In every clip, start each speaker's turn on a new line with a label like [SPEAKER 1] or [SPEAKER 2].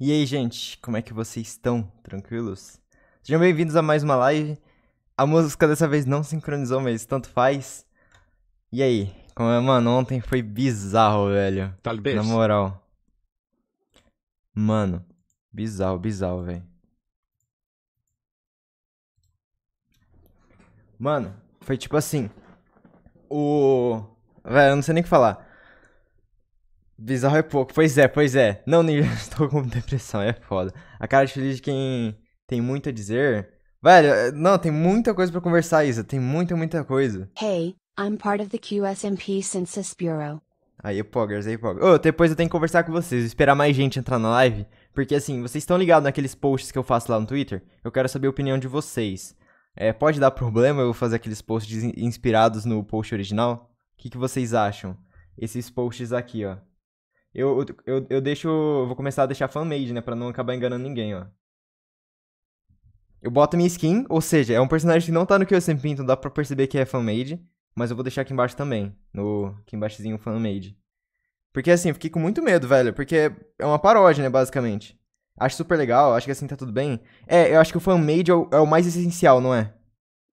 [SPEAKER 1] E aí, gente,
[SPEAKER 2] como é que vocês estão? Tranquilos? Sejam bem-vindos a mais uma live. A música dessa vez não sincronizou, mas tanto faz. E aí? Como é, mano, ontem foi bizarro, velho. Talvez. Tá Na moral. Mano, bizarro, bizarro, velho. Mano, foi tipo assim. O. Velho, eu não sei nem o que falar. Bizarro é pouco. Pois é, pois é. Não, nem estou com depressão, é foda. A cara de feliz de quem tem muito a dizer. Velho, eh, não, tem muita coisa para conversar, Isa. Tem muita, muita coisa.
[SPEAKER 3] Hey, I'm part of the QSMP Census Bureau.
[SPEAKER 2] Aí, Poggers, aí, Poggers. Oh, depois eu tenho que conversar com vocês, esperar mais gente entrar na live. Porque assim, vocês estão ligados naqueles posts que eu faço lá no Twitter? Eu quero saber a opinião de vocês. É, pode dar problema eu fazer aqueles posts inspirados no post original? O que, que vocês acham? Esses posts aqui, ó. Eu, eu, eu deixo. Vou começar a deixar fanmade, né? Pra não acabar enganando ninguém, ó. Eu boto minha skin, ou seja, é um personagem que não tá no que eu sempre pinto, dá pra perceber que é fanmade. Mas eu vou deixar aqui embaixo também. No, aqui embaixozinho, fanmade. Porque assim, eu fiquei com muito medo, velho. Porque é uma paródia, né, basicamente. Acho super legal, acho que assim tá tudo bem. É, eu acho que o fanmade é o, é o mais essencial, não é?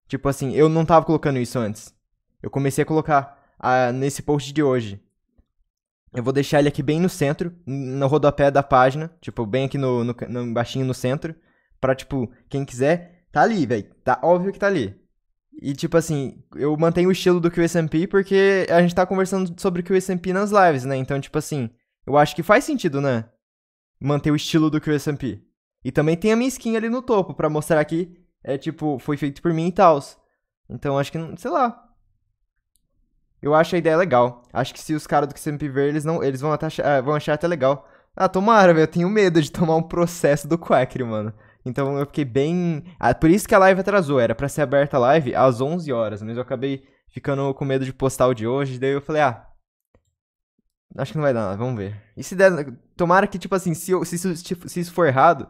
[SPEAKER 2] Tipo assim, eu não tava colocando isso antes. Eu comecei a colocar ah, nesse post de hoje. Eu vou deixar ele aqui bem no centro, no rodapé da página, tipo, bem aqui no, no, no baixinho no centro, pra, tipo, quem quiser, tá ali, velho. Tá óbvio que tá ali. E, tipo assim, eu mantenho o estilo do QSMP porque a gente tá conversando sobre QSMP nas lives, né? Então, tipo assim, eu acho que faz sentido, né? Manter o estilo do QSMP. E também tem a minha skin ali no topo pra mostrar que é, tipo, foi feito por mim e tal. Então, acho que, sei lá, eu acho a ideia legal. Acho que se os caras do QCMP ver, eles não, eles vão, atachar, é, vão achar até legal. Ah, tomara, velho. Eu tenho medo de tomar um processo do Quackery, mano. Então eu fiquei bem. Ah, por isso que a live atrasou. Era para ser aberta a live às 11 horas, mas eu acabei ficando com medo de postar o de hoje. Daí eu falei, ah. Acho que não vai dar nada, vamos ver. E se der. Tomara que, tipo assim, se, eu, se, isso, tipo, se isso for errado,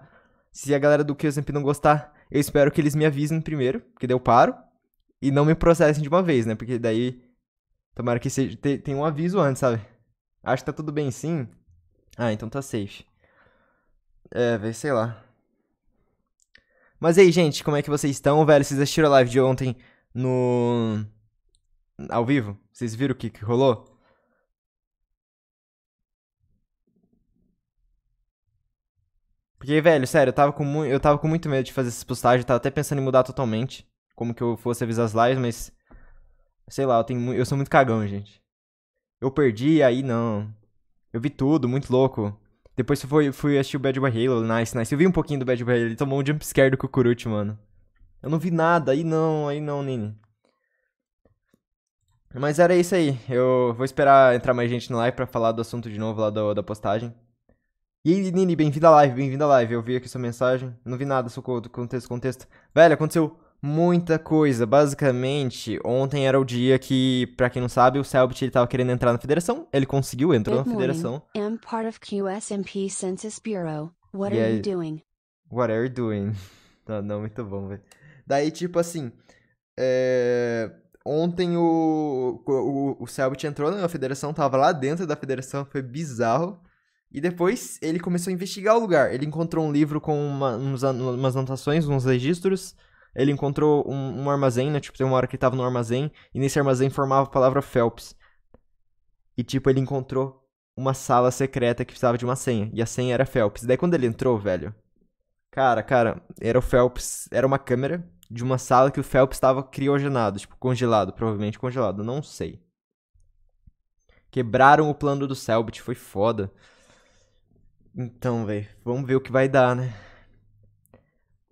[SPEAKER 2] se a galera do QCMP não gostar, eu espero que eles me avisem primeiro, porque daí eu paro. E não me processem de uma vez, né? Porque daí Tomara que seja. Tem, tem um aviso antes, sabe? Acho que tá tudo bem sim. Ah, então tá safe. É, velho, sei lá. Mas aí, gente, como é que vocês estão, velho? Vocês assistiram a live de ontem no. ao vivo? Vocês viram o que, que rolou? Porque, velho, sério, eu tava, com eu tava com muito medo de fazer essas postagens, tava até pensando em mudar totalmente. Como que eu fosse avisar as lives, mas Sei lá, eu, tenho, eu sou muito cagão, gente. Eu perdi, aí não. Eu vi tudo, muito louco. Depois eu fui, fui assistir o Bad Boy Halo, nice, nice. Eu vi um pouquinho do Bad Boy Halo, ele tomou um jump scare do Kukuruchi, mano. Eu não vi nada, aí não, aí não, Nini. Mas era isso aí. Eu vou esperar entrar mais gente no live pra falar do assunto de novo lá do, da postagem. E aí, Nini, bem-vinda à live, bem-vinda à live. Eu vi aqui sua mensagem. Não vi nada, socorro, contexto, contexto. Velho, aconteceu muita coisa. Basicamente, ontem era o dia que, para quem não sabe, o Selbit ele tava querendo entrar na federação. Ele conseguiu, entrou na federação.
[SPEAKER 3] I'm part of QSMP Census Bureau. What are you doing?
[SPEAKER 2] What are you doing? Tá não muito bom, velho. Daí, tipo assim, é... ontem o, o, o Selbit entrou na federação, tava lá dentro da federação, foi bizarro. E depois ele começou a investigar o lugar. Ele encontrou um livro com uma, uns, umas anotações, uns registros ele encontrou um, um armazém, né? Tipo, tem uma hora que ele tava no armazém, e nesse armazém formava a palavra Phelps. E, tipo, ele encontrou uma sala secreta que precisava de uma senha. E a senha era Phelps. Daí quando ele entrou, velho. Cara, cara, era o Phelps. Era uma câmera de uma sala que o Phelps estava criogenado, tipo, congelado, provavelmente congelado, não sei. Quebraram o plano do Selbit, foi foda. Então, velho, vamos ver o que vai dar, né?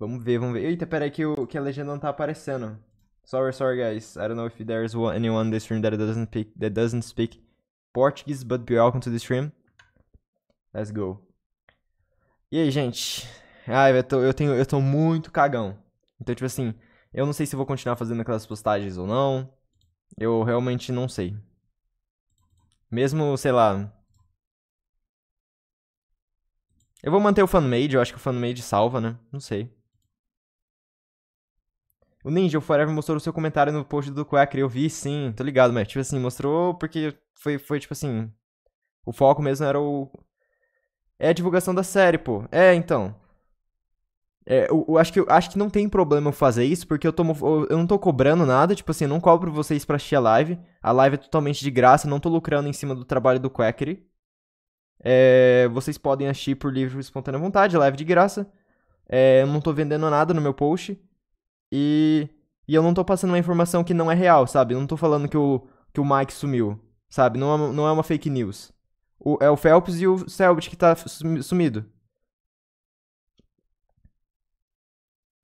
[SPEAKER 2] Vamos ver, vamos ver. Eita, peraí que, o, que a legenda não tá aparecendo. Sorry, sorry, guys. I don't know if there's anyone in the stream that doesn't, speak, that doesn't speak Portuguese, but be welcome to the stream. Let's go. E aí, gente? Ai, eu tô, eu, tenho, eu tô muito cagão. Então, tipo assim, eu não sei se vou continuar fazendo aquelas postagens ou não. Eu realmente não sei. Mesmo, sei lá... Eu vou manter o fanmade, eu acho que o fanmade salva, né? Não sei. O Ninja, o Forever mostrou o seu comentário no post do Quacker. Eu vi, sim, tô ligado, mas, tipo assim, mostrou porque foi, foi tipo assim. O foco mesmo era o. É a divulgação da série, pô. É, então. É, eu, eu, acho, que, eu acho que não tem problema eu fazer isso, porque eu, tô, eu não tô cobrando nada, tipo assim, eu não cobro vocês pra assistir a live. A live é totalmente de graça, não tô lucrando em cima do trabalho do Quackery. É, vocês podem assistir por livre e espontânea vontade, live de graça. É, eu não tô vendendo nada no meu post. E, e eu não tô passando uma informação que não é real, sabe? Eu não tô falando que o, que o Mike sumiu, sabe? Não é, não é uma fake news. O, é o Phelps e o Selbit que tá sumido.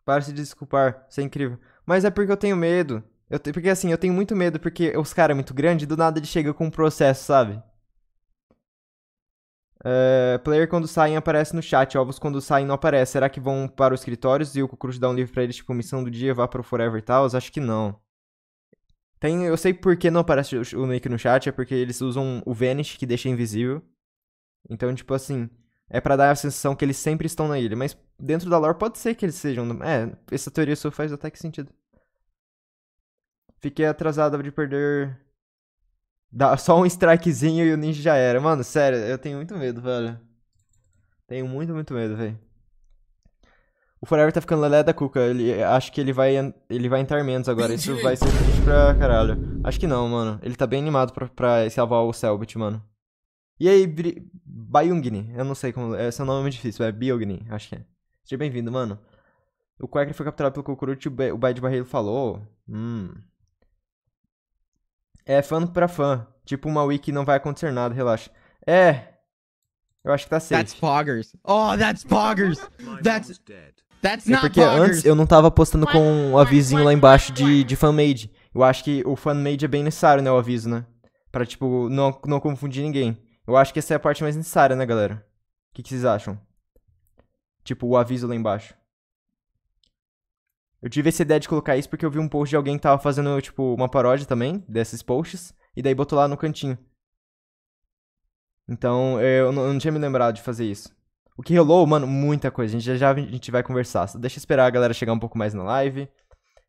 [SPEAKER 2] Para se desculpar, isso é incrível. Mas é porque eu tenho medo. Eu te, porque assim, eu tenho muito medo porque os caras é muito grande e do nada ele chega com um processo, sabe? Uh, player quando saem aparece no chat, ovos quando saem não aparece. Será que vão para os escritórios e o Cucrucho dá um livro pra eles, tipo, missão do dia, vá pro Forever Tales? Acho que não. Tem, eu sei por que não aparece o, o Nick no chat, é porque eles usam o Vanish, que deixa invisível. Então, tipo assim, é para dar a sensação que eles sempre estão na ilha. Mas dentro da lore pode ser que eles sejam. É, essa teoria só faz até que sentido. Fiquei atrasado de perder Dá só um strikezinho e o ninja já era. Mano, sério, eu tenho muito medo, velho. Tenho muito, muito medo, velho. O Forever tá ficando lelé da cuca. Ele, acho que ele vai, ele vai entrar menos agora. Isso vai ser triste pra caralho. Acho que não, mano. Ele tá bem animado pra, pra salvar o Selbit, mano. E aí, Bri... Eu não sei como... Esse é um nome é difícil. É Biogni, acho que é. Seja bem-vindo, mano. O Quaker foi capturado pelo Kukuruchi. O Bai de Barreiro falou. Hum... É fã pra fã. Tipo, uma wiki não vai acontecer nada, relaxa. É. Eu acho que tá safe. That's poggers. Oh, that's poggers.
[SPEAKER 1] That's. That's é not é porque poggers. antes
[SPEAKER 2] eu não tava postando com um avisinho lá embaixo de, de fanmade. Eu acho que o fanmade é bem necessário, né? O aviso, né? Pra, tipo, não, não confundir ninguém. Eu acho que essa é a parte mais necessária, né, galera? O que, que vocês acham? Tipo, o aviso lá embaixo. Eu tive essa ideia de colocar isso porque eu vi um post de alguém que tava fazendo, tipo, uma paródia também desses posts, e daí botou lá no cantinho. Então, eu não, eu não tinha me lembrado de fazer isso. O que rolou, mano, muita coisa. A gente já, já a gente vai conversar. Só deixa eu esperar a galera chegar um pouco mais na live.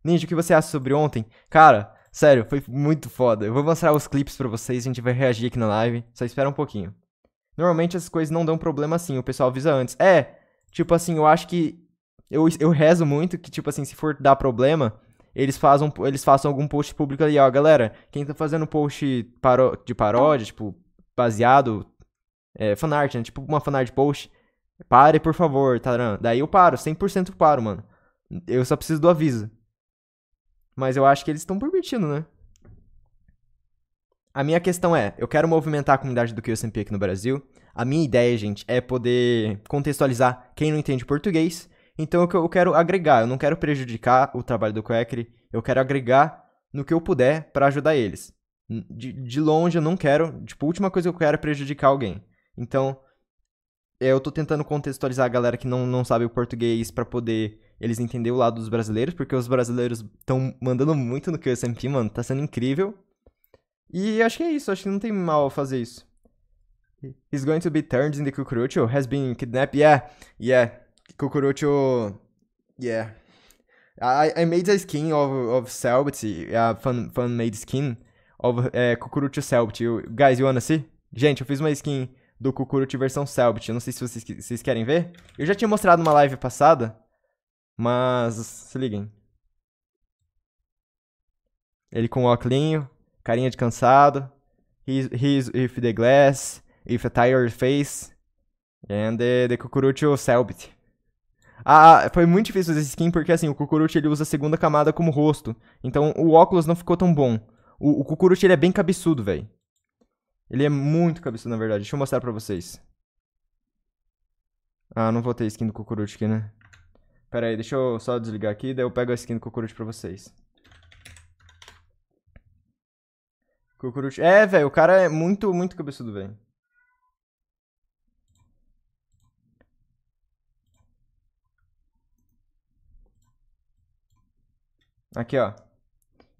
[SPEAKER 2] Ninja, o que você acha sobre ontem? Cara, sério, foi muito foda. Eu vou mostrar os clipes pra vocês, a gente vai reagir aqui na live. Só espera um pouquinho. Normalmente essas coisas não dão problema assim, o pessoal avisa antes. É, tipo assim, eu acho que eu, eu rezo muito que, tipo assim, se for dar problema, eles, fazem, eles façam algum post público ali, ó, galera, quem tá fazendo post paró de paródia, tipo, baseado, é, fanart, né? Tipo uma fanart post, pare, por favor, taran. Tá, né, daí eu paro, 100% paro, mano. Eu só preciso do aviso. Mas eu acho que eles estão permitindo, né? A minha questão é, eu quero movimentar a comunidade do QSMP aqui no Brasil. A minha ideia, gente, é poder contextualizar quem não entende português então eu quero agregar, eu não quero prejudicar o trabalho do Quackery, eu quero agregar no que eu puder para ajudar eles. De, de longe eu não quero, tipo, a última coisa que eu quero é prejudicar alguém. Então, é, eu estou tentando contextualizar a galera que não, não sabe o português para poder eles entenderem o lado dos brasileiros, porque os brasileiros estão mandando muito no QSMP, mano, tá sendo incrível. E acho que é isso, acho que não tem mal fazer isso. He's going to be turned into Cucurucho, has been kidnapped, yeah, yeah. Kokorocho, yeah. I, I made a skin of, of Selbit, a fan, fan made skin of é, eh, Kukuruchi Selbit. guys, you wanna see? Gente, eu fiz uma skin do Kukuruchi versão Selbit. Não sei se vocês, vocês querem ver. Eu já tinha mostrado numa live passada, mas se liguem. Ele com o óculinho, carinha de cansado. He's, he's with the glass, with a tired face. And eh, the, the Kukuruchi Selbit. Ah, foi muito difícil fazer esse skin porque assim, o Kukuruchi ele usa a segunda camada como rosto. Então o óculos não ficou tão bom. O, o Kukuruchi ele é bem cabeçudo, velho. Ele é muito cabeçudo, na verdade. Deixa eu mostrar pra vocês. Ah, não vou ter skin do Kukuruchi aqui, né? Pera aí, deixa eu só desligar aqui, daí eu pego a skin do Kukuruchi pra vocês. Kukuruchi... É, velho, o cara é muito, muito cabeçudo, velho. Aqui, ó.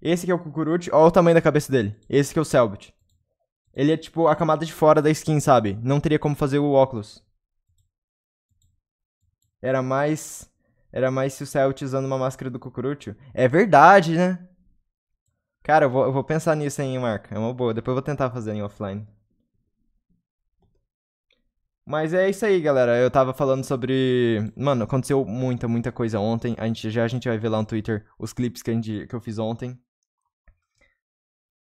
[SPEAKER 2] Esse que é o Kukurut, olha o tamanho da cabeça dele. Esse que é o Selbit. Ele é tipo a camada de fora da skin, sabe? Não teria como fazer o óculos. Era mais... Era mais se o Selbit usando uma máscara do Cucurucho. É verdade, né? Cara, eu vou, eu vou pensar nisso aí, Marca. É uma boa. Depois eu vou tentar fazer em offline. Mas é isso aí, galera. Eu tava falando sobre. Mano, aconteceu muita, muita coisa ontem. A gente, já a gente vai ver lá no Twitter os clipes que, a gente, que eu fiz ontem.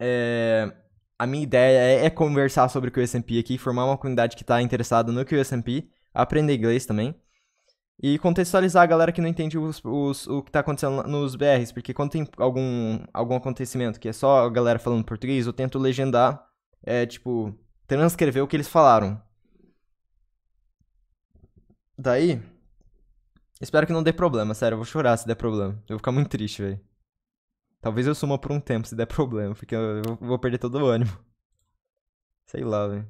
[SPEAKER 2] É... A minha ideia é, é conversar sobre o QSMP aqui, formar uma comunidade que tá interessada no QSMP, aprender inglês também. E contextualizar a galera que não entende os, os, o que tá acontecendo nos BRs, porque quando tem algum, algum acontecimento que é só a galera falando português, eu tento legendar, é tipo, transcrever o que eles falaram Daí. Espero que não dê problema, sério. Eu vou chorar se der problema. Eu vou ficar muito triste, velho. Talvez eu suma por um tempo se der problema, porque eu vou perder todo o ânimo. Sei lá, velho.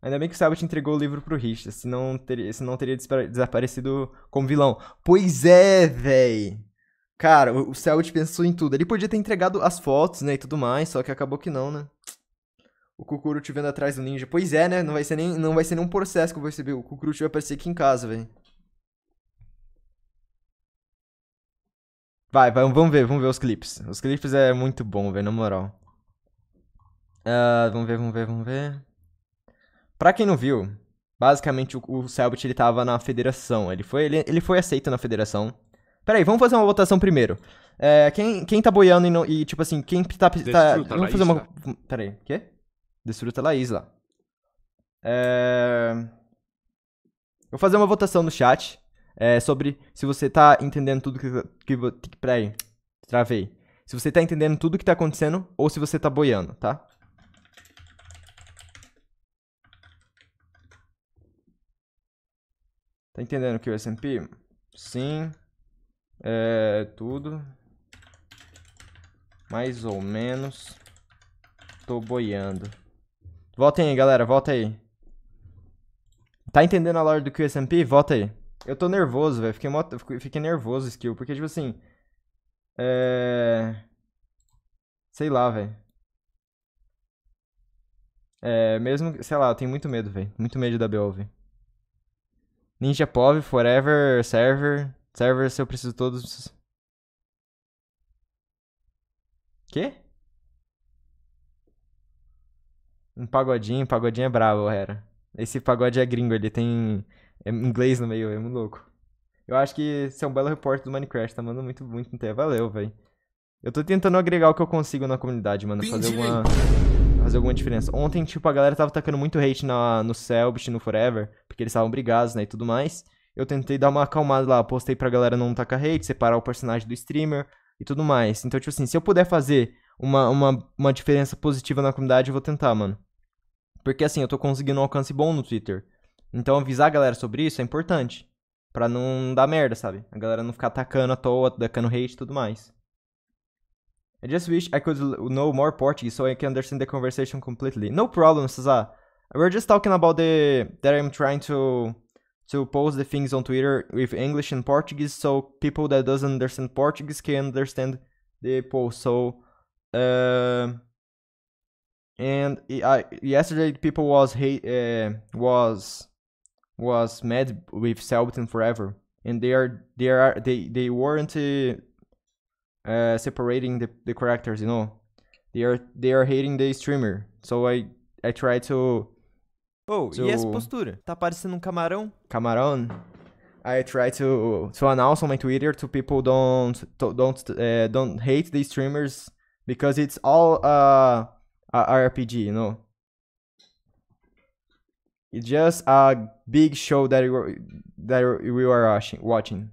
[SPEAKER 2] Ainda bem que o Sabbath entregou o livro pro Richter, senão teria, senão teria desaparecido como vilão. Pois é, véi! Cara, o, o pensou em tudo. Ele podia ter entregado as fotos, né, e tudo mais, só que acabou que não, né? o Kukuru te vendo atrás do ninja. Pois é, né? Não vai ser nem, não vai ser nem um processo que eu vou receber. O Kukuru vai aparecer aqui em casa, velho. Vai, vai, vamos ver, vamos ver os clipes. Os clipes é muito bom, velho, na moral. Uh, vamos ver, vamos ver, vamos ver. Pra quem não viu, basicamente o, o Selbit, ele tava na federação. Ele foi, ele, ele foi aceito na federação. Peraí, vamos fazer uma votação primeiro. É, quem, quem tá boiando e, não, e tipo assim, quem tá... tá, tá vamos fazer uma... Peraí, o quê? Desfruta Laís lá. É... Vou fazer uma votação no chat é, sobre se você tá entendendo tudo que. que, que peraí, travei. Se você tá entendendo tudo que tá acontecendo ou se você tá boiando, tá? Tá entendendo que o S&P? Sim. É, tudo. Mais ou menos. Tô boiando. Votem aí, galera, vota aí. Tá entendendo a lore do QSMP? Vota aí. Eu tô nervoso, velho. Fiquei, Fiquei nervoso, skill. Porque, tipo assim. É. Sei lá, velho. É, mesmo. Sei lá, eu tenho muito medo, velho. Muito medo da BO, Ninja Pov, Forever, Server. Server, se eu preciso todos. Quê? um pagodinho, pagodinho é brabo, era. Esse pagode é gringo, ele tem é inglês no meio, é muito louco. Eu acho que você é um belo repórter do Minecraft, tá mandando muito, muito tempo. Valeu, velho. Eu tô tentando agregar o que eu consigo na comunidade, mano. Fazer alguma, fazer alguma diferença. Ontem, tipo, a galera tava tacando muito hate na, no Selbit, no Forever, porque eles estavam brigados, né, e tudo mais. Eu tentei dar uma acalmada lá, postei pra galera não tacar hate, separar o personagem do streamer e tudo mais. Então, tipo assim, se eu puder fazer uma, uma, uma diferença positiva na comunidade, eu vou tentar, mano. Porque assim, eu tô conseguindo um alcance bom no Twitter. Então avisar a galera sobre isso é importante. Pra não dar merda, sabe? A galera não ficar atacando à toa, atacando hate e tudo mais. I just wish I could know more Portuguese so I can understand the conversation completely. No problem, Cesar. We're just talking about the that I'm trying to to post the things on Twitter with English and Portuguese so people that doesn't understand Portuguese can understand the post. So uh, and I, yesterday people was hate uh, was was mad with Selbiton forever, and they are they are they they weren't uh, separating the, the characters, you know. They are they are hating the streamer, so I I try to. Oh, to... e essa postura? Tá parecendo um camarão? Camarão. I try to to announce on my Twitter to people don't to, don't uh, don't hate the streamers because it's all uh a RPG, no? It's just a big show that you, that we are watching.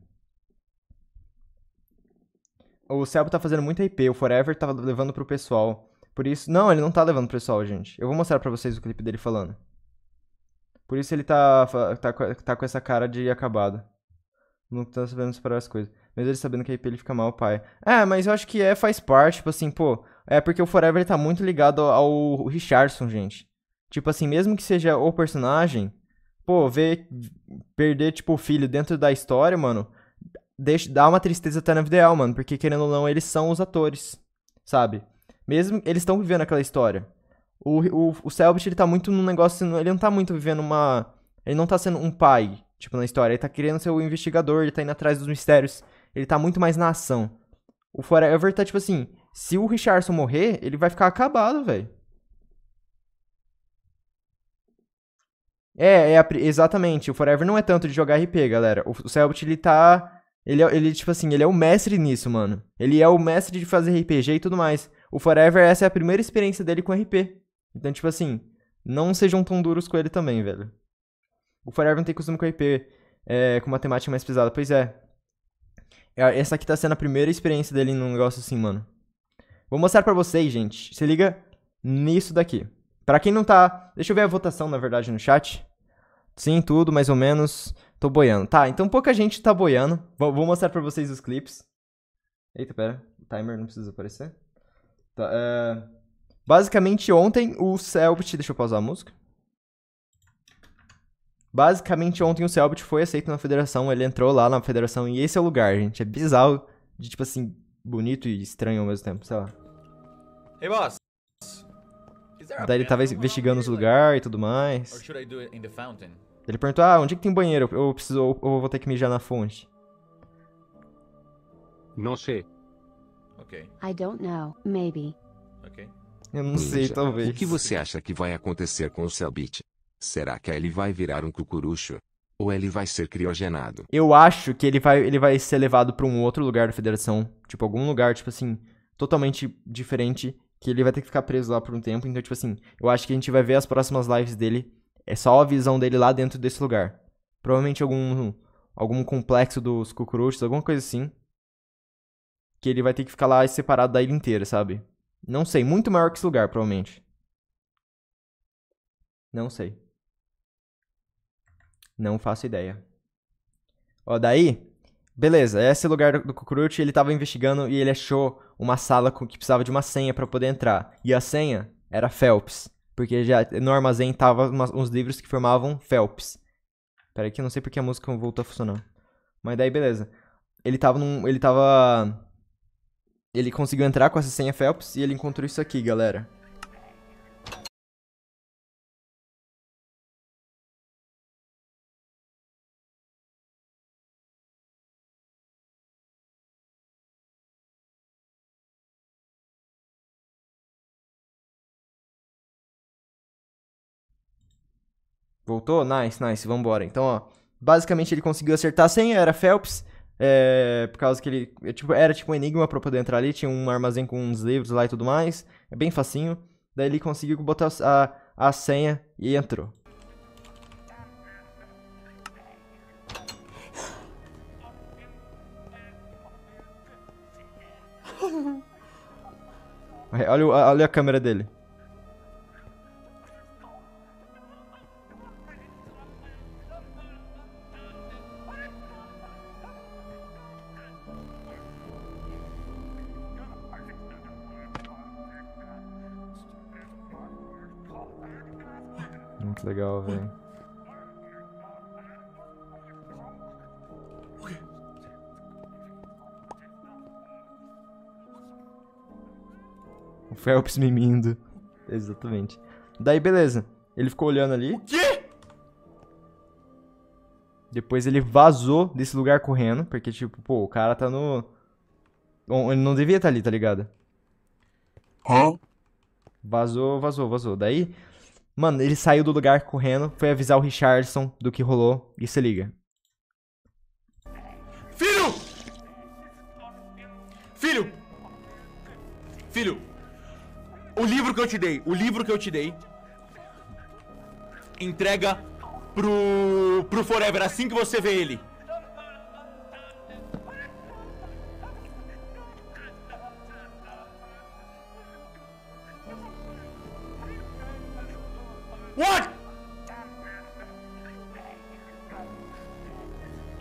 [SPEAKER 2] O Sebo tá fazendo muita IP, o Forever tá levando pro pessoal. Por isso. Não, ele não tá levando pro pessoal, gente. Eu vou mostrar pra vocês o clipe dele falando. Por isso ele tá, tá, tá com essa cara de acabado. Não tá sabendo separar as coisas. Mas ele sabendo que a IP ele fica mal, pai. É, mas eu acho que é, faz parte, tipo assim, pô. É porque o Forever tá muito ligado ao Richardson, gente. Tipo assim, mesmo que seja o personagem, pô, ver perder tipo o filho dentro da história, mano, deixa dá uma tristeza até na vida real, mano, porque querendo ou não, eles são os atores, sabe? Mesmo eles estão vivendo aquela história. O, o, o Selbit, ele tá muito num negócio, assim, ele não tá muito vivendo uma, ele não tá sendo um pai, tipo na história, ele tá querendo ser o investigador, ele tá indo atrás dos mistérios, ele tá muito mais na ação. O Forever tá tipo assim, se o Richardson morrer, ele vai ficar acabado, velho. É, é a, exatamente. O Forever não é tanto de jogar RP, galera. O, o Selbit, ele tá... Ele, é, ele, tipo assim, ele é o mestre nisso, mano. Ele é o mestre de fazer RPG e tudo mais. O Forever, essa é a primeira experiência dele com RP. Então, tipo assim, não sejam tão duros com ele também, velho. O Forever não tem costume com RP, é, com matemática mais pesada. Pois é. é. Essa aqui tá sendo a primeira experiência dele num negócio assim, mano. Vou mostrar para vocês, gente. Se liga nisso daqui. Para quem não tá... Deixa eu ver a votação, na verdade, no chat. Sim, tudo, mais ou menos. Tô boiando. Tá, então pouca gente tá boiando. Vou mostrar para vocês os clipes. Eita, pera. O timer não precisa aparecer. Tá, é... Basicamente, ontem o Selbit... Deixa eu pausar a música. Basicamente, ontem o Selbit foi aceito na federação. Ele entrou lá na federação e esse é o lugar, gente. É bizarro de, tipo assim, bonito e estranho ao mesmo tempo, sei lá. Hey, boss. Daí ele tava investigando os lugares e tudo mais. Ele perguntou, ah, onde é que tem banheiro? Eu preciso, eu vou ter que mijar na fonte.
[SPEAKER 3] Não sei. Ok. I don't know, maybe. Ok. Eu
[SPEAKER 2] não Ninja, sei, talvez. O que você acha que vai acontecer com o Cellbit? Será que ele vai virar um cucurucho? Ou ele vai ser criogenado? Eu acho que ele vai, ele vai ser levado para um outro lugar da Federação tipo, algum lugar, tipo assim, totalmente diferente, que ele vai ter que ficar preso lá por um tempo. Então, tipo assim, eu acho que a gente vai ver as próximas lives dele. É só a visão dele lá dentro desse lugar. Provavelmente algum algum complexo dos cucuruchos, alguma coisa assim. Que ele vai ter que ficar lá separado da ilha inteira, sabe? Não sei, muito maior que esse lugar, provavelmente. Não sei. Não faço ideia. Ó, daí, Beleza, esse lugar do Cucurute ele estava investigando e ele achou uma sala com, que precisava de uma senha para poder entrar. E a senha era Phelps, porque já no armazém tava umas, uns livros que formavam Phelps. Peraí que eu não sei porque a música voltou a funcionar. Mas daí beleza. Ele tava num, ele tava ele conseguiu entrar com essa senha
[SPEAKER 1] Phelps e ele encontrou isso aqui, galera. Voltou? Nice, nice, vambora. Então, ó, basicamente ele conseguiu acertar a senha, era
[SPEAKER 2] Phelps, é, por causa que ele, é, tipo, era tipo um enigma pra poder entrar ali, tinha um armazém com uns livros lá e tudo mais, é bem facinho. Daí ele conseguiu botar a, a senha e entrou. Olha, olha a câmera dele. Phelps mimindo. Exatamente. Daí, beleza. Ele ficou olhando ali. O quê? Depois ele vazou desse lugar correndo, porque, tipo, pô, o cara tá no... Bom, ele não devia estar tá ali, tá ligado? Hã? Vazou, vazou, vazou. Daí, mano, ele saiu do lugar correndo, foi avisar o Richardson do que rolou, e se liga. Filho!
[SPEAKER 4] Filho! Filho! O livro que eu te dei, o livro que eu te dei. Entrega pro. pro Forever, assim que você vê ele.
[SPEAKER 3] What?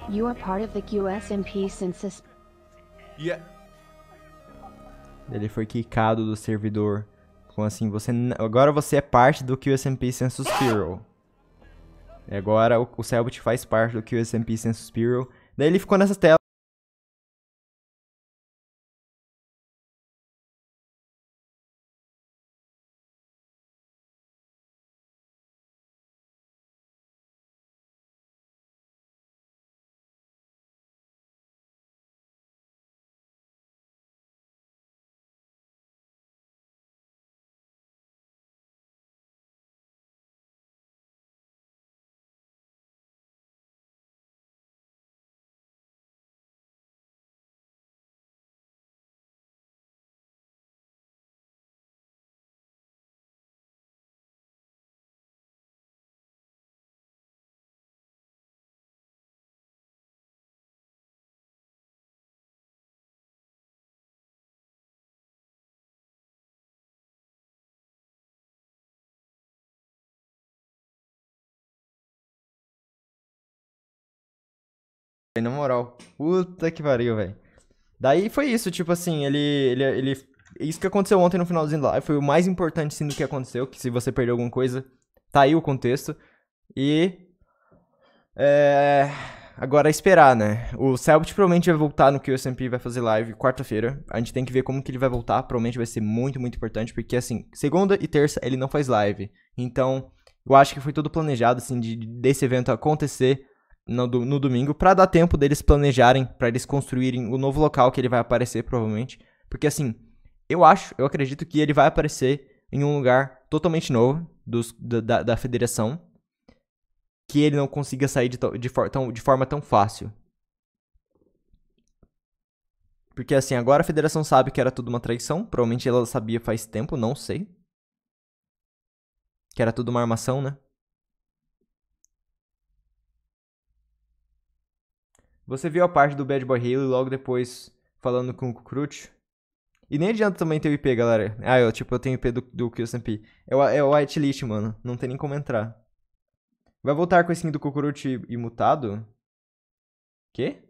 [SPEAKER 3] You are part of the QSMP census.
[SPEAKER 1] Yeah.
[SPEAKER 2] Ele foi quicado do servidor. Então, assim, você agora você é parte do QSMP Census Bureau.
[SPEAKER 1] E é agora o, o Selbit faz parte do QSMP Census Bureau. Daí ele ficou nessa tela. na moral. Puta que pariu, velho. Daí foi isso, tipo assim, ele, ele, ele. Isso
[SPEAKER 2] que aconteceu ontem no finalzinho da live foi o mais importante sim do que aconteceu. Que se você perdeu alguma coisa, tá aí o contexto. E. É. Agora é esperar, né? O Selbit provavelmente vai voltar no que o SMP vai fazer live quarta-feira. A gente tem que ver como que ele vai voltar. Provavelmente vai ser muito, muito importante. Porque, assim, segunda e terça ele não faz live. Então, eu acho que foi tudo planejado, assim, de, desse evento acontecer no, no domingo para dar tempo deles planejarem, para eles construírem o novo local que ele vai aparecer provavelmente, porque assim, eu acho, eu acredito que ele vai aparecer em um lugar totalmente novo dos, da, da federação, que ele não consiga sair de, de, for, tão, de forma tão fácil. Porque assim, agora a federação sabe que era tudo uma traição, provavelmente ela sabia faz tempo, não sei. Que era tudo uma armação, né? Você viu a parte do Bad Boy Halo logo depois falando com o Kukrut? E nem adianta também ter o IP, galera. Ah, eu, tipo, eu tenho IP do, do QSMP. É o, é o whitelist, mano. Não tem nem como entrar. Vai voltar com esse do Kukurut e, Quê?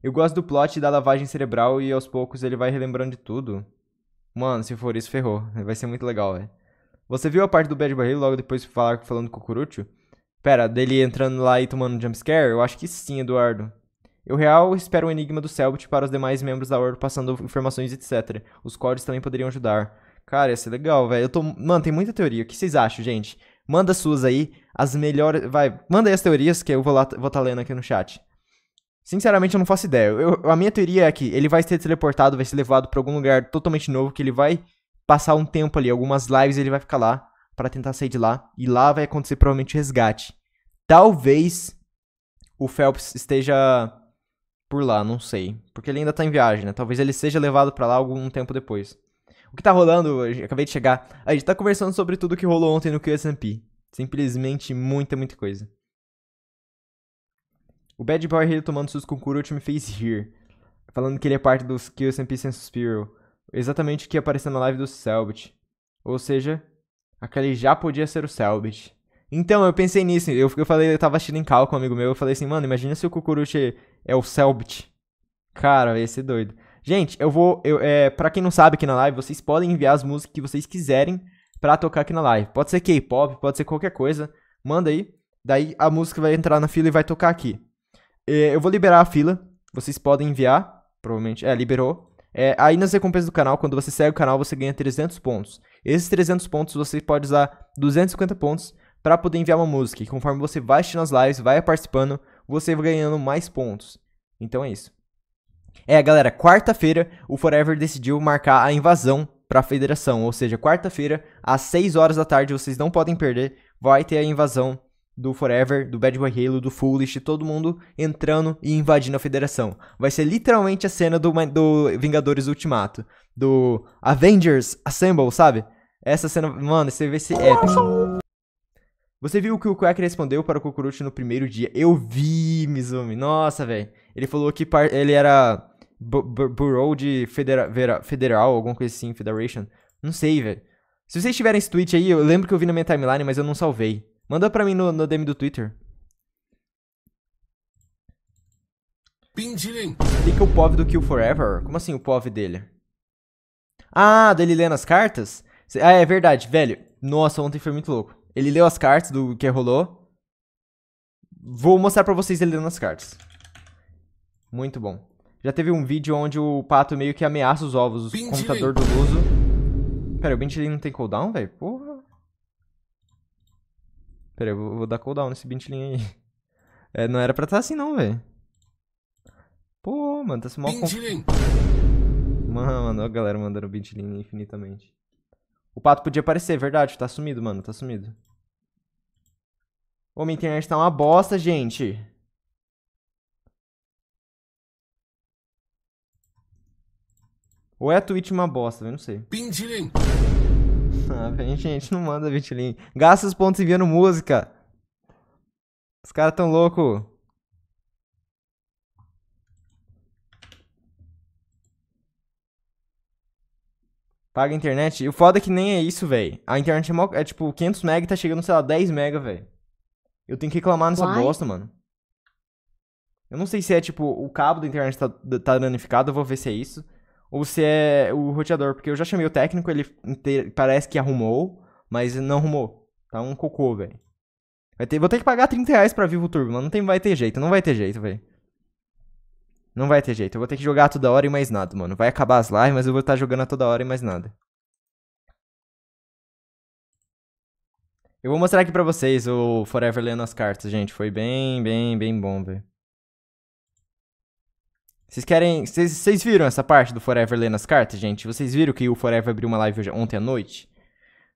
[SPEAKER 2] Eu gosto do plot da lavagem cerebral e aos poucos ele vai relembrando de tudo. Mano, se for isso, ferrou. Vai ser muito legal, velho. Você viu a parte do Bad Boy Halo logo depois falar, falando com o Kurucho? Pera, dele entrando lá e tomando um jumpscare? Eu acho que sim, Eduardo. Eu real espero o enigma do Selbit para os demais membros da Ordo passando informações, etc. Os códigos também poderiam ajudar. Cara, ia ser legal, velho. Eu tô. Mano, tem muita teoria. O que vocês acham, gente? Manda suas aí. As melhores. Vai, manda aí as teorias que eu vou lá vou tá lendo aqui no chat. Sinceramente, eu não faço ideia. Eu, a minha teoria é que ele vai ser teleportado, vai ser levado para algum lugar totalmente novo, que ele vai passar um tempo ali, algumas lives ele vai ficar lá para tentar sair de lá. E lá vai acontecer provavelmente resgate. Talvez o Phelps esteja por lá, não sei. Porque ele ainda tá em viagem, né? Talvez ele seja levado para lá algum tempo depois. O que tá rolando, acabei de chegar. A gente tá conversando sobre tudo que rolou ontem no QSMP. Simplesmente muita, muita coisa. O Bad Boy Hill tomando susto com Kurochi me fez rir. Falando que ele é parte dos QSMP Census Bureau. Exatamente o que apareceu na live do Selbit. Ou seja, Aquele já podia ser o Selbit. Então, eu pensei nisso. Eu, eu falei, eu tava assistindo em cal com um amigo meu. Eu falei assim, mano, imagina se o Kukuruchi é o Selbit. Cara, ia ser doido. Gente, eu vou. Eu, é, pra quem não sabe aqui na live, vocês podem enviar as músicas que vocês quiserem pra tocar aqui na live. Pode ser K-pop, pode ser qualquer coisa. Manda aí. Daí a música vai entrar na fila e vai tocar aqui. É, eu vou liberar a fila. Vocês podem enviar. Provavelmente. É, liberou. É, aí nas recompensas do canal, quando você segue o canal, você ganha 300 pontos. Esses 300 pontos você pode usar 250 pontos para poder enviar uma música. E conforme você vai assistindo as lives, vai participando, você vai ganhando mais pontos. Então é isso. É, galera, quarta-feira o Forever decidiu marcar a invasão para a federação, ou seja, quarta-feira às 6 horas da tarde, vocês não podem perder, vai ter a invasão do Forever, do Bad Boy Halo, do Foolish, todo mundo entrando e invadindo a federação. Vai ser literalmente a cena do, do Vingadores Ultimato, do Avengers Assemble, sabe? Essa cena. Mano, você vê se é. Você viu o que o Quack respondeu para o Kukuruchi no primeiro dia? Eu vi, Mizumi. Nossa, velho. Ele falou que par... ele era borough Bureau de federa vera Federal, alguma coisa assim, Federation. Não sei, velho. Se vocês tiverem esse tweet aí, eu lembro que eu vi na minha timeline, mas eu não salvei. Manda pra mim no, no DM do Twitter. Pindirim. fica é o POV do Kill Forever. Como assim o POV dele? Ah, dele lendo as cartas? Ah, é verdade, velho. Nossa, ontem foi muito louco. Ele leu as cartas do que rolou. Vou mostrar pra vocês ele lendo as cartas. Muito bom. Já teve um vídeo onde o pato meio que ameaça os ovos, o computador do Luso. Pera, o Bentley não tem cooldown, velho? Porra. Pera, eu vou, dar cooldown nesse Bentley aí. É, não era pra estar tá assim não, velho. Pô, mano, tá se mal... Mano, a galera mandando o Bentley infinitamente. O pato podia aparecer, verdade. Tá sumido, mano. Tá
[SPEAKER 1] sumido. Ô, minha internet tá uma bosta, gente.
[SPEAKER 2] Ou é a Twitch uma bosta, eu não sei.
[SPEAKER 1] Pintilin.
[SPEAKER 2] Ah, vem, gente, não manda Pintilin. Gasta os pontos enviando música. Os caras tão loucos. Paga a internet. o foda é que nem é isso, velho. A internet é, mó, é tipo 500 mega e tá chegando, sei lá, 10 mega, velho. Eu tenho que reclamar nessa Why? bosta, mano. Eu não sei se é, tipo, o cabo da internet tá, tá danificado, eu vou ver se é isso. Ou se é o roteador, porque eu já chamei o técnico, ele parece que arrumou, mas não arrumou. Tá um cocô, velho. Ter... Vou ter que pagar 30 reais pra Vivo Turbo, mas não tem... vai ter jeito, não vai ter jeito, velho. Não vai ter jeito. Eu vou ter que jogar toda hora e mais nada, mano. Vai acabar as lives, mas eu vou estar jogando a toda hora e mais nada. Eu vou mostrar aqui pra vocês o Forever lendo as cartas, gente. Foi bem, bem, bem bom, velho. Vocês querem... Vocês viram essa parte do Forever lendo as cartas, gente? Vocês viram que o Forever abriu uma live ontem à noite?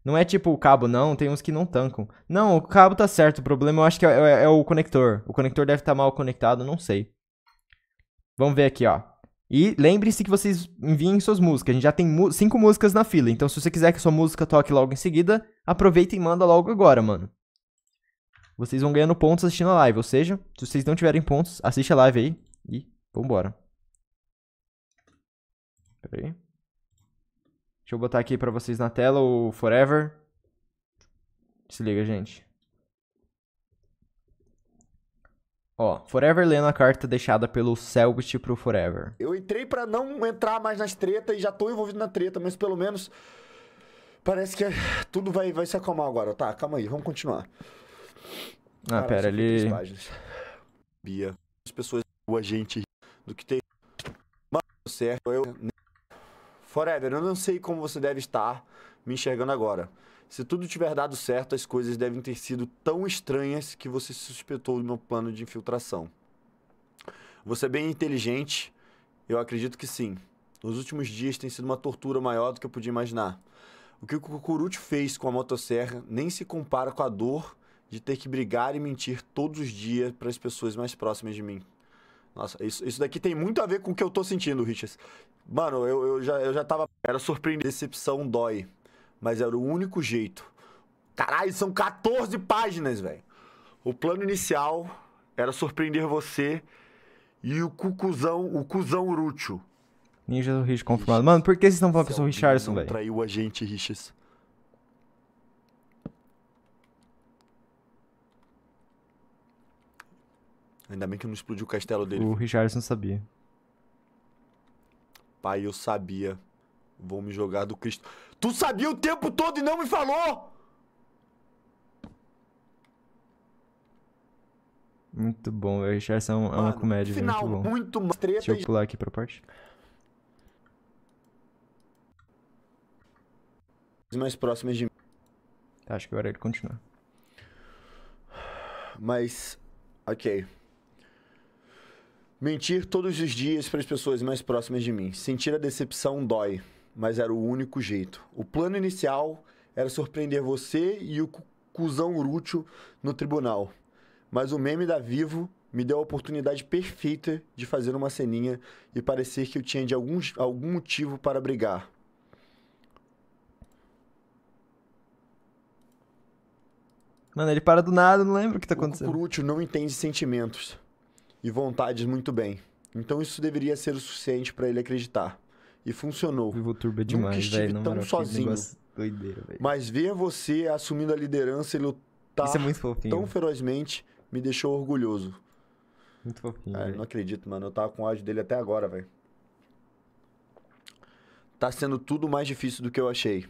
[SPEAKER 2] Não é tipo o cabo, não. Tem uns que não tancam. Não, o cabo tá certo. O problema eu acho que é, é, é o conector. O conector deve estar tá mal conectado, não sei. Vamos ver aqui, ó. E lembre-se que vocês enviem suas músicas. A gente já tem cinco músicas na fila. Então, se você quiser que sua música toque logo em seguida, aproveita e manda logo agora, mano. Vocês vão ganhando pontos assistindo a live. Ou seja, se vocês não tiverem pontos, assiste a live aí e vambora. Pera aí. Deixa eu botar aqui pra vocês na tela o Forever. Se liga, gente. Ó, Forever lendo a carta deixada pelo Selbit pro Forever.
[SPEAKER 4] Eu entrei para não entrar mais nas tretas e já tô envolvido na treta, mas pelo menos parece que tudo vai, vai se acalmar agora. Tá, calma aí, vamos continuar. Ah, pera, ele... Bia, as pessoas, a gente, do que tem... Mano, certo, eu... Né? Forever, eu não sei como você deve estar me enxergando agora. Se tudo tiver dado certo, as coisas devem ter sido tão estranhas que você suspeitou do meu plano de infiltração. Você é bem inteligente? Eu acredito que sim. Nos últimos dias tem sido uma tortura maior do que eu podia imaginar. O que o Kukuruchi fez com a motosserra nem se compara com a dor de ter que brigar e mentir todos os dias para as pessoas mais próximas de mim. Nossa, isso, isso daqui tem muito a ver com o que eu tô sentindo, Richards. Mano, eu, eu, já, eu já tava. Era surpreendente. Decepção dói mas era o único jeito. Caralho, são 14 páginas, velho. O plano inicial era surpreender você e o cucuzão, o cuzão urútil.
[SPEAKER 2] Ninja do Rich confirmado. Mano, por
[SPEAKER 4] que vocês estão falando que eu sou o Richardson, velho? Traiu a gente, Riches. Ainda bem que não explodiu o castelo dele. O
[SPEAKER 2] Richardson sabia.
[SPEAKER 4] Pai, eu sabia. Vou me jogar do Cristo. Tu sabia o tempo todo e não me falou!
[SPEAKER 2] Muito bom, o Richardson é
[SPEAKER 4] uma Mano, comédia final, muito bom. Muito mais treta Deixa eu pular aqui pra parte. mais próximas de mim. Tá, acho que agora é ele continua. Mas, ok. Mentir todos os dias para as pessoas mais próximas de mim. Sentir a decepção dói mas era o único jeito. O plano inicial era surpreender você e o cuzão urútil no tribunal. Mas o meme da Vivo me deu a oportunidade perfeita de fazer uma ceninha e parecer que eu tinha de algum algum motivo para brigar. Mano, ele para do nada, não lembro o que está acontecendo. O útil não entende sentimentos e vontades muito bem. Então isso deveria ser o suficiente para ele acreditar. E funcionou. Vivo Turbo é demais, Nunca estive véio, tão não, sozinho. Doideira, Mas ver você assumindo a liderança e lutar é tão ferozmente me deixou orgulhoso. Muito fofinho. É, não acredito, mano. Eu tava com ódio dele até agora, velho. Tá sendo tudo mais difícil do que eu achei.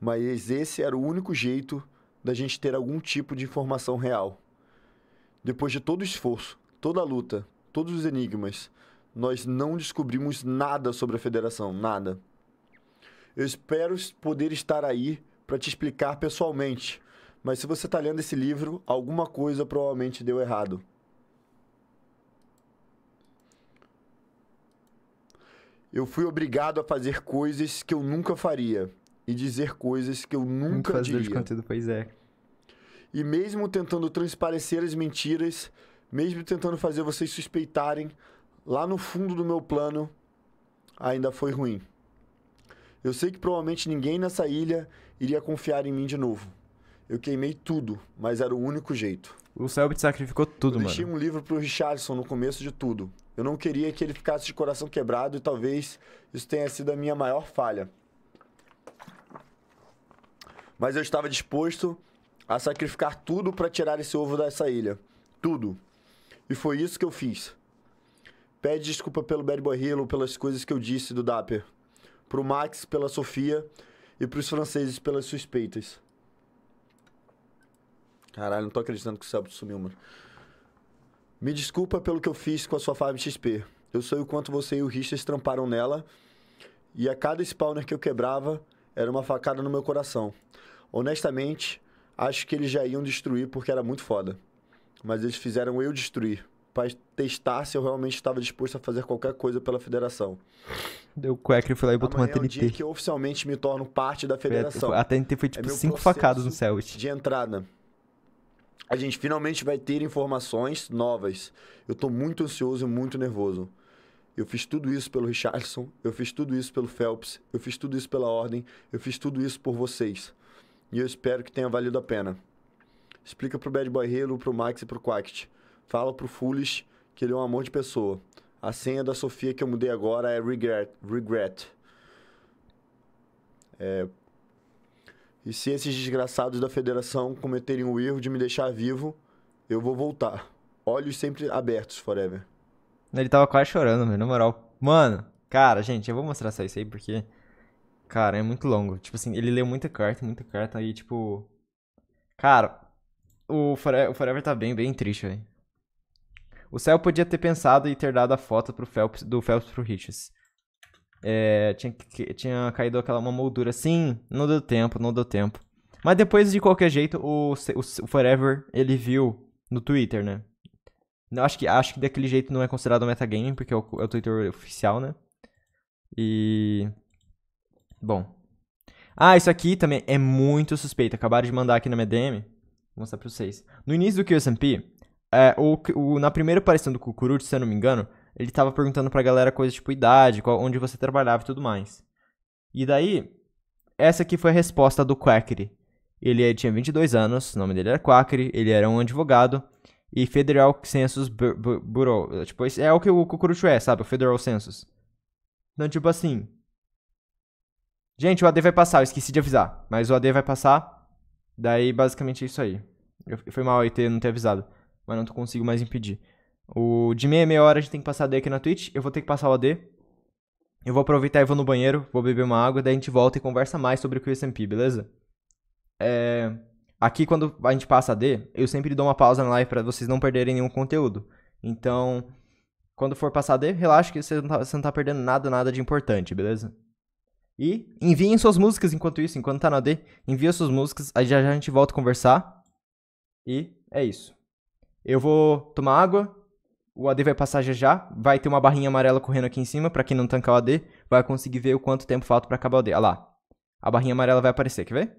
[SPEAKER 4] Mas esse era o único jeito da gente ter algum tipo de informação real. Depois de todo o esforço, toda a luta, todos os enigmas, nós não descobrimos nada sobre a federação, nada. Eu espero poder estar aí para te explicar pessoalmente, mas se você está lendo esse livro, alguma coisa provavelmente deu errado. Eu fui obrigado a fazer coisas que eu nunca faria e dizer coisas que eu nunca Muito diria. De conteúdo, pois é. E mesmo tentando transparecer as mentiras, mesmo tentando fazer vocês suspeitarem, lá no fundo do meu plano ainda foi ruim. Eu sei que provavelmente ninguém nessa ilha iria confiar em mim de novo. Eu queimei tudo, mas era o único jeito.
[SPEAKER 2] O Selbit sacrificou tudo, eu deixei mano.
[SPEAKER 4] Deixei um livro pro Richardson no começo de tudo. Eu não queria que ele ficasse de coração quebrado e talvez isso tenha sido a minha maior falha. Mas eu estava disposto a sacrificar tudo para tirar esse ovo dessa ilha. Tudo. E foi isso que eu fiz. Pede desculpa pelo Bad Boy pelas coisas que eu disse do Dapper. Pro Max pela Sofia e pros franceses pelas suspeitas. Caralho, não tô acreditando que o Celso sumiu, mano. Me desculpa pelo que eu fiz com a sua Farm XP. Eu sei o quanto você e o Richard tramparam nela. E a cada spawner que eu quebrava, era uma facada no meu coração. Honestamente, acho que eles já iam destruir porque era muito foda. Mas eles fizeram eu destruir para testar se eu realmente estava disposto a fazer qualquer coisa pela federação.
[SPEAKER 2] Deu cueca e foi lá e botou Amanhã uma TNT. É o dia que
[SPEAKER 4] eu oficialmente me torno parte da federação. Foi, a TNT foi é tipo é cinco facadas no céu. De entrada. A gente finalmente vai ter informações novas. Eu tô muito ansioso e muito nervoso. Eu fiz tudo isso pelo Richardson, eu fiz tudo isso pelo Phelps, eu fiz tudo isso pela ordem, eu fiz tudo isso por vocês. E eu espero que tenha valido a pena. Explica pro Bad Boy Halo, pro Max e pro Quacked fala pro Foolish que ele é um amor de pessoa. A senha da Sofia que eu mudei agora é regret. regret. É... E se esses desgraçados da federação cometerem o erro de me deixar vivo, eu vou voltar. Olhos sempre abertos, forever.
[SPEAKER 2] Ele tava quase chorando, meu, na moral. Mano, cara, gente, eu vou mostrar só isso aí porque. Cara, é muito longo. Tipo assim, ele leu muita carta, muita carta aí, tipo. Cara, o Forever, o Forever tá bem, bem triste, velho. O Cell podia ter pensado e ter dado a foto pro Phelps, do Phelps pro Richards. É, tinha, tinha caído aquela uma moldura. Sim, não deu tempo, não deu tempo. Mas depois, de qualquer jeito, o, o, o Forever, ele viu no Twitter, né? Acho que, acho que daquele jeito não é considerado metagame, porque é o, é o Twitter oficial, né? E. Bom. Ah, isso aqui também é muito suspeito. Acabaram de mandar aqui na minha DM. Vou mostrar pra vocês. No início do QSMP, é, o, o, na primeira aparição do Cucuruti, se eu não me engano, ele tava perguntando pra galera coisas tipo idade, qual, onde você trabalhava e tudo mais. E daí, essa aqui foi a resposta do Quackery. Ele tinha 22 anos, o nome dele era Quackery, ele era um advogado. E Federal Census Bureau, tipo, é o que o Cucurucho é, sabe? O Federal Census. Então, tipo assim... Gente, o AD vai passar, eu esqueci de avisar. Mas o AD vai passar, daí basicamente é isso aí. Eu, foi mal aí ter, não ter avisado mas não consigo mais impedir. O de meia meia hora a gente tem que passar AD aqui na Twitch. Eu vou ter que passar o AD. Eu vou aproveitar e vou no banheiro, vou beber uma água, daí a gente volta e conversa mais sobre o QSMP, beleza? É... Aqui quando a gente passa AD, eu sempre dou uma pausa na live para vocês não perderem nenhum conteúdo. Então, quando for passar AD, relaxa que você não, tá, você não tá perdendo nada, nada de importante, beleza? E enviem suas músicas enquanto isso, enquanto tá na D, envia suas músicas, aí já, já a gente volta a conversar. E é isso. Eu vou tomar água. O AD vai passar já já. Vai ter uma barrinha amarela correndo aqui em cima. Pra quem não tanca o AD, vai conseguir ver o quanto tempo falta pra acabar o AD. Olha lá. A barrinha amarela vai aparecer, quer ver?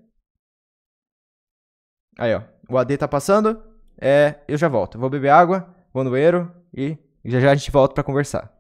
[SPEAKER 2] Aí, ó. O AD tá passando. É, eu já volto. Vou beber água, vou no banheiro
[SPEAKER 1] e já já a gente volta pra conversar.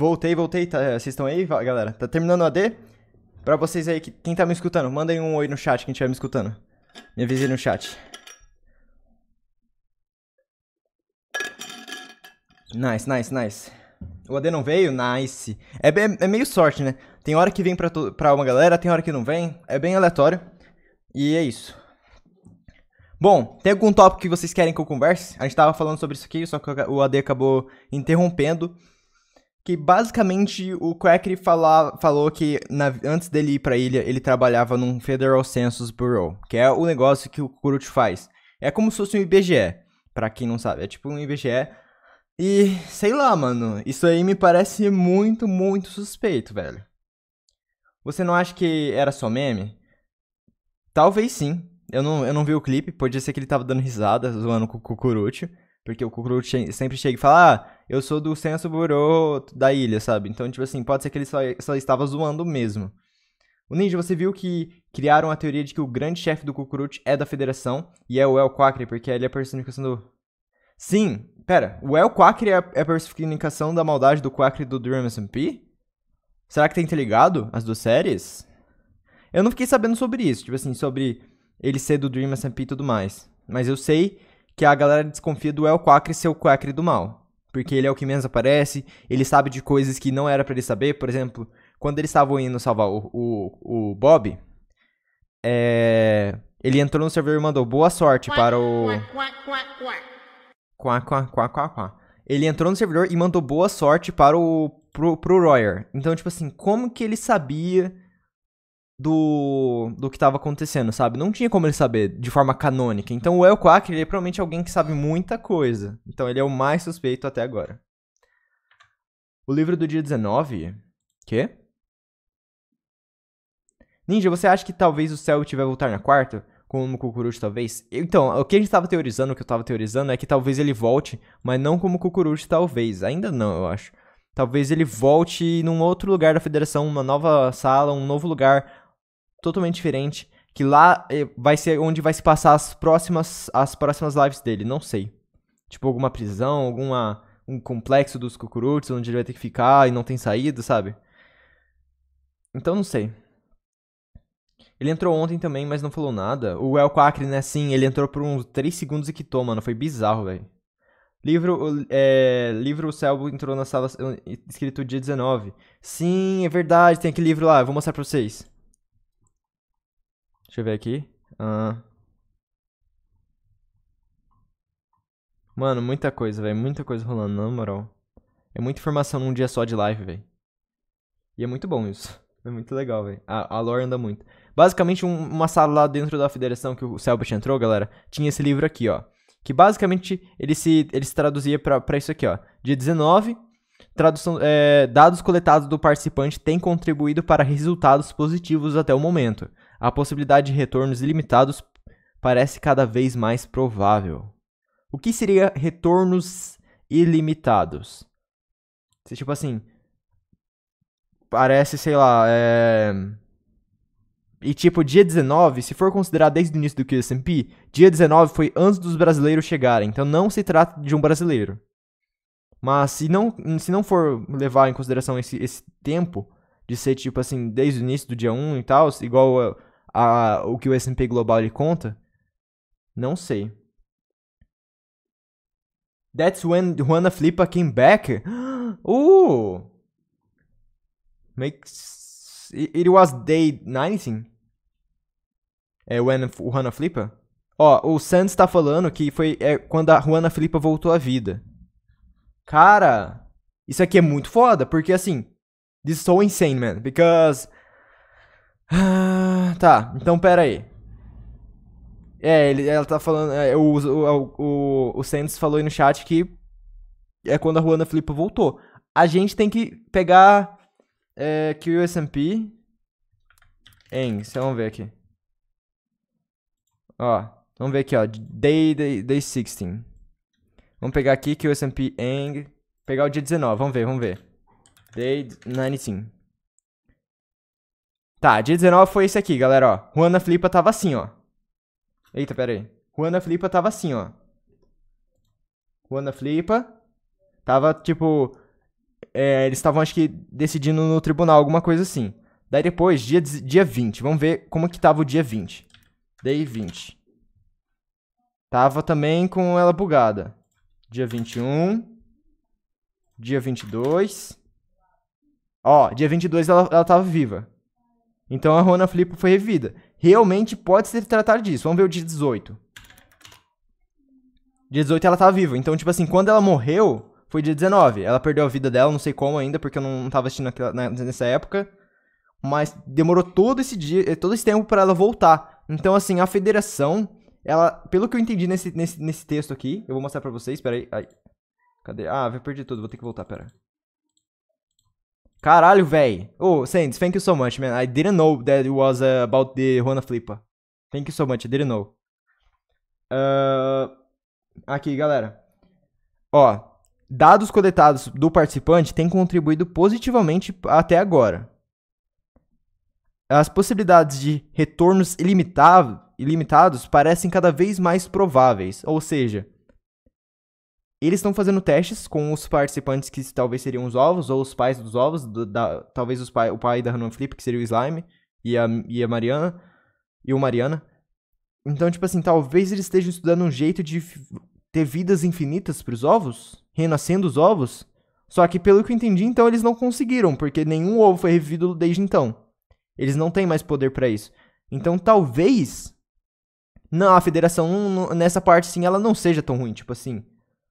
[SPEAKER 1] Voltei, voltei. Tá, é, vocês estão aí, galera? Tá
[SPEAKER 2] terminando o AD? Pra vocês aí, que, quem tá me escutando, mandem um oi no chat, quem estiver me escutando. Me avise no chat. Nice, nice, nice. O AD não veio? Nice. É, bem é meio sorte, né? Tem hora que vem pra, tu, pra uma galera, tem hora que não vem. É bem aleatório. E é isso. Bom, tem algum tópico que vocês querem que eu converse? A gente tava falando sobre isso aqui, só que o AD acabou interrompendo que basicamente o Quackery falou que na, antes dele ir para a ilha, ele trabalhava num Federal Census Bureau, que é o negócio que o Kurut faz. É como se fosse um IBGE, para quem não sabe, é tipo um IBGE. E sei lá, mano, isso aí me parece muito, muito suspeito, velho. Você não acha que era só meme? Talvez sim. Eu não, eu não vi o clipe, podia ser que ele tava dando risada, zoando com o Kukuruchi. Porque o Kukrut sempre chega e fala, ah, eu sou do Senso bureau da ilha, sabe? Então, tipo assim, pode ser que ele só, só estava zoando mesmo. O Ninja, você viu que criaram a teoria de que o grande chefe do Kukrut é da federação e é o El Quacre, porque ele é a personificação do... Sim, pera, o El Quacre é, é a personificação da maldade do Quacre do Dream SMP? Será que tá interligado as duas séries? Eu não fiquei sabendo sobre isso, tipo assim, sobre ele ser do Dream SMP e tudo mais. Mas eu sei que a galera desconfia do El Quacre ser o Quacre do mal. Porque ele é o que menos aparece, ele sabe de coisas que não era para ele saber. Por exemplo, quando eles estavam indo salvar o, o, o Bob, é... ele entrou no servidor e mandou boa sorte para o... Quá, quá, quá, quá, quá. Ele entrou no servidor e mandou boa sorte para o pro, pro Royer. Então, tipo assim, como que ele sabia do, do que estava acontecendo, sabe? Não tinha como ele saber de forma canônica. Então o El Quack, ele é provavelmente alguém que sabe muita coisa. Então ele é o mais suspeito até agora. O livro do dia 19. Quê? Ninja, você acha que talvez o céu tiver voltar na quarta? Como Cucurucho, talvez? Então, o que a gente estava teorizando, o que eu estava teorizando, é que talvez ele volte, mas não como Cucurucho, talvez. Ainda não, eu acho. Talvez ele volte num outro lugar da federação, uma nova sala, um novo lugar, totalmente diferente. Que lá eh, vai ser onde vai se passar as próximas, as próximas lives dele, não sei. Tipo, alguma prisão, alguma um complexo dos cucurutos, onde ele vai ter que ficar e não tem saída, sabe? Então não sei. Ele entrou ontem também, mas não falou nada. O El Quacre, né, sim, ele entrou por uns 3 segundos e quitou, mano. Foi bizarro, velho. Livro, é, livro O Selbo entrou na sala eh, escrito dia 19. Sim, é verdade, tem aquele livro lá, eu vou mostrar pra vocês. Deixa eu ver aqui. Ah. Mano, muita coisa, velho. Muita coisa rolando, na moral. É muita informação num dia só de live, velho. E é muito bom isso. É muito legal, velho. A, a lore anda muito. Basicamente, um, uma sala lá dentro da federação que o Selbit entrou, galera, tinha esse livro aqui, ó. Que basicamente ele se, ele se traduzia para isso aqui, ó. Dia 19, tradução, é, dados coletados do participante têm contribuído para resultados positivos até o momento a possibilidade de retornos ilimitados parece cada vez mais provável. O que seria retornos ilimitados? Se, tipo assim, parece, sei lá, é... E tipo, dia 19, se for considerar desde o início do QSMP, dia 19 foi antes dos brasileiros chegarem, então não se trata de um brasileiro. Mas se não, se não for levar em consideração esse, esse tempo de ser tipo assim, desde o início do dia 1 e tal, igual a, o que o S&P Global ele conta? Não sei. That's when Juana Flipa came back. Uh! Makes... It was day 19? É when Juana Flipa? Ó, o Sands tá falando que foi é, quando a Juana Flipa voltou à vida. Cara, isso aqui é muito foda, porque assim... This is so insane, man. Because ah, tá, então pera aí. É, ele, ela tá falando. É, o, o, é, o, o Santos falou aí no chat que é quando a Ruana Filipa voltou. A gente tem que pegar é, que em. Vamos ver aqui. Ó, vamos ver aqui, ó. Day, day, day 16. Vamos pegar aqui que o Pegar o dia 19, vamos ver, vamos ver. Day 19. Tá, dia 19 foi esse aqui, galera, ó. Juana Flipa tava assim, ó. Eita, pera aí. Juana Flipa tava assim, ó. Juana Flipa tava, tipo... É, eles estavam, acho que, decidindo no tribunal, alguma coisa assim. Daí depois, dia, dia 20. Vamos ver como que tava o dia 20. Day 20. Tava também com ela bugada. Dia 21. Dia 22. Ó, dia 22 ela, ela tava viva. Então a Rona Flipo foi revivida. Realmente pode se tratar disso. Vamos ver o dia 18. Dia 18 ela tá viva. Então, tipo assim, quando ela morreu, foi dia 19. Ela perdeu a vida dela, não sei como ainda, porque eu não tava assistindo aquela, né, nessa época. Mas demorou todo esse dia, eh, todo esse tempo para ela voltar. Então, assim, a federação, ela, pelo que eu entendi nesse, nesse, nesse texto aqui, eu vou mostrar pra vocês, peraí. Ai, cadê? Ah, eu perdi tudo, vou ter que voltar, pera. Caralho, véi. Oh, Sands, thank you so much, man. I didn't know that it was uh, about the Juana Flipa. Thank you so much, I didn't know. Uh, aqui, galera. Ó, dados coletados do participante têm contribuído positivamente até agora. As possibilidades de retornos ilimitados parecem cada vez mais prováveis, ou seja, eles estão fazendo testes com os participantes que talvez seriam os ovos, ou os pais dos ovos, do, da, talvez pai, o pai da Hanuman Flip, que seria o Slime, e a, e a Mariana, e o Mariana. Então, tipo assim, talvez eles estejam estudando um jeito de ter vidas infinitas para os ovos, renascendo os ovos. Só que, pelo que eu entendi, então eles não conseguiram, porque nenhum ovo foi revivido desde então. Eles não têm mais poder para isso. Então, talvez. Não, a federação, nessa parte, sim, ela não seja tão ruim. Tipo assim,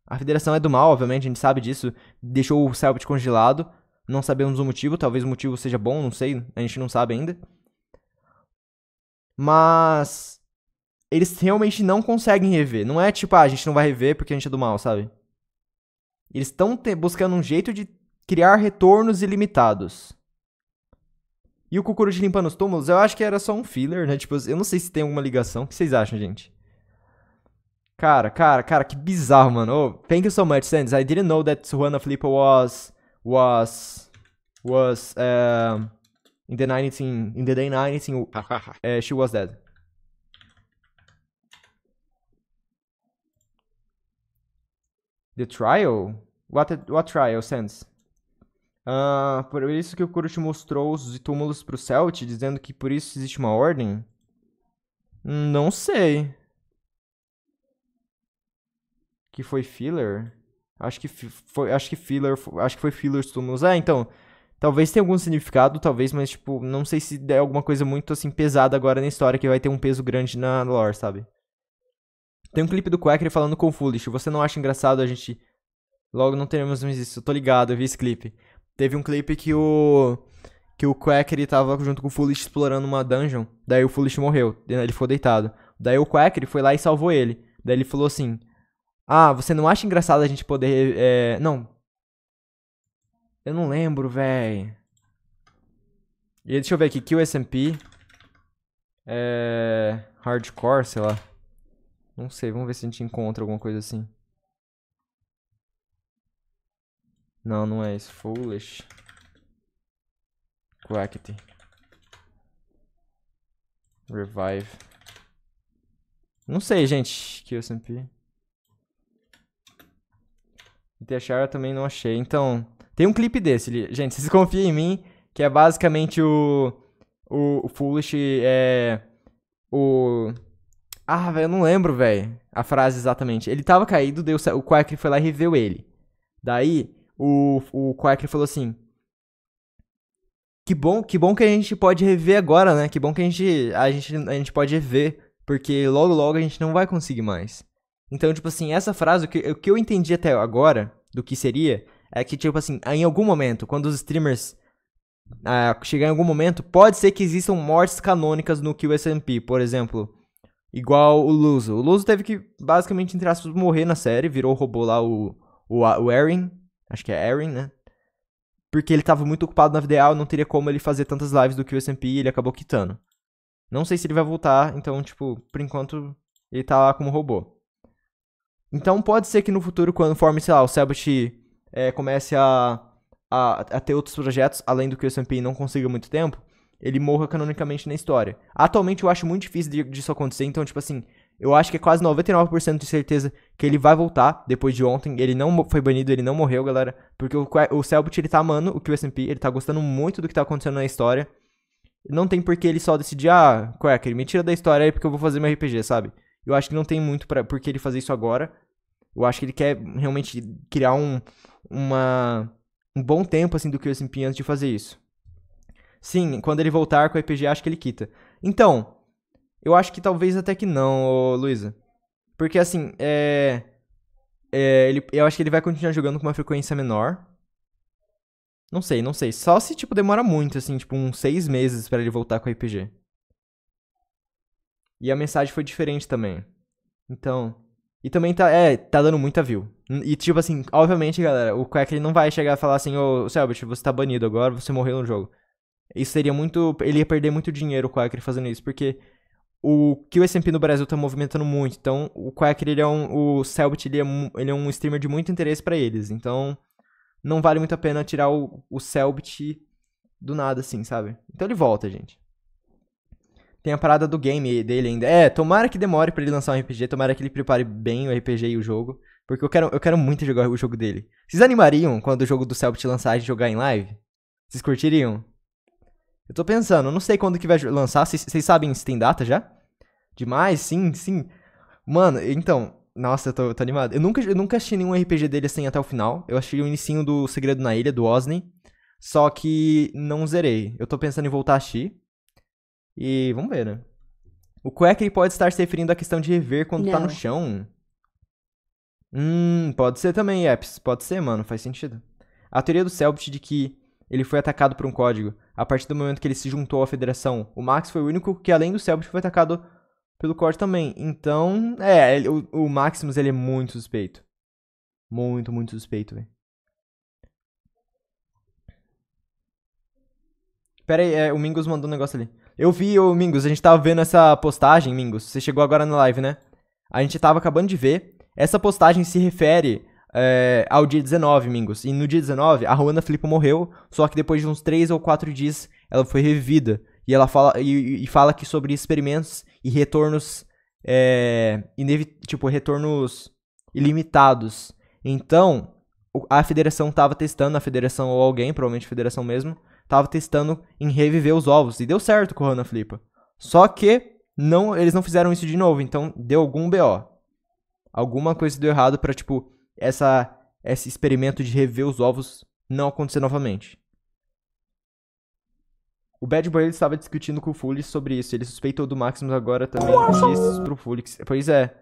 [SPEAKER 2] a federação é do mal, obviamente, a gente sabe disso. Deixou o Celtic congelado. Não sabemos o motivo, talvez o motivo seja bom, não sei, a gente não sabe ainda. Mas eles realmente não conseguem rever. Não é tipo, ah, a gente não vai rever porque a gente é do mal, sabe? Eles estão buscando um jeito de criar retornos ilimitados. E o Kukuruchi limpando os túmulos, eu acho que era só um filler, né? Tipo, eu não sei se tem alguma ligação. O que vocês acham, gente? Cara, cara, cara, que bizarro, mano. Oh, thank you so much, Sands. I didn't know that Juana Filippo was... Was... Was... Uh, in the 19... In the day 19... Uh, eh, she was dead. The trial? What, what trial, Sands? Uh, por isso que o Kurush mostrou os túmulos pro Celt, dizendo que por isso existe uma ordem? Hum, não sei que foi filler. Acho que foi, acho que filler, acho que foi filler os túmulos. É, então, talvez tenha algum significado, talvez, mas tipo, não sei se der alguma coisa muito assim pesada agora na história que vai ter um peso grande na lore, sabe? Tem um clipe do Quacker falando com o Foolish. Você não acha engraçado a gente logo não teremos mais isso? Eu tô ligado, eu vi esse clipe. Teve um clipe que o que o Quacker tava junto com o Foolish explorando uma dungeon. Daí o Foolish morreu, ele ficou deitado. Daí o Quacker foi lá e salvou ele. Daí ele falou assim: ah, você não acha engraçado a gente poder. É... Não. Eu não lembro, véi. E deixa eu ver aqui. QSMP. SMP. É. Hardcore, sei lá. Não sei, vamos ver se a gente encontra alguma coisa assim. Não, não é isso. Foolish. Quackity. Revive. Não sei, gente. QSMP. SMP. E Shara também não achei. Então, tem um clipe desse. Gente, vocês confiam em mim, que é basicamente o. O, o Foolish é. O. Ah, velho, eu não lembro, velho, a frase exatamente. Ele tava caído, daí o, o foi lá e reveu ele. Daí, o, o Quaker falou assim: que bom, que bom que a gente pode rever agora, né? Que bom que a gente, a gente, a gente pode rever, porque logo logo a gente não vai conseguir mais. Então, tipo assim, essa frase, o que, o que eu entendi até agora do que seria, é que, tipo assim, em algum momento, quando os streamers uh, em algum momento, pode ser que existam mortes canônicas no QSMP, por exemplo. Igual o Luso. O Luso teve que, basicamente, entre aspas, morrer na série, virou robô lá, o, o, o Aaron, acho que é Aaron, né? Porque ele tava muito ocupado na vida real, não teria como ele fazer tantas lives do QSMP e ele acabou quitando. Não sei se ele vai voltar, então, tipo, por enquanto, ele tá lá como robô. Então pode ser que no futuro, quando forme, sei lá, o Sabbath é, comece a, a, a, ter outros projetos, além do que o SMP não consiga muito tempo, ele morra canonicamente na história. Atualmente eu acho muito difícil de, disso acontecer, então, tipo assim, eu acho que é quase 99% de certeza que ele vai voltar depois de ontem. Ele não foi banido, ele não morreu, galera. Porque o, é, o Selbit, ele tá amando o que o SMP, ele tá gostando muito do que tá acontecendo na história. Não tem por que ele só decidir, ah, Quacker, me tira da história aí porque eu vou fazer meu RPG, sabe? Eu acho que não tem muito pra, por que ele fazer isso agora. Eu acho que ele quer realmente criar um, uma, um bom tempo assim, do Kirsten Pin antes de fazer isso. Sim, quando ele voltar com o IPG, acho que ele quita. Então, eu acho que talvez até que não, Luísa. Porque assim, é, é, ele, eu acho que ele vai continuar jogando com uma frequência menor. Não sei, não sei. Só se, tipo, demora muito, assim, tipo, uns seis meses para ele voltar com o IPG. E a mensagem foi diferente também. Então. E também tá, é, tá dando muita view. E tipo assim, obviamente, galera, o Quack ele não vai chegar a falar assim, ô oh, Selbit, você tá banido agora, você morreu no jogo. Isso seria muito. Ele ia perder muito dinheiro o Quacker fazendo isso, porque o que o SMP no Brasil tá movimentando muito. Então, o Quacker, ele é um. O Selbit, ele, é ele é um streamer de muito interesse para eles. Então, não vale muito a pena tirar o, o Selbit do nada, assim, sabe? Então ele volta, gente. Tem a parada do game dele ainda. É, tomara que demore para ele lançar um RPG, tomara que ele prepare bem o RPG e o jogo. Porque eu quero, eu quero muito jogar o jogo dele. Vocês animariam quando o jogo do Celtic lançar de jogar em live? Vocês curtiriam? Eu tô pensando, não sei quando que vai lançar. Vocês sabem se tem data já? Demais, sim, sim. Mano, então, nossa, eu tô, tô, animado. Eu nunca, eu nunca achei nenhum RPG dele assim até o final. Eu achei o inicinho do Segredo na Ilha, do Osni. Só que não zerei. Eu tô pensando em voltar a assistir. E vamos ver, né? O é ele pode estar se referindo à questão de rever quando Não. tá no chão. Hum, pode ser também, Eps. Pode ser, mano. Faz sentido. A teoria do Selbit de que ele foi atacado por um código. A partir do momento que ele se juntou à federação, o Max foi o único que, além do Selbit, foi atacado pelo código também. Então, é, ele, o, o, Maximus ele é muito suspeito. Muito, muito suspeito, velho. Pera aí, é, o Mingus mandou um negócio ali. Eu vi, Mingus, a gente tava vendo essa postagem, Mingus. Você chegou agora na live, né? A gente tava acabando de ver. Essa postagem se refere é, ao dia 19, Mingus. E no dia 19, a Ruana Filipe morreu, só que depois de uns 3 ou 4 dias, ela foi revivida. E ela fala, e, e fala que sobre experimentos e retornos, é, tipo, retornos ilimitados. Então, a federação tava testando, a federação ou alguém, provavelmente a federação mesmo, tava testando em reviver os ovos. E deu certo com o Hanna Flipa. Só que não, eles não fizeram isso de novo, então deu algum BO. Alguma coisa deu errado para tipo essa esse experimento de rever os ovos não acontecer novamente. O Bad Boy estava discutindo com o Fulix sobre isso. Ele suspeitou do Maximus agora também disse pro Fulix. Pois é.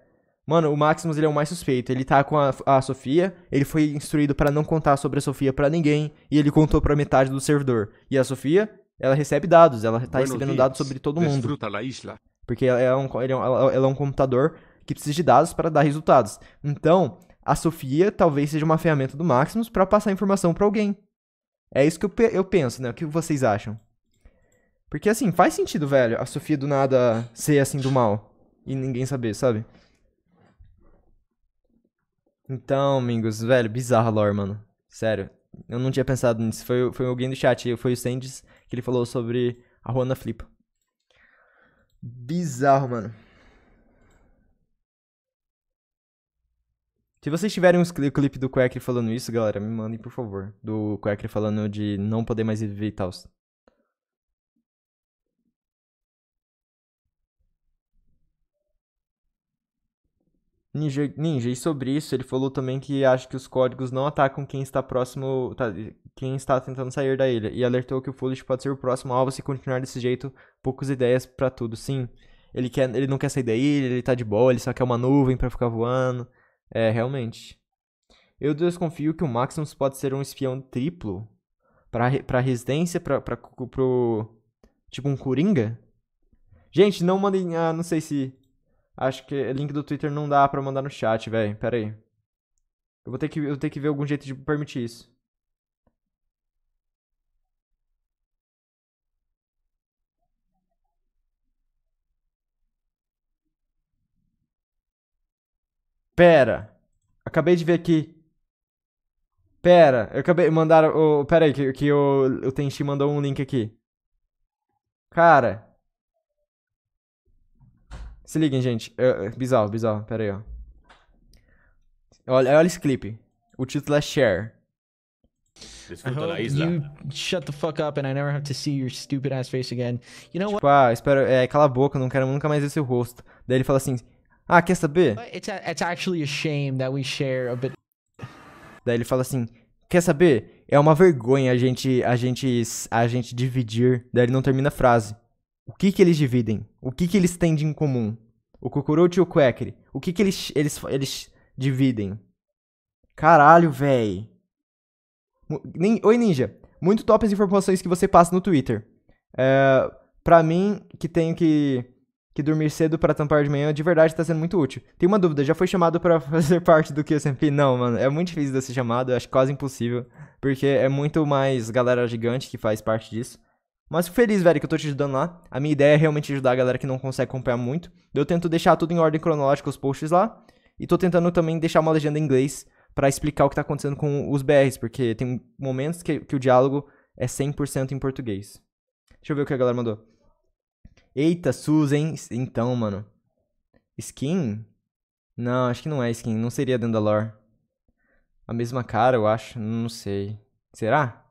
[SPEAKER 2] Mano, o Maximus ele é o mais suspeito. Ele tá com a, a Sofia, ele foi instruído para não contar sobre a Sofia para ninguém, e ele contou para metade do servidor. E a Sofia, ela recebe dados, ela tá Buenos recebendo dias. dados sobre todo mundo. La isla. Porque ela é, é, um, ela, ela é um computador que precisa de dados para dar resultados. Então, a Sofia talvez seja uma ferramenta do Maximus para passar informação para alguém. É isso que eu, eu penso, né? O que vocês acham? Porque assim, faz sentido, velho, a Sofia do nada ser assim do mal e ninguém saber, sabe? Então, Mingus, velho, bizarro a lore, mano. Sério. Eu não tinha pensado nisso. Foi, foi alguém do chat, foi o Sandys, que ele falou sobre a Ruana Flipa. Bizarro, mano. Se vocês tiverem um clipe do Quacker falando isso, galera, me mandem, por favor. Do Quacker falando de não poder mais viver e tal. Ninja, Ninja, e sobre isso, ele falou também que acha que os códigos não atacam quem está próximo. Tá, quem está tentando sair da ilha. E alertou que o Foolish pode ser o próximo alvo se continuar desse jeito. Poucas ideias para tudo, sim. Ele, quer, ele não quer sair da ilha, ele tá de boa, ele só quer uma nuvem para ficar voando. É, realmente. Eu desconfio que o Maximus pode ser um espião triplo pra, pra residência, pra, pra, pro. Tipo um coringa? Gente, não mandem. Ah, não sei se Acho que link do Twitter não dá pra mandar no chat, velho. Pera aí. Eu vou, ter que, eu vou ter que ver algum jeito de permitir
[SPEAKER 1] isso. Pera. Acabei de ver aqui.
[SPEAKER 2] Pera, eu acabei. Mandaram. o pera aí, que, que o, o Tenchi mandou um link aqui. Cara, se liguem, gente. É, é, bizarro, bizarro. Pera aí, ó. Olha, olha esse clipe. O título é Share.
[SPEAKER 3] Desfruta da You
[SPEAKER 2] shut the fuck up and I never have to see your stupid ass face again. You know tipo, ah, espera. é, cala a boca, não quero nunca mais ver seu rosto. Daí ele fala assim, ah, quer saber? It's, a, it's actually a shame that we share a bit. Daí ele fala assim, quer saber? É uma vergonha a gente, a gente, a gente dividir. Daí ele não termina a frase. O que que eles dividem? O que que eles têm de em comum? O Kukuruchi e o Quackry. O que que eles, eles, eles dividem? Caralho, véi. Nin... Oi, Ninja. Muito top as informações que você passa no Twitter. É... Pra mim, que tenho que, que dormir cedo para tampar de manhã, de verdade tá sendo muito útil. Tem uma dúvida, já foi chamado para fazer parte do QSMP? Não, mano, é muito difícil de ser chamado, acho quase impossível. Porque é muito mais galera gigante que faz parte disso. Mas feliz, velho, que eu tô te ajudando lá. A minha ideia é realmente ajudar a galera que não consegue acompanhar muito. Eu tento deixar tudo em ordem cronológica, os posts lá. E tô tentando também deixar uma legenda em inglês para explicar o que tá acontecendo com os BRs, porque tem momentos que, que o diálogo é 100% em português. Deixa eu ver o que a galera mandou. Eita, Susan. Então, mano. Skin? Não, acho que não é skin. Não seria dentro da lore. A mesma cara, eu acho. Não sei. Será?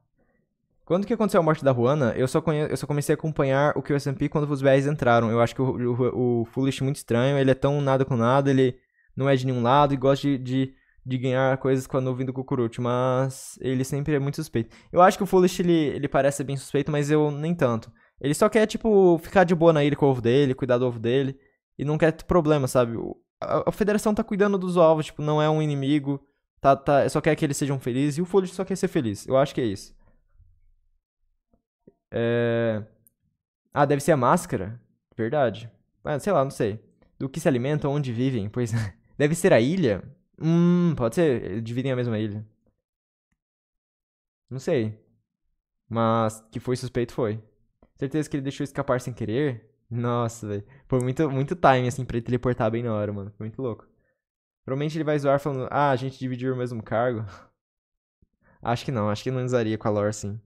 [SPEAKER 2] Quando que aconteceu a morte da Ruana, eu só, conhe... eu só comecei a acompanhar o que o S&P quando os BRs entraram. Eu acho que o, o, o Foolish é muito estranho, ele é tão nada com nada, ele não é de nenhum lado e gosta de, de, de ganhar coisas com a nuvem do Kukuruchi, mas ele sempre é muito suspeito. Eu acho que o Foolish, ele, ele parece bem suspeito, mas eu nem tanto. Ele só quer, tipo, ficar de boa na ilha com o ovo dele, cuidar do ovo dele, e não quer ter problema, sabe? A, a federação tá cuidando dos ovos, tipo, não é um inimigo, tá, tá, só quer que eles sejam felizes, e o Foolish só quer ser feliz. Eu acho que é isso. É... Ah, deve ser a máscara? Verdade. Ah, sei lá, não sei. Do que se alimentam, onde vivem, pois. deve ser a ilha? Hum, pode ser. Dividem a mesma ilha. Não sei. Mas que foi suspeito, foi. Certeza que ele deixou escapar sem querer? Nossa, velho. Foi muito, muito time, assim, pra ele teleportar bem na hora, mano. Foi muito louco. Provavelmente ele vai zoar falando, ah, a gente dividiu o mesmo cargo. acho que não, acho que não usaria com a lore, sim.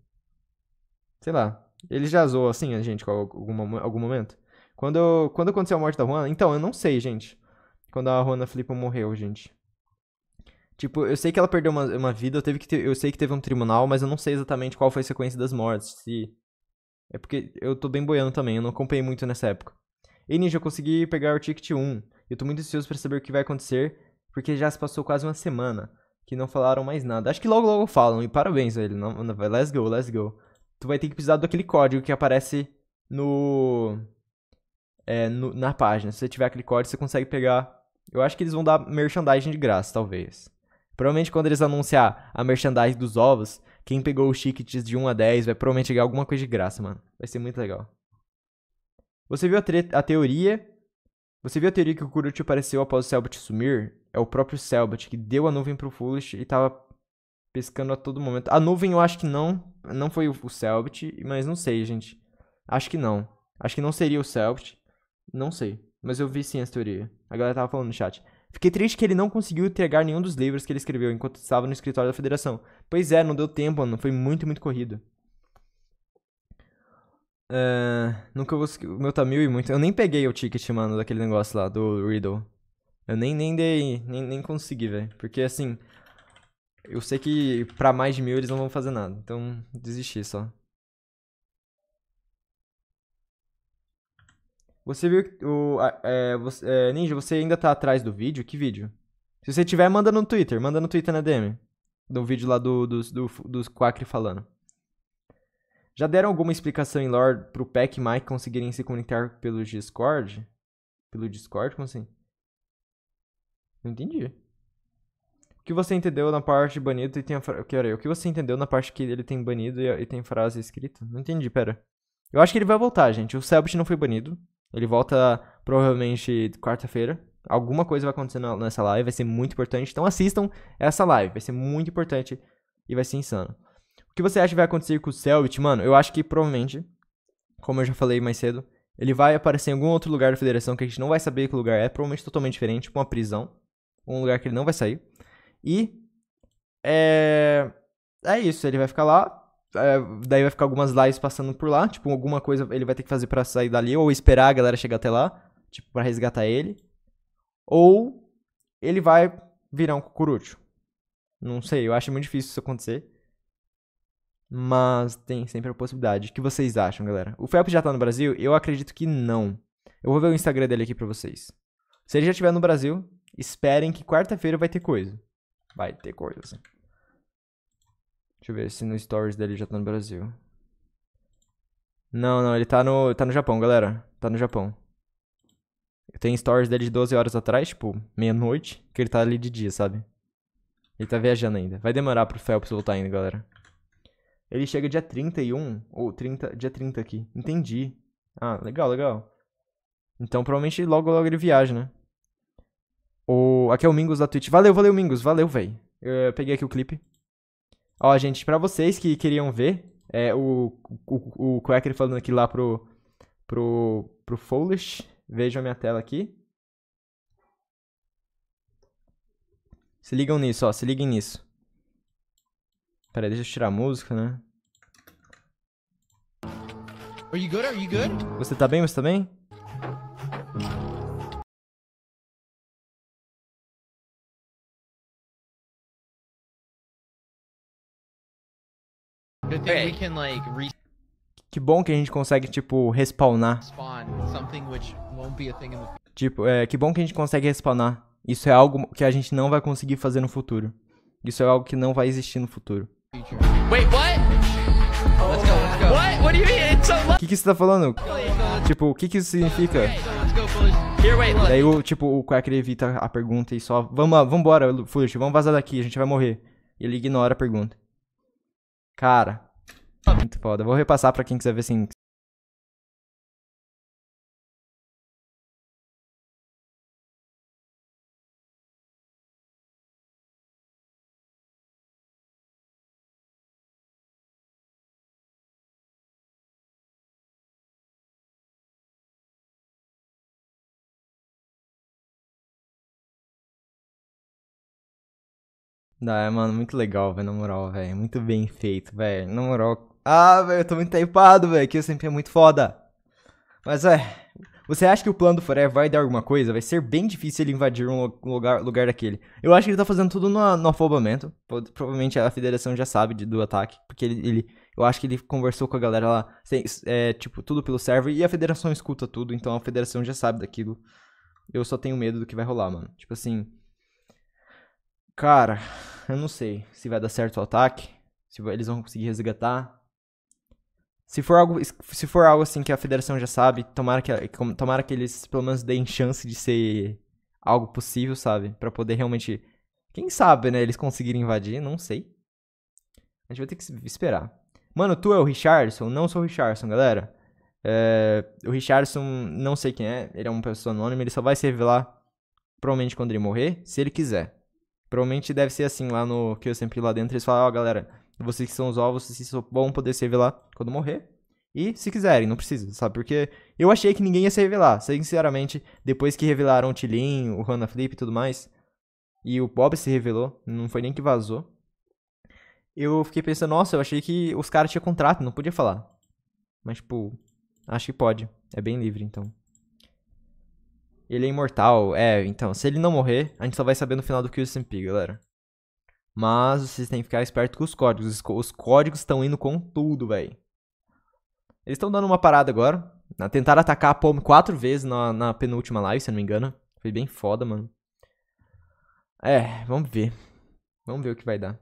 [SPEAKER 2] Sei lá. Ele já zoou assim a gente com algum, algum momento? Quando, quando aconteceu a morte da Juana? Então, eu não sei, gente. Quando a Juana Flipa morreu, gente. Tipo, eu sei que ela perdeu uma, uma vida, eu, teve que ter, eu sei que teve um tribunal, mas eu não sei exatamente qual foi a sequência das mortes. Se... É porque eu tô bem boiando também, eu não acompanhei muito nessa época. E Ninja, eu consegui pegar o ticket 1. Eu tô muito ansioso para saber o que vai acontecer, porque já se passou quase uma semana que não falaram mais nada. Acho que logo logo falam, e parabéns, a velho. Let's go, let's go tu vai ter que precisar daquele código que aparece no, é, no, na página. Se você tiver aquele código, você consegue pegar. Eu acho que eles vão dar merchandising de graça, talvez. Provavelmente quando eles anunciar a merchandising dos ovos, quem pegou os tickets de 1 a 10 vai provavelmente ganhar alguma coisa de graça, mano. Vai ser muito legal. Você viu a, a teoria? Você viu a teoria que o Kuruchi apareceu após o Selbit sumir? É o próprio Selbit que deu a nuvem pro Foolish e tava pescando a todo momento. A nuvem eu acho que não. Não foi o Selbit, mas não sei, gente. Acho que não. Acho que não seria o Selbit. Não sei. Mas eu vi sim essa teoria. A galera tava falando no chat. Fiquei triste que ele não conseguiu entregar nenhum dos livros que ele escreveu enquanto estava no escritório da federação. Pois é, não deu tempo, mano. Foi muito, muito corrido. Uh, nunca vou. O meu tá mil e muito. Eu nem peguei o ticket, mano, daquele negócio lá, do Riddle. Eu nem, nem dei. Nem, nem consegui, velho. Porque assim. Eu sei que pra mais de mil eles não vão fazer nada, então desisti só. Você viu o. É, você, é, Ninja, você ainda tá atrás do vídeo? Que vídeo? Se você tiver, manda no Twitter, manda no Twitter na DM. Do vídeo lá do, dos, do, dos falando. Já deram alguma explicação em lore pro Pac e Mike conseguirem se conectar pelo Discord? Pelo Discord? Como assim? Não entendi que você entendeu na parte banido e tem a frase. O que você entendeu na parte que ele tem banido e, tem frase escrita? Não entendi, pera. Eu acho que ele vai voltar, gente. O Selbit não foi banido. Ele volta provavelmente quarta-feira. Alguma coisa vai acontecer nessa live, vai ser muito importante. Então assistam essa live, vai ser muito importante e vai ser insano. O que você acha que vai acontecer com o Selbit, mano? Eu acho que provavelmente, como eu já falei mais cedo, ele vai aparecer em algum outro lugar da federação que a gente não vai saber que lugar é, provavelmente totalmente diferente, tipo uma prisão, um lugar que ele não vai sair. E é, é isso, ele vai ficar lá. É, daí vai ficar algumas lives passando por lá. Tipo, alguma coisa ele vai ter que fazer para sair dali. Ou esperar a galera chegar até lá. Tipo, pra resgatar ele. Ou ele vai virar um cucurucho. Não sei, eu acho muito difícil isso acontecer. Mas tem sempre a possibilidade. O que vocês acham, galera? O Felps já tá no Brasil? Eu acredito que não. Eu vou ver o Instagram dele aqui pra vocês. Se ele já estiver no Brasil, esperem que quarta-feira vai ter coisa. Vai ter coisa. Deixa eu ver se no stories dele já tá no Brasil. Não, não, ele tá no, tá no Japão, galera. Tá no Japão. Tem stories dele de 12 horas atrás, tipo, meia-noite, que ele tá ali de dia, sabe? Ele tá viajando ainda. Vai demorar pro Phelps voltar ainda, galera. Ele chega dia 31, ou 30, dia 30 aqui. Entendi. Ah, legal, legal. Então, provavelmente, logo, logo ele viaja, né? O... Aqui é o Mingus da Twitch. Valeu, valeu, Mingus. Valeu, véi. Eu peguei aqui o clipe. Ó, gente, pra vocês que queriam ver, é, o, o, o Quacker falando aqui lá pro, pro, pro Foolish. Vejam a minha tela aqui. Se ligam nisso, ó. Se liguem nisso. Pera aí, deixa eu tirar a música, né?
[SPEAKER 1] Você tá bem? Você tá bem? we can like re que bom que a gente consegue, tipo,
[SPEAKER 2] respawnar. Tipo, é, que bom que a gente consegue respawnar. Isso é algo que a gente não vai conseguir fazer no futuro. Isso é algo que não vai existir no futuro.
[SPEAKER 5] Wait, what? Let's go, let's go. What? What do you
[SPEAKER 1] mean? It's so
[SPEAKER 2] O que que você tá falando? Tipo, o que que isso significa? Here, wait, Daí, o, tipo, o Quack evita a pergunta e só... Vamos, vamos embora, Foolish, vamos vazar daqui, a gente vai morrer. Ele ignora a pergunta.
[SPEAKER 1] Cara, muito foda. Vou repassar para quem quiser ver sem, Da, é, mano, muito legal, velho, na moral, velho.
[SPEAKER 2] Muito bem feito, velho. Na moral. Ah, velho, eu tô muito hypado, velho. Que sempre é muito foda. Mas é. Você acha que o plano do Forever vai dar alguma coisa? Vai ser bem difícil ele invadir um lugar, lugar daquele. Eu acho que ele tá fazendo tudo no, no afobamento. Provavelmente a federação já sabe de, do ataque. Porque ele, ele, Eu acho que ele conversou com a galera lá. É, tipo, tudo pelo server. E a federação escuta tudo. Então a federação já sabe daquilo. Eu só tenho medo do que vai rolar, mano. Tipo assim. Cara, eu não sei se vai dar certo o ataque, se eles vão conseguir resgatar. Se for algo, se for algo assim que a federação já sabe, tomara que, tomara que eles pelo menos deem chance de ser algo possível, sabe? para poder realmente. Quem sabe, né? Eles conseguirem invadir, não sei. A gente vai ter que esperar. Mano, tu é o Richardson? Não sou o Richardson, galera. É, o Richardson, não sei quem é, ele é uma pessoa anônima, ele só vai se revelar provavelmente quando ele morrer, se ele quiser. Provavelmente deve ser assim lá no que eu sempre lá dentro. Eles falam, ó, oh, galera, vocês que são os ovos, vocês só vão poder se revelar quando morrer. E se quiserem, não precisa, sabe? Porque eu achei que ninguém ia se revelar. Sinceramente, depois que revelaram o Tilin, o Hannah Flip e tudo mais, e o Bob se revelou, não foi nem que vazou. Eu fiquei pensando, nossa, eu achei que os caras tinham contrato, não podia falar. Mas, tipo, acho que pode. É bem livre, então. Ele é imortal. É, então, se ele não morrer, a gente só vai saber no final do Kill SMP, galera. Mas vocês têm que ficar esperto com os códigos. Os códigos estão indo com tudo, velho. Eles estão dando uma parada agora. Tentaram atacar a Palme quatro vezes na, na penúltima live, se eu não me engano. Foi bem foda, mano. É, vamos ver. Vamos ver o que vai dar.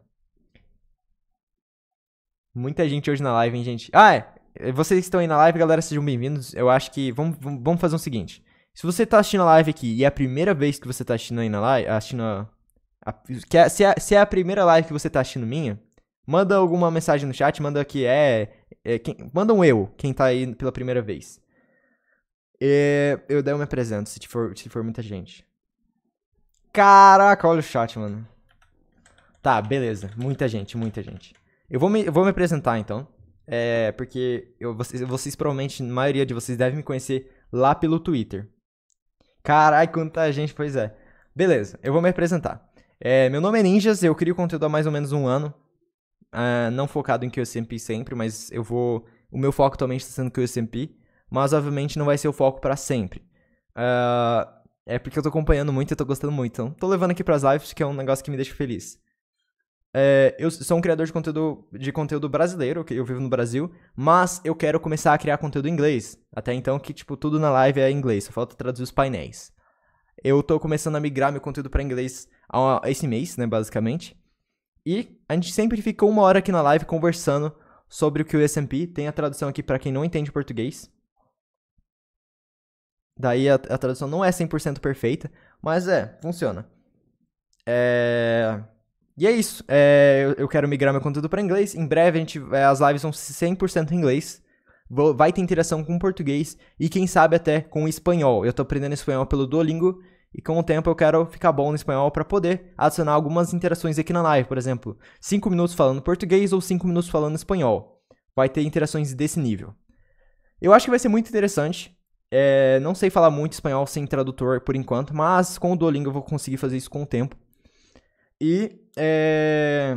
[SPEAKER 2] Muita gente hoje na live, hein, gente? Ah, é. Vocês que estão aí na live, galera, sejam bem-vindos. Eu acho que. Vamos, vamos fazer o um seguinte. Se você tá assistindo a live aqui e é a primeira vez que você tá assistindo aí na live, assistindo a, a, é, se, é, se, é, a primeira live que você tá assistindo minha, manda alguma mensagem no chat, manda que é, é quem, manda um eu, quem tá aí pela primeira vez. E, é, eu daí eu me apresento, se for, se for muita gente. Caraca, olha o chat, mano. Tá, beleza. Muita gente, muita gente. Eu vou me, eu vou me apresentar, então. É, porque eu, vocês, vocês, provavelmente, a maioria de vocês deve me conhecer lá pelo Twitter. Carai, quanta gente, pois é. Beleza, eu vou me apresentar. É, meu nome é Ninjas, eu crio conteúdo há mais ou menos um ano. Uh, não focado em QSMP sempre, mas eu vou. O meu foco atualmente está sendo QSMP, mas obviamente não vai ser o foco para sempre. Uh, é porque eu tô acompanhando muito e tô gostando muito. Então, tô levando aqui pras lives, que é um negócio que me deixa feliz. É, eu sou um criador de conteúdo, de conteúdo brasileiro, eu vivo no Brasil, mas eu quero começar a criar conteúdo em inglês. Até então que, tipo, tudo na live é em inglês, só falta traduzir os painéis. Eu tô começando a migrar meu conteúdo para inglês esse mês, né, basicamente. E a gente sempre ficou uma hora aqui na live conversando sobre o que o S&P tem a tradução aqui para quem não entende português. Daí a, a tradução não é 100% perfeita, mas é, funciona. É... E é isso. É, eu quero migrar meu conteúdo para inglês. Em breve a gente, é, as lives vão ser 100% em inglês. Vou, vai ter interação com português e quem sabe até com espanhol. Eu estou aprendendo espanhol pelo Duolingo e com o tempo eu quero ficar bom no espanhol para poder adicionar algumas interações aqui na live, por exemplo, 5 minutos falando português ou 5 minutos falando espanhol. Vai ter interações desse nível. Eu acho que vai ser muito interessante. É, não sei falar muito espanhol sem tradutor por enquanto, mas com o Duolingo eu vou conseguir fazer isso com o tempo. E é...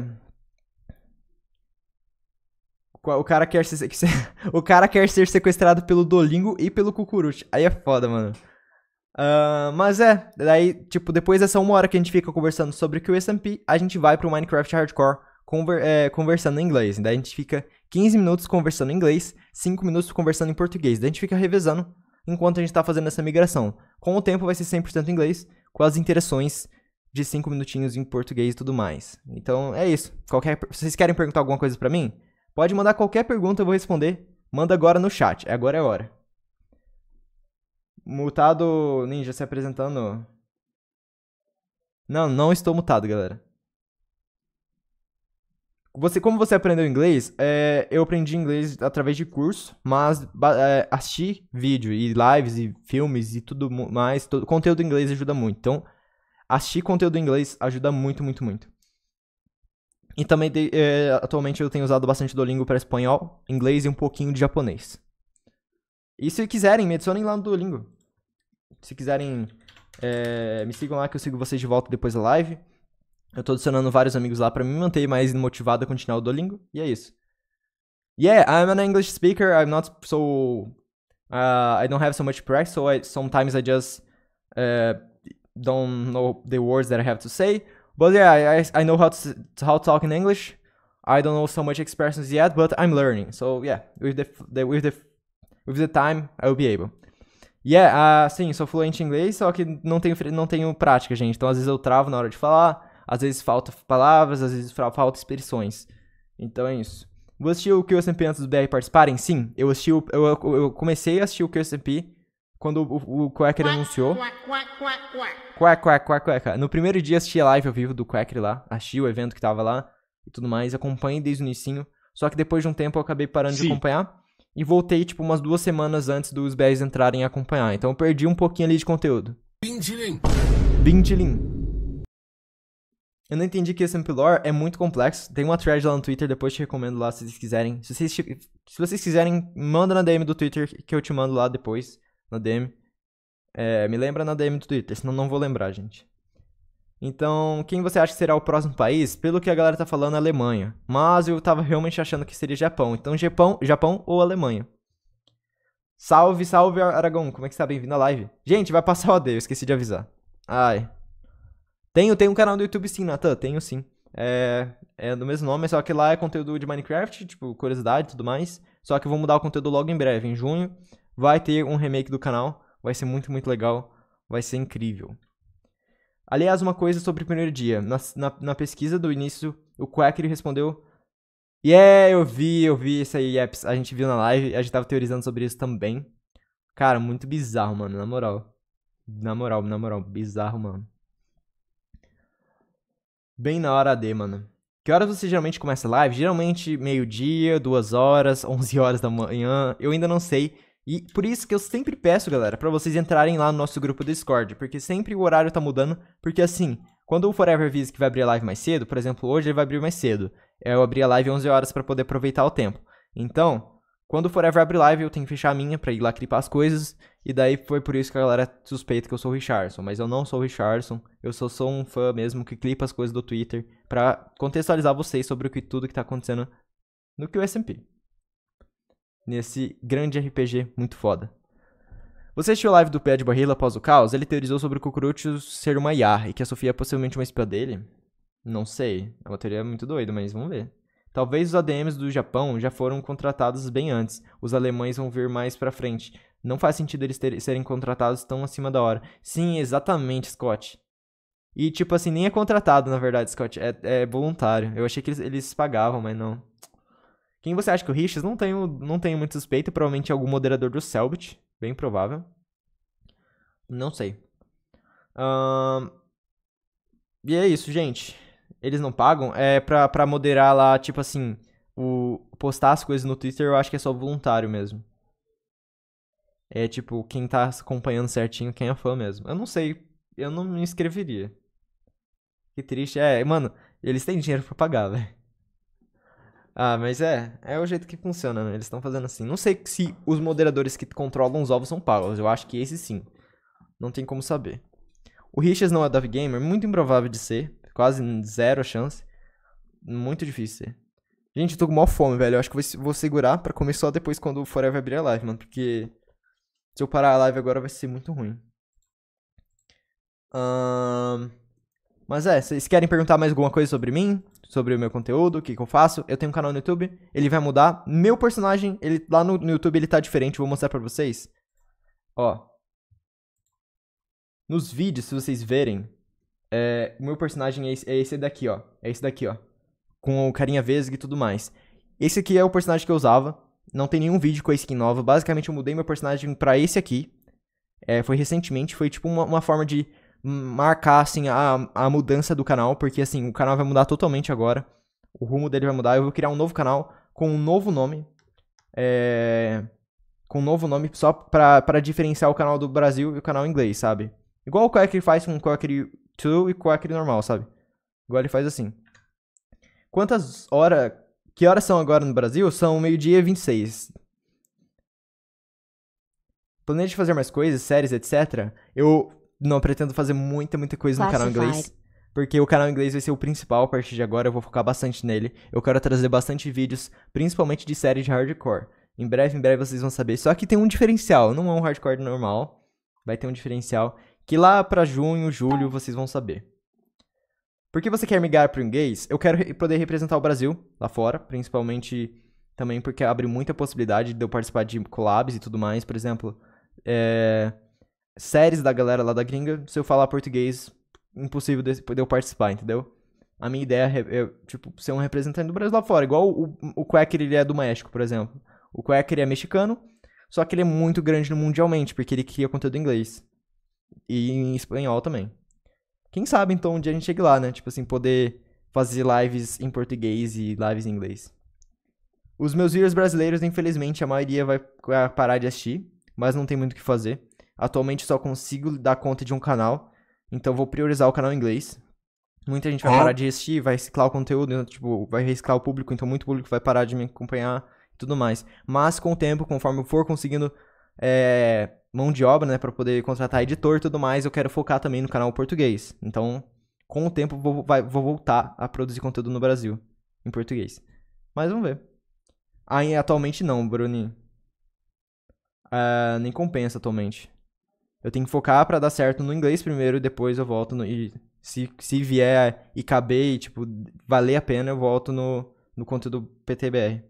[SPEAKER 2] O cara, quer ser, o cara quer ser sequestrado pelo Dolingo e pelo Cucurucho. Aí é foda, mano. Uh, mas é, daí, tipo, depois dessa uma hora que a gente fica conversando sobre o QSMP, a gente vai pro Minecraft Hardcore conver é, conversando em inglês. Daí a gente fica 15 minutos conversando em inglês, 5 minutos conversando em português. Daí a gente fica revezando enquanto a gente tá fazendo essa migração. Com o tempo vai ser 100% inglês, com as interações de 5 minutinhos em português e tudo mais. Então é isso. Qualquer, vocês querem perguntar alguma coisa para mim? Pode mandar qualquer pergunta, eu vou responder. Manda agora no chat. É agora é hora. Mutado Ninja se apresentando. Não, não estou mutado, galera. Você, como você aprendeu inglês, é, eu aprendi inglês através de curso, mas é, assistir vídeo e lives e filmes e tudo mais, todo, conteúdo em inglês ajuda muito. Então, assistir conteúdo em inglês ajuda muito, muito, muito. E também, é, atualmente, eu tenho usado bastante Duolingo para espanhol, inglês e um pouquinho de japonês. E se quiserem, me adicionem lá no Duolingo. Se quiserem, é, me sigam lá que eu sigo vocês de volta depois da live. Eu tô adicionando vários amigos lá para me manter mais motivado a continuar o Duolingo. E é isso. Yeah, I'm an English speaker. I'm not so... Uh, I don't have so much practice, so I, sometimes I just... Uh, don't know the words that I have to say. But yeah, I, I know how to, how to talk in English. I don't know so much expressions yet, but I'm learning. So yeah, with the, the with the with the time be able. Yeah, uh, sim, sou fluente em inglês, só que não tenho não tenho prática, gente. Então às vezes eu travo na hora de falar, às vezes falta palavras, às vezes falta expressões. Então é isso. Você assistiu o QSMP antes do BR participarem? Sim, eu assisti eu, eu comecei a assistir o QSMP quando o, o Quacker anunciou. Quack, quack, quack, quack. No primeiro dia assisti a live ao vivo do Quacker lá. Assisti o evento que tava lá e tudo mais. Acompanhei desde o início. Só que depois de um tempo eu acabei parando Sim. de acompanhar. E voltei, tipo, umas duas semanas antes dos BRs entrarem a acompanhar. Então eu perdi um pouquinho ali de conteúdo. Bindilim. Bindilim. Eu não entendi que esse MPLore é muito complexo. Tem uma thread lá no Twitter, depois te recomendo lá se vocês quiserem. Se vocês, se vocês quiserem, manda na DM do Twitter que eu te mando lá depois na DM. É, me lembra na DM do Twitter, senão não vou lembrar, gente. Então, quem você acha que será o próximo país? Pelo que a galera tá falando, é Alemanha. Mas eu tava realmente achando que seria Japão. Então, Japão, Japão ou Alemanha. Salve, salve, Aragão. Como é que está? Bem-vindo à live. Gente, vai passar o AD, eu esqueci de avisar. Ai. Tenho, tenho um canal do YouTube sim, Natan. Tenho sim. É, é do mesmo nome, só que lá é conteúdo de Minecraft, tipo, curiosidade e tudo mais. Só que eu vou mudar o conteúdo logo em breve, em junho vai ter um remake do canal, vai ser muito, muito legal, vai ser incrível. Aliás, uma coisa sobre o primeiro dia. Na, na, na pesquisa do início, o Quacker respondeu. Yeah, eu vi, eu vi isso aí, A gente viu na live, a gente tava teorizando sobre isso também. Cara, muito bizarro, mano, na moral. Na moral, na moral, bizarro, mano. Bem na hora D, mano. Que horas você geralmente começa live? Geralmente meio-dia, duas horas, onze horas da manhã. Eu ainda não sei e por isso que eu sempre peço, galera, para vocês entrarem lá no nosso grupo do Discord, porque sempre o horário tá mudando, porque assim, quando o Forever Viz que vai abrir a live mais cedo, por exemplo, hoje ele vai abrir mais cedo. Eu abri a live 11 horas para poder aproveitar o tempo. Então, quando o Forever a live, eu tenho que fechar a minha para ir lá clipar as coisas, e daí foi por isso que a galera suspeita que eu sou o Richardson, mas eu não sou o Richardson, eu só um fã mesmo que clipa as coisas do Twitter para contextualizar vocês sobre o que tudo que tá acontecendo no que o nesse grande RPG muito foda. Você assistiu a live do Pé de Barril após o caos? Ele teorizou sobre o Kukuruchu ser uma Yar e que a Sofia é possivelmente uma espiã dele? Não sei. a bateria é muito doida, mas vamos ver. Talvez os ADMs do Japão já foram contratados bem antes. Os alemães vão vir mais pra frente. Não faz sentido eles ter, serem contratados tão acima da hora. Sim, exatamente, Scott. E, tipo assim, nem é contratado, na verdade, Scott. É, é voluntário. Eu achei que eles, eles pagavam, mas não. Quem você acha que o Richards? Não tenho, não tenho muito suspeito. Provavelmente é algum moderador do Selbit. Bem provável. Não sei. E é isso, gente. Eles não pagam? É pra, pra moderar lá, tipo assim, o postar as coisas no Twitter, eu acho que é só voluntário mesmo. É tipo, quem tá acompanhando certinho, quem é fã mesmo. Eu não sei, eu não me inscreveria. Que triste. É, mano, eles têm dinheiro pra pagar, velho. Ah, mas é, é o jeito que funciona, né? Eles estão fazendo assim. Não sei se os moderadores que controlam os ovos são pagos. Eu acho que esse sim. Não tem como saber. O Richards não é Davi Gamer, muito improvável de ser. Quase zero chance. Muito difícil ser. Gente, eu tô com maior fome, velho. Eu acho que vou segurar para comer só depois quando o Forever abrir a live, mano. Porque se eu parar a live agora vai ser muito ruim. Um... Mas é, vocês querem perguntar mais alguma coisa sobre mim? sobre o meu conteúdo, o que, que eu faço. Eu tenho um canal no YouTube, ele vai mudar. Meu personagem, ele lá no, no YouTube ele tá diferente, vou mostrar pra vocês. Ó. Nos vídeos, se vocês verem, é, o meu personagem é esse, é esse daqui, ó. É esse daqui, ó. Com o carinha vesga e tudo mais. Esse aqui é o personagem que eu usava. Não tem nenhum vídeo com a skin nova. Basicamente, eu mudei meu personagem pra esse aqui. É, foi recentemente. Foi tipo uma, uma forma de marcar, assim, a, a mudança do canal, porque, assim, o canal vai mudar totalmente agora. O rumo dele vai mudar. Eu vou criar um novo canal com um novo nome. É... Com um novo nome só pra, pra diferenciar o canal do Brasil e o canal inglês, sabe? Igual o ele faz com o Quack 2 e Quack normal, sabe? Igual ele faz assim. Quantas horas... Que horas são agora no Brasil? São meio-dia e 26. Planejo fazer mais coisas, séries, etc. Eu não pretendo fazer muita, muita coisa Classified. no canal inglês. Porque o canal inglês vai ser o principal a partir de agora, eu vou focar bastante nele. Eu quero trazer bastante vídeos, principalmente de série de hardcore. Em breve, em breve vocês vão saber. Só que tem um diferencial, não é um hardcore normal. Vai ter um diferencial que lá para junho, julho vocês vão saber. Porque você quer migrar pro inglês? Eu quero poder representar o Brasil lá fora, principalmente também porque abre muita possibilidade de eu participar de collabs e tudo mais. Por exemplo, é séries da galera lá da gringa, se eu falar português, impossível de, de eu participar, entendeu? A minha ideia é, é, tipo, ser um representante do Brasil lá fora, igual o, o Quaker, ele é do México, por exemplo. O Quaker é mexicano, só que ele é muito grande mundialmente, porque ele cria conteúdo em inglês. E em espanhol também. Quem sabe, então, um dia a gente chegue lá, né? Tipo assim, poder fazer lives em português e lives em inglês. Os meus vídeos brasileiros, infelizmente, a maioria vai parar de assistir, mas não tem muito o que fazer. Atualmente só consigo dar conta de um canal, então vou priorizar o canal inglês.
[SPEAKER 4] Muita gente vai parar de
[SPEAKER 2] assistir, vai reciclar o conteúdo, né, tipo, vai reciclar o público, então muito público vai parar de me acompanhar e tudo mais. Mas com o tempo, conforme eu for conseguindo é, mão de obra, né, para poder contratar editor e tudo mais, eu quero focar também no canal português. Então, com o tempo, vou, vai, vou voltar a produzir conteúdo no Brasil, em português. Mas vamos ver. Aí, atualmente não, Bruninho. Uh, nem compensa atualmente. Eu tenho que focar para dar certo no inglês primeiro e depois eu volto no, e se, se vier e caber e, tipo, valer a pena, eu volto no, no conteúdo PTBR.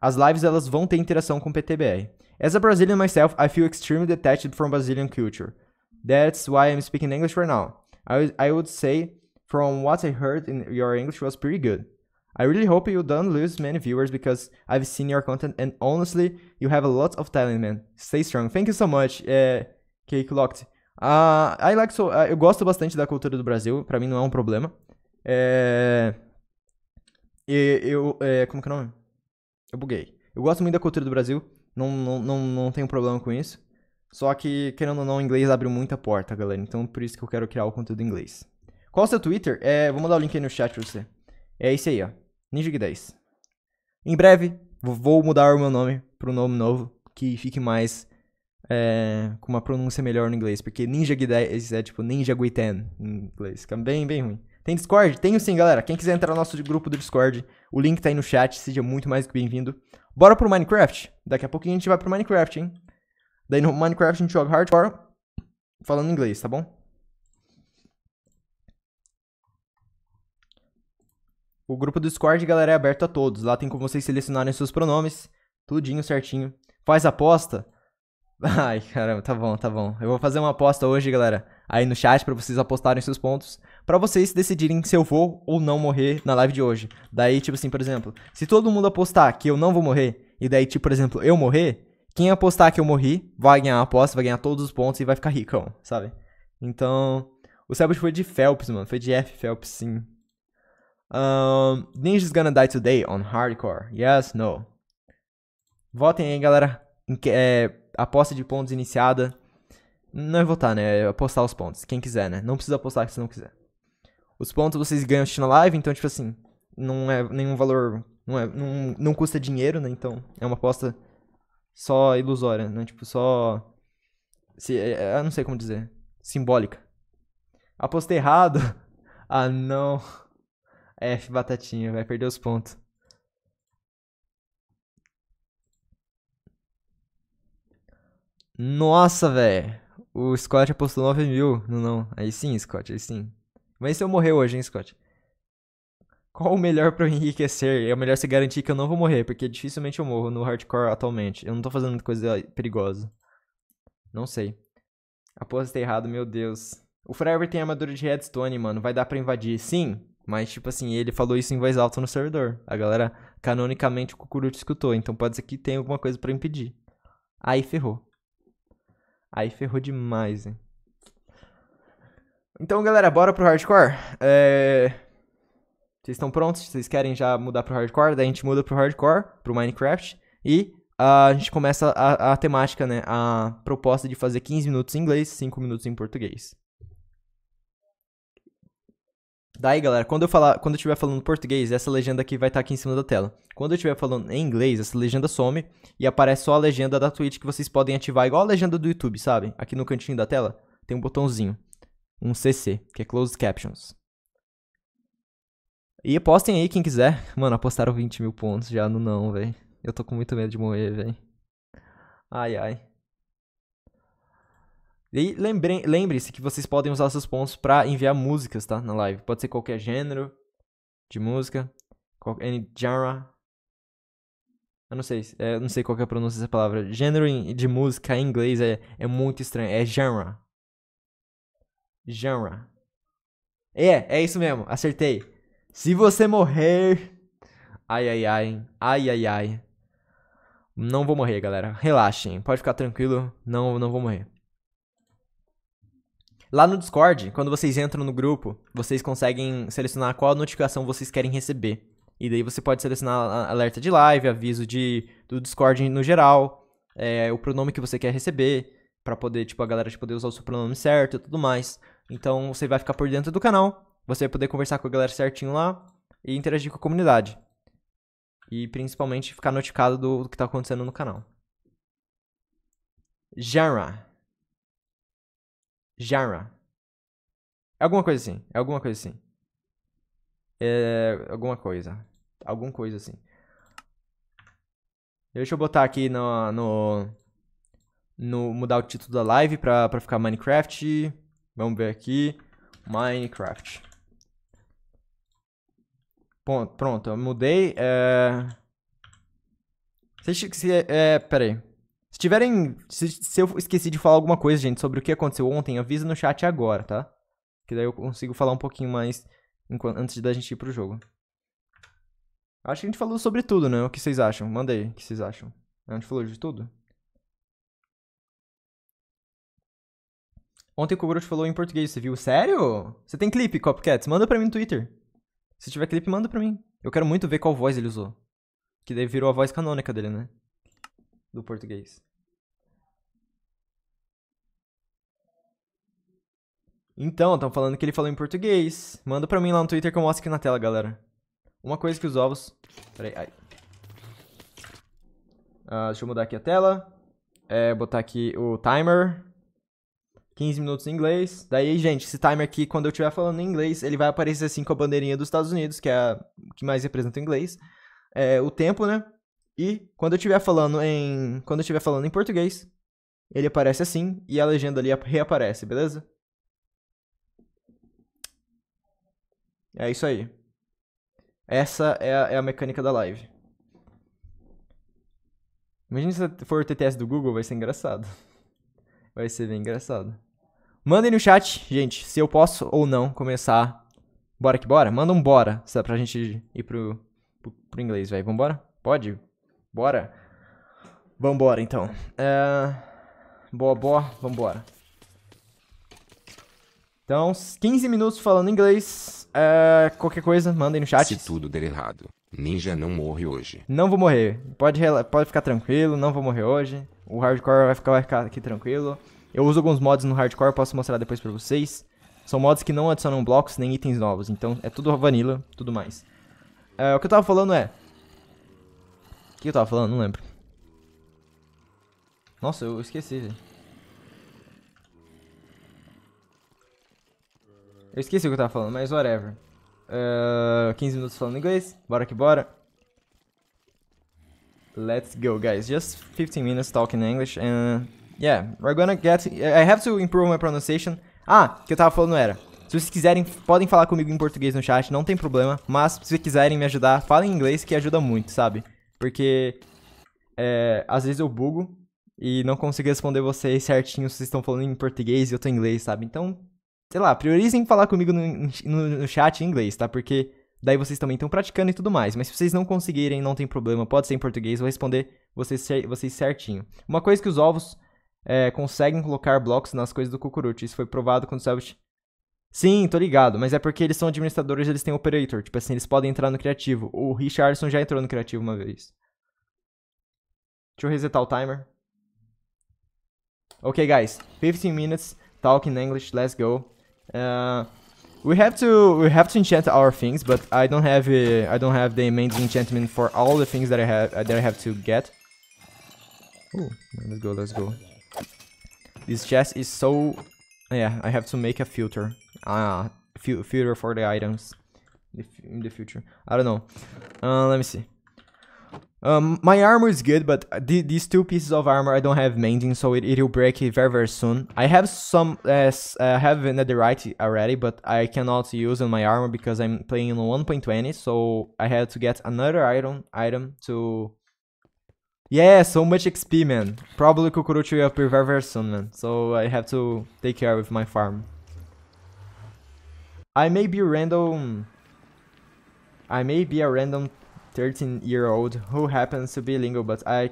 [SPEAKER 2] As lives, elas vão ter interação com PTBR. As a Brazilian myself, I feel extremely detached from Brazilian culture. That's why I'm speaking English right now. I, I would say, from what I heard in your English was pretty good. I really hope you don't lose many viewers because I've seen your content and honestly, you have a lot of talent, man. Stay strong. Thank you so much, é, Cake Locked. Uh, I like so, uh, eu gosto bastante da cultura do Brasil, para mim não é um problema. É, eu, é, como que é o nome? Eu buguei. Eu gosto muito da cultura do Brasil, não, não, não, não tenho problema com isso. Só que, querendo ou não, o inglês abriu muita porta, galera. Então, por isso que eu quero criar o conteúdo em inglês. Qual é o seu Twitter? É, vou mandar o link aí no chat pra você. É esse aí, ó ninja 10. Em breve, vou mudar o meu nome para um nome novo que fique mais é, com uma pronúncia melhor no inglês, porque Ninja Guidez é tipo Ninja Guiten em inglês, fica é bem, bem ruim. Tem Discord? Tenho sim, galera. Quem quiser entrar no nosso grupo do Discord, o link tá aí no chat, seja muito mais que bem-vindo. Bora pro Minecraft? Daqui a pouquinho a gente vai pro Minecraft, hein? Daí no Minecraft a gente joga hardcore falando inglês, tá bom? O grupo do Discord, galera, é aberto a todos. Lá tem como vocês selecionarem seus pronomes, tudinho certinho. Faz aposta. Ai, caramba, tá bom, tá bom. Eu vou fazer uma aposta hoje, galera, aí no chat para vocês apostarem seus pontos, para vocês decidirem se eu vou ou não morrer na live de hoje. Daí, tipo assim, por exemplo, se todo mundo apostar que eu não vou morrer, e daí, tipo, por exemplo, eu morrer, quem apostar que eu morri vai ganhar a aposta, vai ganhar todos os pontos e vai ficar ricão, sabe? Então, o Selbit foi de Phelps, mano, foi de F Phelps, sim. Um, Ninja's Gonna Die Today on Hardcore. Yes, no. Votem aí, galera. É, aposta de pontos iniciada. Não é votar, né? É apostar os pontos. Quem quiser, né? Não precisa apostar se não quiser. Os pontos vocês ganham assistindo a live, então, tipo assim, não é nenhum valor. Não, é, não, não custa dinheiro, né? Então, é uma aposta só ilusória, né? Tipo, só. Se, é, é, eu não sei como dizer. Simbólica. Apostei errado. ah, não. F, batatinha, vai perder os pontos. Nossa, velho. O Scott apostou 9 mil. Não, não. Aí sim, Scott, aí sim. Mas se eu morrer hoje, hein, Scott? Qual o melhor para eu enriquecer? É o melhor se garantir que eu não vou morrer, porque dificilmente eu morro no hardcore atualmente. Eu não tô fazendo coisa perigosa. Não sei. aposta errado, meu Deus. O Forever tem armadura de redstone, mano. Vai dar para invadir. Sim, mas, tipo assim, ele falou isso em voz alta no servidor. A galera, canonicamente, o Cucuruto escutou. Então pode ser que tenha alguma coisa para impedir. Aí ferrou. Aí ferrou demais, hein? Então, galera, bora pro hardcore? É... Vocês estão prontos? Vocês querem já mudar pro hardcore? Daí a gente muda pro hardcore, pro Minecraft. E uh, a gente começa a, a temática, né? A proposta de fazer 15 minutos em inglês, 5 minutos em português. Daí, galera, quando eu falar, quando eu estiver falando português, essa legenda aqui vai estar tá aqui em cima da tela. Quando eu estiver falando em inglês, essa legenda some e aparece só a legenda da Twitch que vocês podem ativar igual a legenda do YouTube, sabe? Aqui no cantinho da tela tem um botãozinho, um CC, que é Closed Captions. E apostem aí quem quiser. Mano, apostaram 20 mil pontos já no não, velho. Eu tô com muito medo de morrer, velho. Ai, ai. E lembre-se que vocês podem usar seus pontos para enviar músicas, tá? Na live. Pode ser qualquer gênero de música, any genre. Eu não sei, é, eu não sei qual é a pronúncia dessa palavra. Gênero de música em inglês é, é muito estranho. É genre. Genre. É, é isso mesmo, acertei. Se você morrer. Ai, ai, ai. Ai, ai, ai. Não vou morrer, galera. Relaxem, pode ficar tranquilo. Não, não vou morrer. Lá no Discord, quando vocês entram no grupo, vocês conseguem selecionar qual notificação vocês querem receber. E daí você pode selecionar alerta de live, aviso de, do Discord no geral, é, o pronome que você quer receber, para poder, tipo, a galera tipo, poder usar o seu pronome certo e tudo mais. Então você vai ficar por dentro do canal, você vai poder conversar com a galera certinho lá e interagir com a comunidade. E principalmente ficar notificado do, do que está acontecendo no canal. Genre genre. É alguma coisa assim. É alguma coisa assim. É, alguma coisa. Alguma coisa assim. Deixa eu botar aqui no, no, no, mudar o título da live pra, pra ficar Minecraft. Vamos ver aqui. Minecraft. Pronto, pronto eu mudei. É... Se, se, é, pera aí. Se tiverem. Se, se, eu esqueci de falar alguma coisa, gente, sobre o que aconteceu ontem, avisa no chat agora, tá? Que daí eu consigo falar um pouquinho mais enquanto, antes da gente ir pro jogo. Acho que a gente falou sobre tudo, né? O que vocês acham? Manda aí, o que vocês acham? A gente falou de tudo? Ontem o Kogoro falou em português, você viu? Sério? Você tem clipe, Copcats? Manda pra mim no Twitter. Se tiver clipe, manda pra mim. Eu quero muito ver qual voz ele usou. Que daí virou a voz canônica dele, né? Do português. Então, estão falando que ele falou em português. Manda pra mim lá no Twitter que eu mostro aqui na tela, galera. Uma coisa que os ovos... Peraí, ai. Ah, deixa eu mudar aqui a tela. É, botar aqui o timer. 15 minutos em inglês. Daí, gente, esse timer aqui, quando eu estiver falando em inglês, ele vai aparecer assim com a bandeirinha dos Estados Unidos, que é a que mais representa o inglês. É, o tempo, né? E quando eu estiver falando em. Quando eu estiver falando em português, ele aparece assim e a legenda ali reaparece, beleza? É isso aí. Essa é a, é a mecânica da live. Imagina se for o TTS do Google, vai ser engraçado. Vai ser bem engraçado. Mandem no chat, gente, se eu posso ou não começar. Bora que bora? Manda um bora, se dá pra gente ir pro, pro, pro inglês, velho. Vambora? Pode? Bora? Vambora, então. É... Boa, boa, vambora. Então, 15 minutos falando inglês. É, qualquer coisa, mandem no chat. Se tudo der errado, Ninja não morre hoje. Não vou morrer. Pode, pode ficar tranquilo, não vou morrer hoje. O hardcore vai ficar, vai ficar aqui tranquilo. Eu uso alguns mods no hardcore, posso mostrar depois pra vocês. São mods que não adicionam blocos nem itens novos, então é tudo vanilla, tudo mais. É, o que eu tava falando é... O que eu tava falando? Não lembro. Nossa, eu esqueci, velho. Eu esqueci o que eu tava falando, mas whatever. Uh, ah, 15 minutos falando inglês. Bora que bora. Let's go, guys. Just 15 minutes talking English and... Yeah, we're gonna get... I have to improve my pronunciation. Ah, o que eu tava falando era... Se vocês quiserem, podem falar comigo em português no chat, não tem problema. Mas se vocês quiserem me ajudar, falem em inglês que ajuda muito, sabe? Porque... É, às vezes eu bugo e não consigo responder vocês certinho se vocês estão falando em português e eu tô em inglês, sabe? Então, sei lá, priorizem falar comigo no, no, no chat em inglês, tá? Porque daí vocês também estão praticando e tudo mais. Mas se vocês não conseguirem, não tem problema, pode ser em português, vou responder vocês, vocês certinho. Uma coisa que os ovos é, conseguem colocar blocos nas coisas do Cucurucho, isso foi provado quando o Savage... Sim, tô ligado, mas é porque eles são administradores, eles têm operator, tipo assim, eles podem entrar no criativo. O Richardson já entrou no criativo uma vez. Deixa eu resetar o timer. Ok, guys, 15 minutes, talking English, let's go. Uh, we have to we have to enchant our things, but I don't have uh, I don't have the main enchantment for all the things that I have uh, that I have to get. Oh, let's go, let's go. This chest is so yeah. I have to make a filter. Ah, filter for the items in the future. I don't know. Uh, let me see. Um, my armor is good, but th these two pieces of armor I don't have mending, so it, it will break very very soon. I have some uh, uh, have netherite already, but I cannot use in my armor because I'm playing in 1.20, so I had to get another item item to. Yeah, so much XP, man. Probably Kukuruchi will appear very very soon, man. So I have to take care of my farm. I may be random. I may be a random 13 year old who happens to be Lingo, but I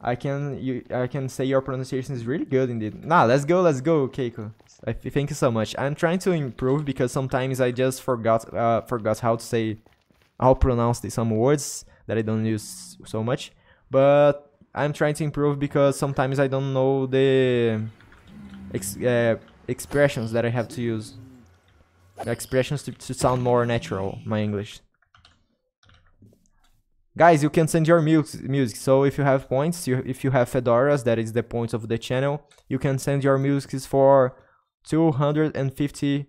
[SPEAKER 2] I can you I can say your pronunciation is really good indeed. Nah, let's go, let's go, Keiko. I thank you so much. I'm trying to improve because sometimes I just forgot uh, forgot how to say how pronounce some words that I don't use so much. But I'm trying to improve because sometimes I don't know the ex uh, expressions that I have to use. Expressions to, to sound more natural, my English. Guys, you can send your music. So if you have points, you, if you have fedoras, that is the points of the channel, you can send your musics for 250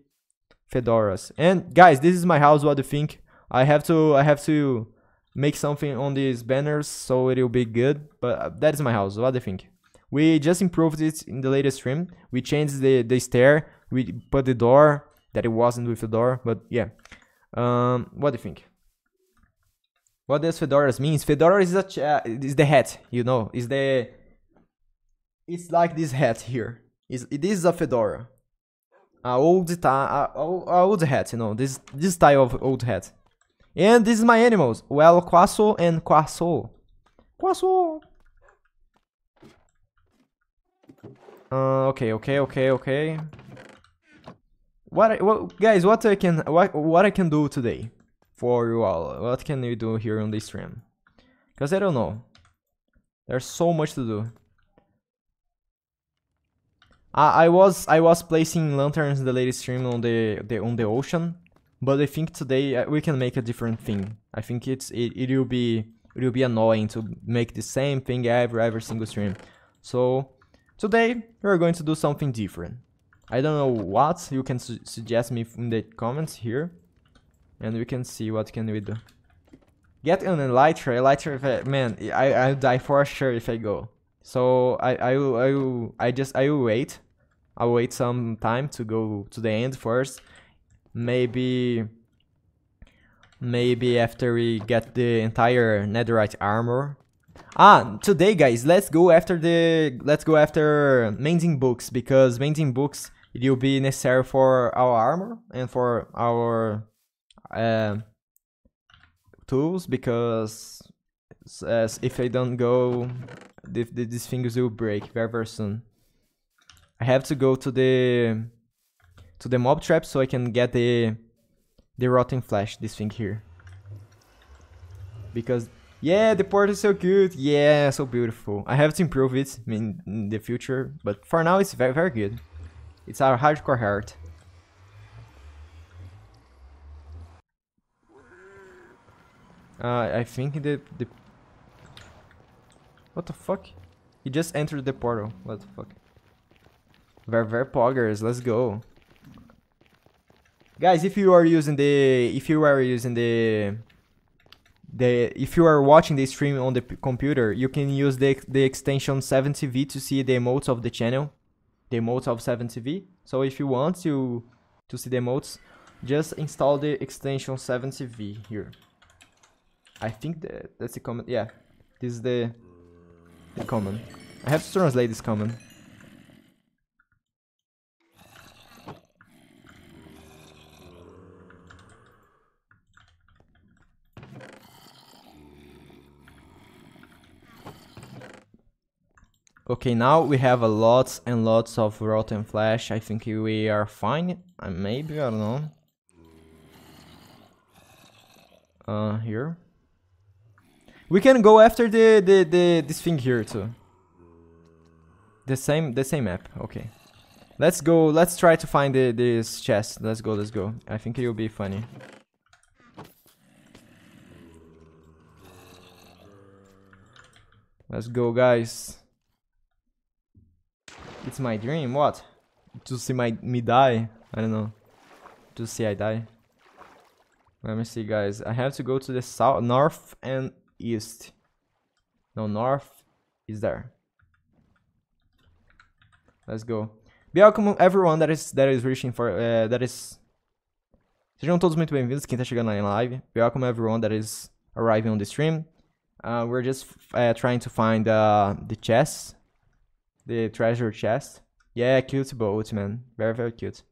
[SPEAKER 2] fedoras. And guys, this is my house. What do you think? I have to I have to make something on these banners so it will be good. But uh, that is my house. What do you think? We just improved it in the latest stream. We changed the the stair. We put the door that it wasn't with the door. But yeah, um, what do you think? What does fedoras means? Fedora is a uh, is the hat, you know, is the it's like this hat here. Is this is a fedora, a old ta a, a old hat, you know, this this style of old hat. And this is my animals. Well, Quasso and Quasso.
[SPEAKER 1] Quasso.
[SPEAKER 2] Uh, okay, okay, okay, okay. What, what guys? What I can what what I can do today? for you all. What can you do here on the stream? Because I don't know. There's so much to do. I, I was I was placing lanterns in the latest stream on the, the on the ocean, but I think today uh, we can make a different thing. I think it's it, it will be it will be annoying to make the same thing every every single stream. So today we're going to do something different. I don't know what you can su suggest me in the comments here and we can see what can we do. Get an Elytra, Elytra, I, man, I, I'll die for sure if I go. So I, I, will, I, will, I just, I will wait. I'll wait some time to go to the end first. Maybe, maybe after we get the entire netherite armor. Ah, today guys, let's go after the, let's go after mending books because mending books it will be necessary for our armor and for our uh, tools because as if I don't go, the, the, these will break very, very soon. I have to go to the to the mob trap so I can get the the rotting flesh. This thing here. Because yeah, the port is so good. Yeah, so beautiful. I have to improve it in, in the future, but for now it's very very good. It's our hardcore heart. Uh, I think the, the... What the fuck? He just entered the portal. What the fuck? Very very poggers, let's go. Guys, if you are using the... If you are using the... The, if you are watching the stream on the computer, you can use the, the extension 7TV to see the emotes of the channel. The emotes of 7TV. So if you want to, to see the emotes, just install the extension 7TV here. I think that that's the common. Yeah, this is the the common. I have to translate this common. Okay, now we have a lots and lots of rotten flesh. I think we are fine. Uh, maybe, I don't know. Uh, here. We can go after the, the, the this thing here too. The same the same map. Okay. Let's go. Let's try to find the, this chest. Let's go. Let's go. I think it'll be funny. Let's go, guys. It's my dream. What? To see my me die? I don't know. To see I die. Let me see, guys. I have to go to the south, north, and east. No, north is there. Let's go. Welcome everyone that is that is reaching for uh, that is. Sejam todos muito bem-vindos quem está chegando na live. Welcome everyone that is arriving on the stream. Uh, we're just uh, trying to find uh, the chest, the treasure chest. Yeah, cute boat, man. Very very cute.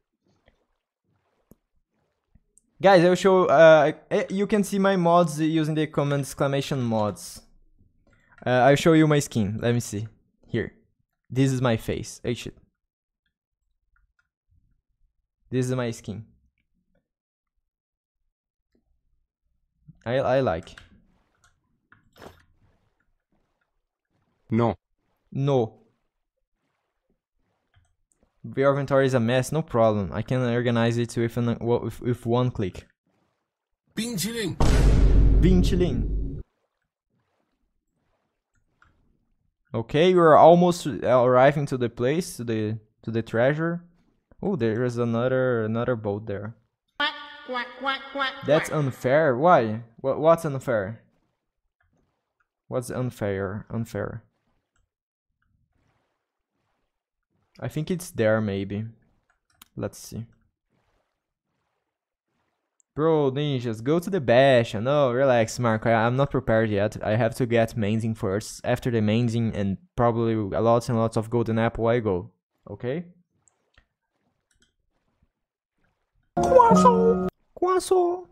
[SPEAKER 2] Guys, I'll show, uh, you can see my mods using the command exclamation mods. Uh, I'll show you my skin, let me see. Here, this is my face, oh shit. This is my skin. I, I like. No. No. The inventory is a mess, no problem. I can organize it with, an, with, with one click. Pinchilin! Pinchilin! Okay, we are almost arriving to the place, to the to the treasure. Oh, there is another another boat there. That's unfair. Why? What, what's unfair? What's unfair? Unfair. I think it's there, maybe. Let's see. Bro, ninjas, go to the bash. No, relax, Marco. I'm not prepared yet. I have to get mainzing first. After the mainzing and probably a lot and lots of golden apple, I go. Okay?
[SPEAKER 1] Quasso! Quasso!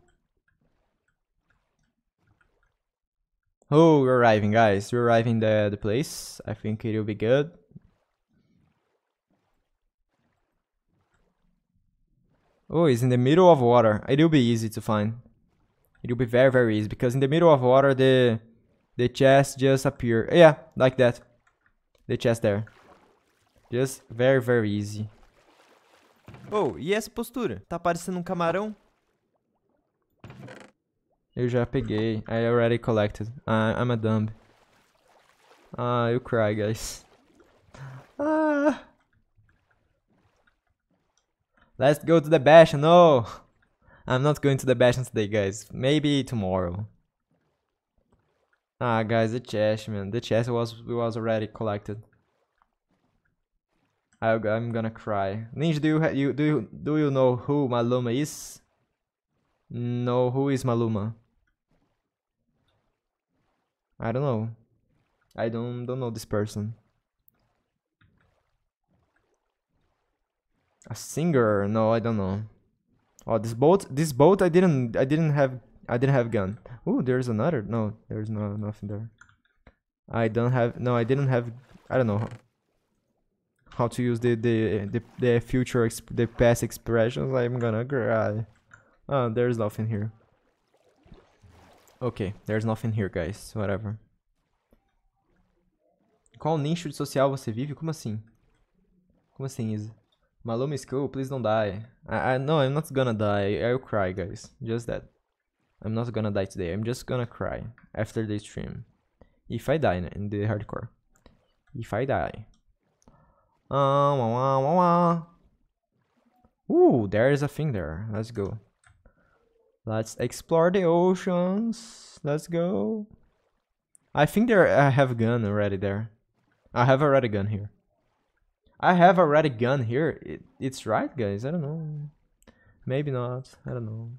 [SPEAKER 2] Oh, we're arriving, guys. We're arriving the, the place. I think it'll be good. Oh, it's in the middle of water. It'll be easy to find. It'll be very, very easy. Because in the middle of water, the the chest just appear. Yeah, like that. The chest there. Just very, very easy. Oh, e essa postura? Tá parecendo um camarão? Eu já peguei. I already collected. Uh, I'm a dumb. Ah, uh, eu cry, guys.
[SPEAKER 1] Ah...
[SPEAKER 2] Let's go to the bash. No, I'm not going to the bash today, guys. Maybe tomorrow. Ah, guys, the chest, man. The chest was was already collected. I, am gonna cry. Ninja, do you, you do you, do you know who Maluma is? No, who is Maluma? I don't know. I don't don't know this person. A singer? No, I don't know. Oh, this boat, this boat, I didn't, I didn't have, I didn't have gun. Oh, there's another. No, there's no nothing there. I don't have. No, I didn't have. I don't know how to use the the the, the future the past expressions. I'm gonna cry. Oh, there's nothing here. Okay, there's nothing here, guys. Whatever. Qual nicho social você vive? Como assim? Como assim, Isa? Maluma is cool, please don't die. I, I No, I'm not gonna die. I'll cry, guys. Just that. I'm not gonna die today. I'm just gonna cry after the stream. If I die in the hardcore. If I die. Uh, wah, wah, wah, wah. Ooh, there is a thing there. Let's go. Let's explore the oceans. Let's go. I think there I have a gun already there. I have already gun here. I have already gun here. It, it's right, guys. I don't know. Maybe not. I don't know.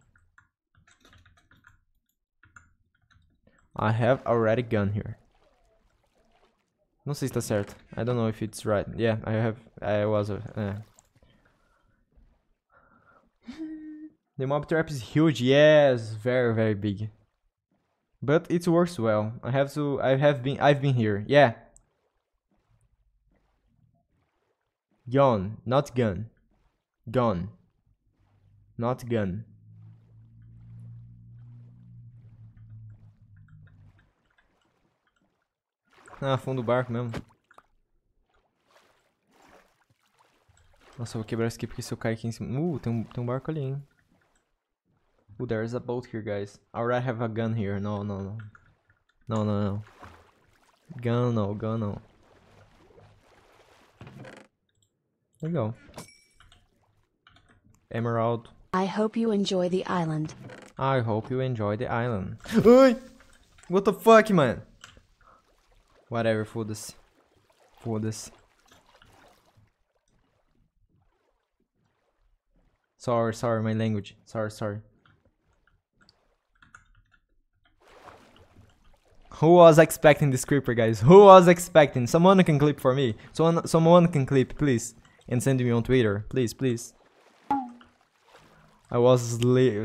[SPEAKER 2] I have already gun here. Não sei se tá certo. I don't know if it's right. Yeah, I have. I was. Uh, the mob trap is huge. Yes, very very big. But it works well. I have to. I have been. I've been here. Yeah. Gone, not gun. Gone. Not gun. Ah, fundo do barco mesmo. Nossa, eu vou quebrar isso aqui porque se eu cair aqui em cima... Uh, tem um, tem um barco ali, hein. Oh, there's a boat here, guys. I already have a gun here. No, no, no. No, no, no. Gun, no, gun, no. There you go. Emerald.
[SPEAKER 3] I hope you enjoy the island.
[SPEAKER 2] I hope you enjoy the island. Oi! What the fuck, man? Whatever, for this. For this. Sorry, sorry, my language. Sorry, sorry. Who was expecting this creeper, guys? Who was expecting? Someone can clip for me. Someone, someone can clip, please and send me on Twitter, please, please. I was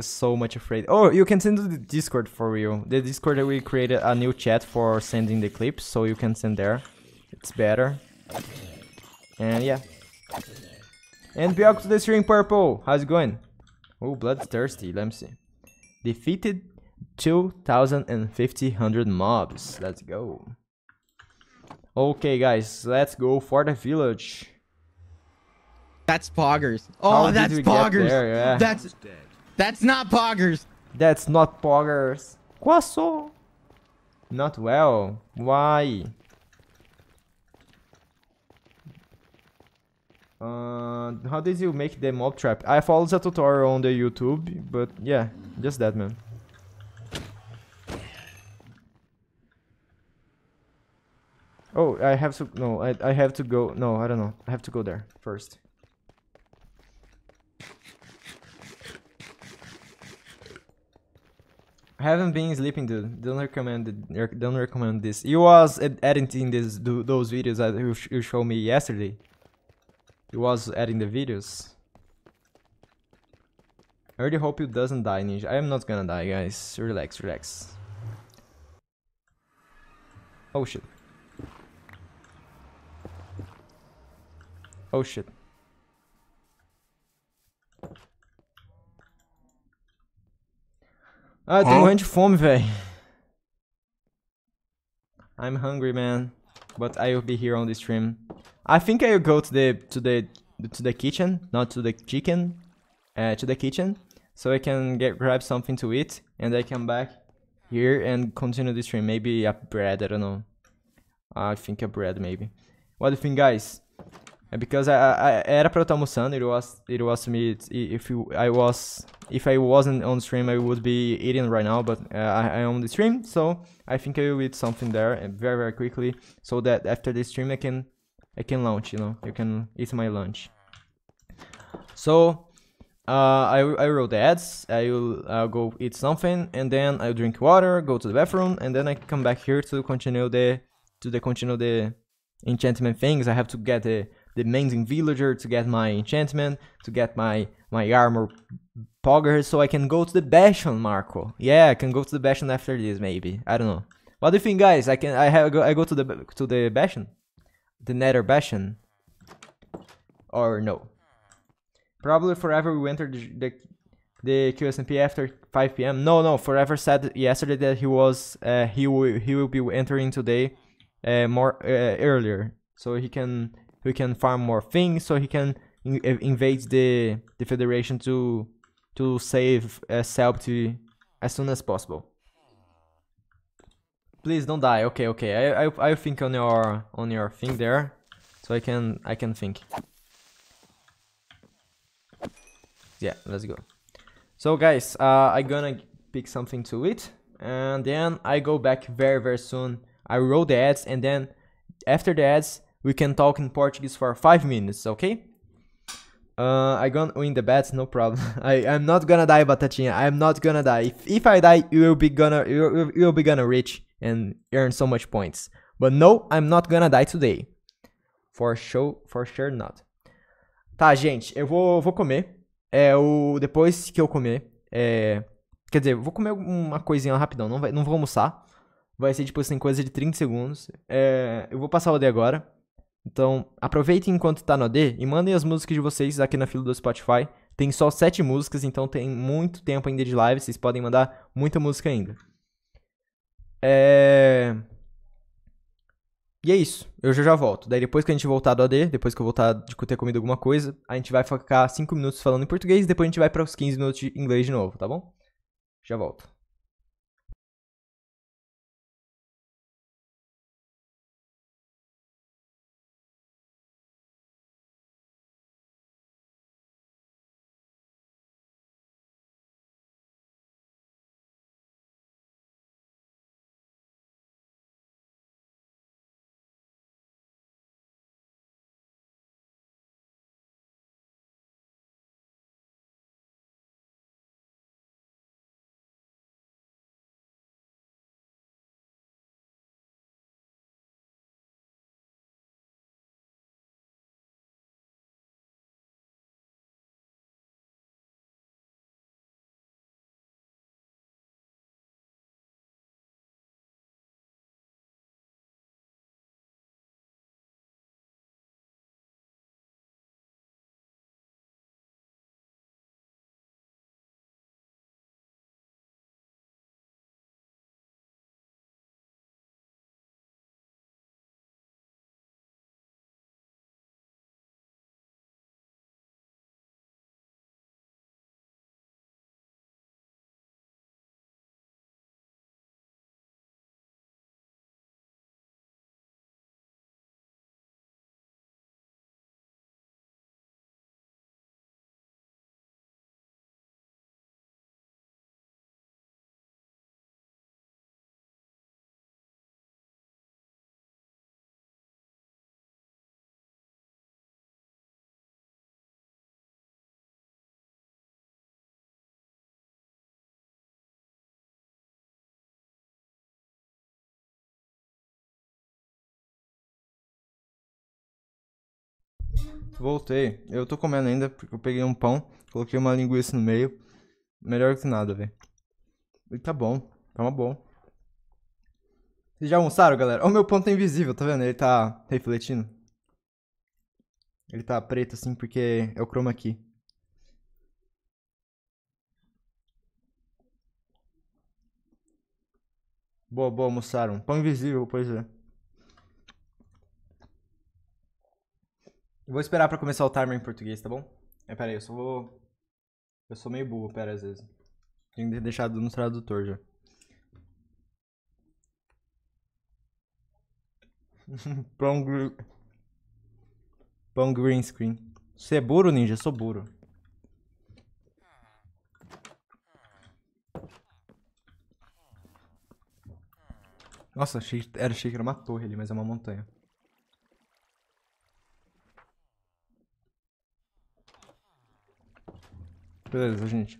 [SPEAKER 2] so much afraid. Oh, you can send to the Discord for you. The Discord we created a new chat for sending the clips, so you can send there. It's better. And yeah. And Bjork to the stream purple. How's it going? Oh, bloodthirsty. Let me see. Defeated 2,050 hundred mobs. Let's go. Okay, guys, let's go for the village. That's poggers. Oh, How that's poggers. There, yeah. That's that's not poggers. That's not poggers. Quasso. Not well. Why? Uh, how did you make the mob trap? I followed the tutorial on the YouTube, but yeah, just that man. Oh, I have to, no, I, I have to go, no, I don't know, I have to go there first. haven't been sleeping, dude. Don't recommend it. Don't recommend this. You was editing this those videos that you, sh you showed me yesterday. You was editing the videos. I really hope you doesn't die, Ninja. I am not gonna die, guys. Relax, relax. Oh shit. Oh shit. Ah, eu tô morrendo de fome, velho. I'm hungry, man. But I will be here on the stream. I think I will go to the to the to the kitchen, not to the chicken, uh, to the kitchen, so I can get grab something to eat, and I come back here and continue the stream. Maybe a bread, I don't know. I think a bread, maybe. What do you think, guys? because I, I era pra eu estar almoçando, it was, it was me, if you, I was, if I wasn't on stream, I would be eating right now, but uh, I, I on the stream, so I think I will eat something there uh, very, very quickly, so that after the stream I can, I can launch, you know, you can eat my lunch. So, uh, I, I wrote the ads, I will I'll uh, go eat something, and then I'll drink water, go to the bathroom, and then I come back here to continue the, to the continue the enchantment things, I have to get the the demanding villager to get my enchantment, to get my, my armor pogger, so I can go to the Bastion, Marco. Yeah, I can go to the Bastion after this, maybe. I don't know. What do you think, guys? I can I have go I go to the to the Bastion, the Nether Bastion, or no? Probably forever we entered the the, the QSMP after 5 p.m. No, no, forever said yesterday that he was uh, he will he will be entering today, uh, more uh, earlier, so he can who can farm more things, so he can in eh, invade the the Federation to to save uh, eh, to as soon as possible. Please don't die. Okay, okay. I I I think on your on your thing there, so I can I can think. Yeah, let's go. So guys, uh, I'm gonna pick something to eat, and then I go back very very soon. I roll the ads, and then after the ads, We can talk in Portuguese for five minutes, okay? Uh, I gonna win the bets, no problem. I I'm not gonna die, Batatinha. I'm not gonna die. If if I die, you will be gonna you will be gonna reach and earn so much points. But no, I'm not gonna die today. For sure, for sure not. Tá, gente, eu vou, vou comer. É o depois que eu comer, é, quer dizer, vou comer uma coisinha rapidão, não vai, não vou almoçar. Vai ser tipo assim, coisa de 30 segundos. É, eu vou passar o D agora. Então, aproveitem enquanto está no AD e mandem as músicas de vocês aqui na fila do Spotify. Tem só sete músicas, então tem muito tempo ainda de live. Vocês podem mandar muita música ainda. É... E é isso. Eu já já volto. Daí depois que a gente voltar do AD, depois que eu voltar de ter comido alguma coisa, a gente vai ficar cinco minutos falando em português, depois a gente vai para os 15 minutos de inglês
[SPEAKER 1] de novo, tá bom? Já volto. Voltei. Eu tô comendo ainda, porque eu peguei um pão, coloquei uma linguiça no meio.
[SPEAKER 2] Melhor que nada, velho. E tá bom. Tá bom. Vocês já almoçaram, galera? O meu pão tá é invisível, tá vendo? Ele tá refletindo. Ele tá preto assim porque é o chroma key. Boa, boa, almoçaram. Pão invisível, pois é. Eu vou esperar pra começar o timer em português, tá bom? É, pera aí, eu só vou... Eu sou meio burro, pera, às vezes. Tinha que ter deixado no tradutor já. Pão, gr... Pão green screen. Você é burro, ninja? Eu sou burro. Nossa, achei, era, achei que era uma torre ali, mas é uma montanha. Beleza, gente.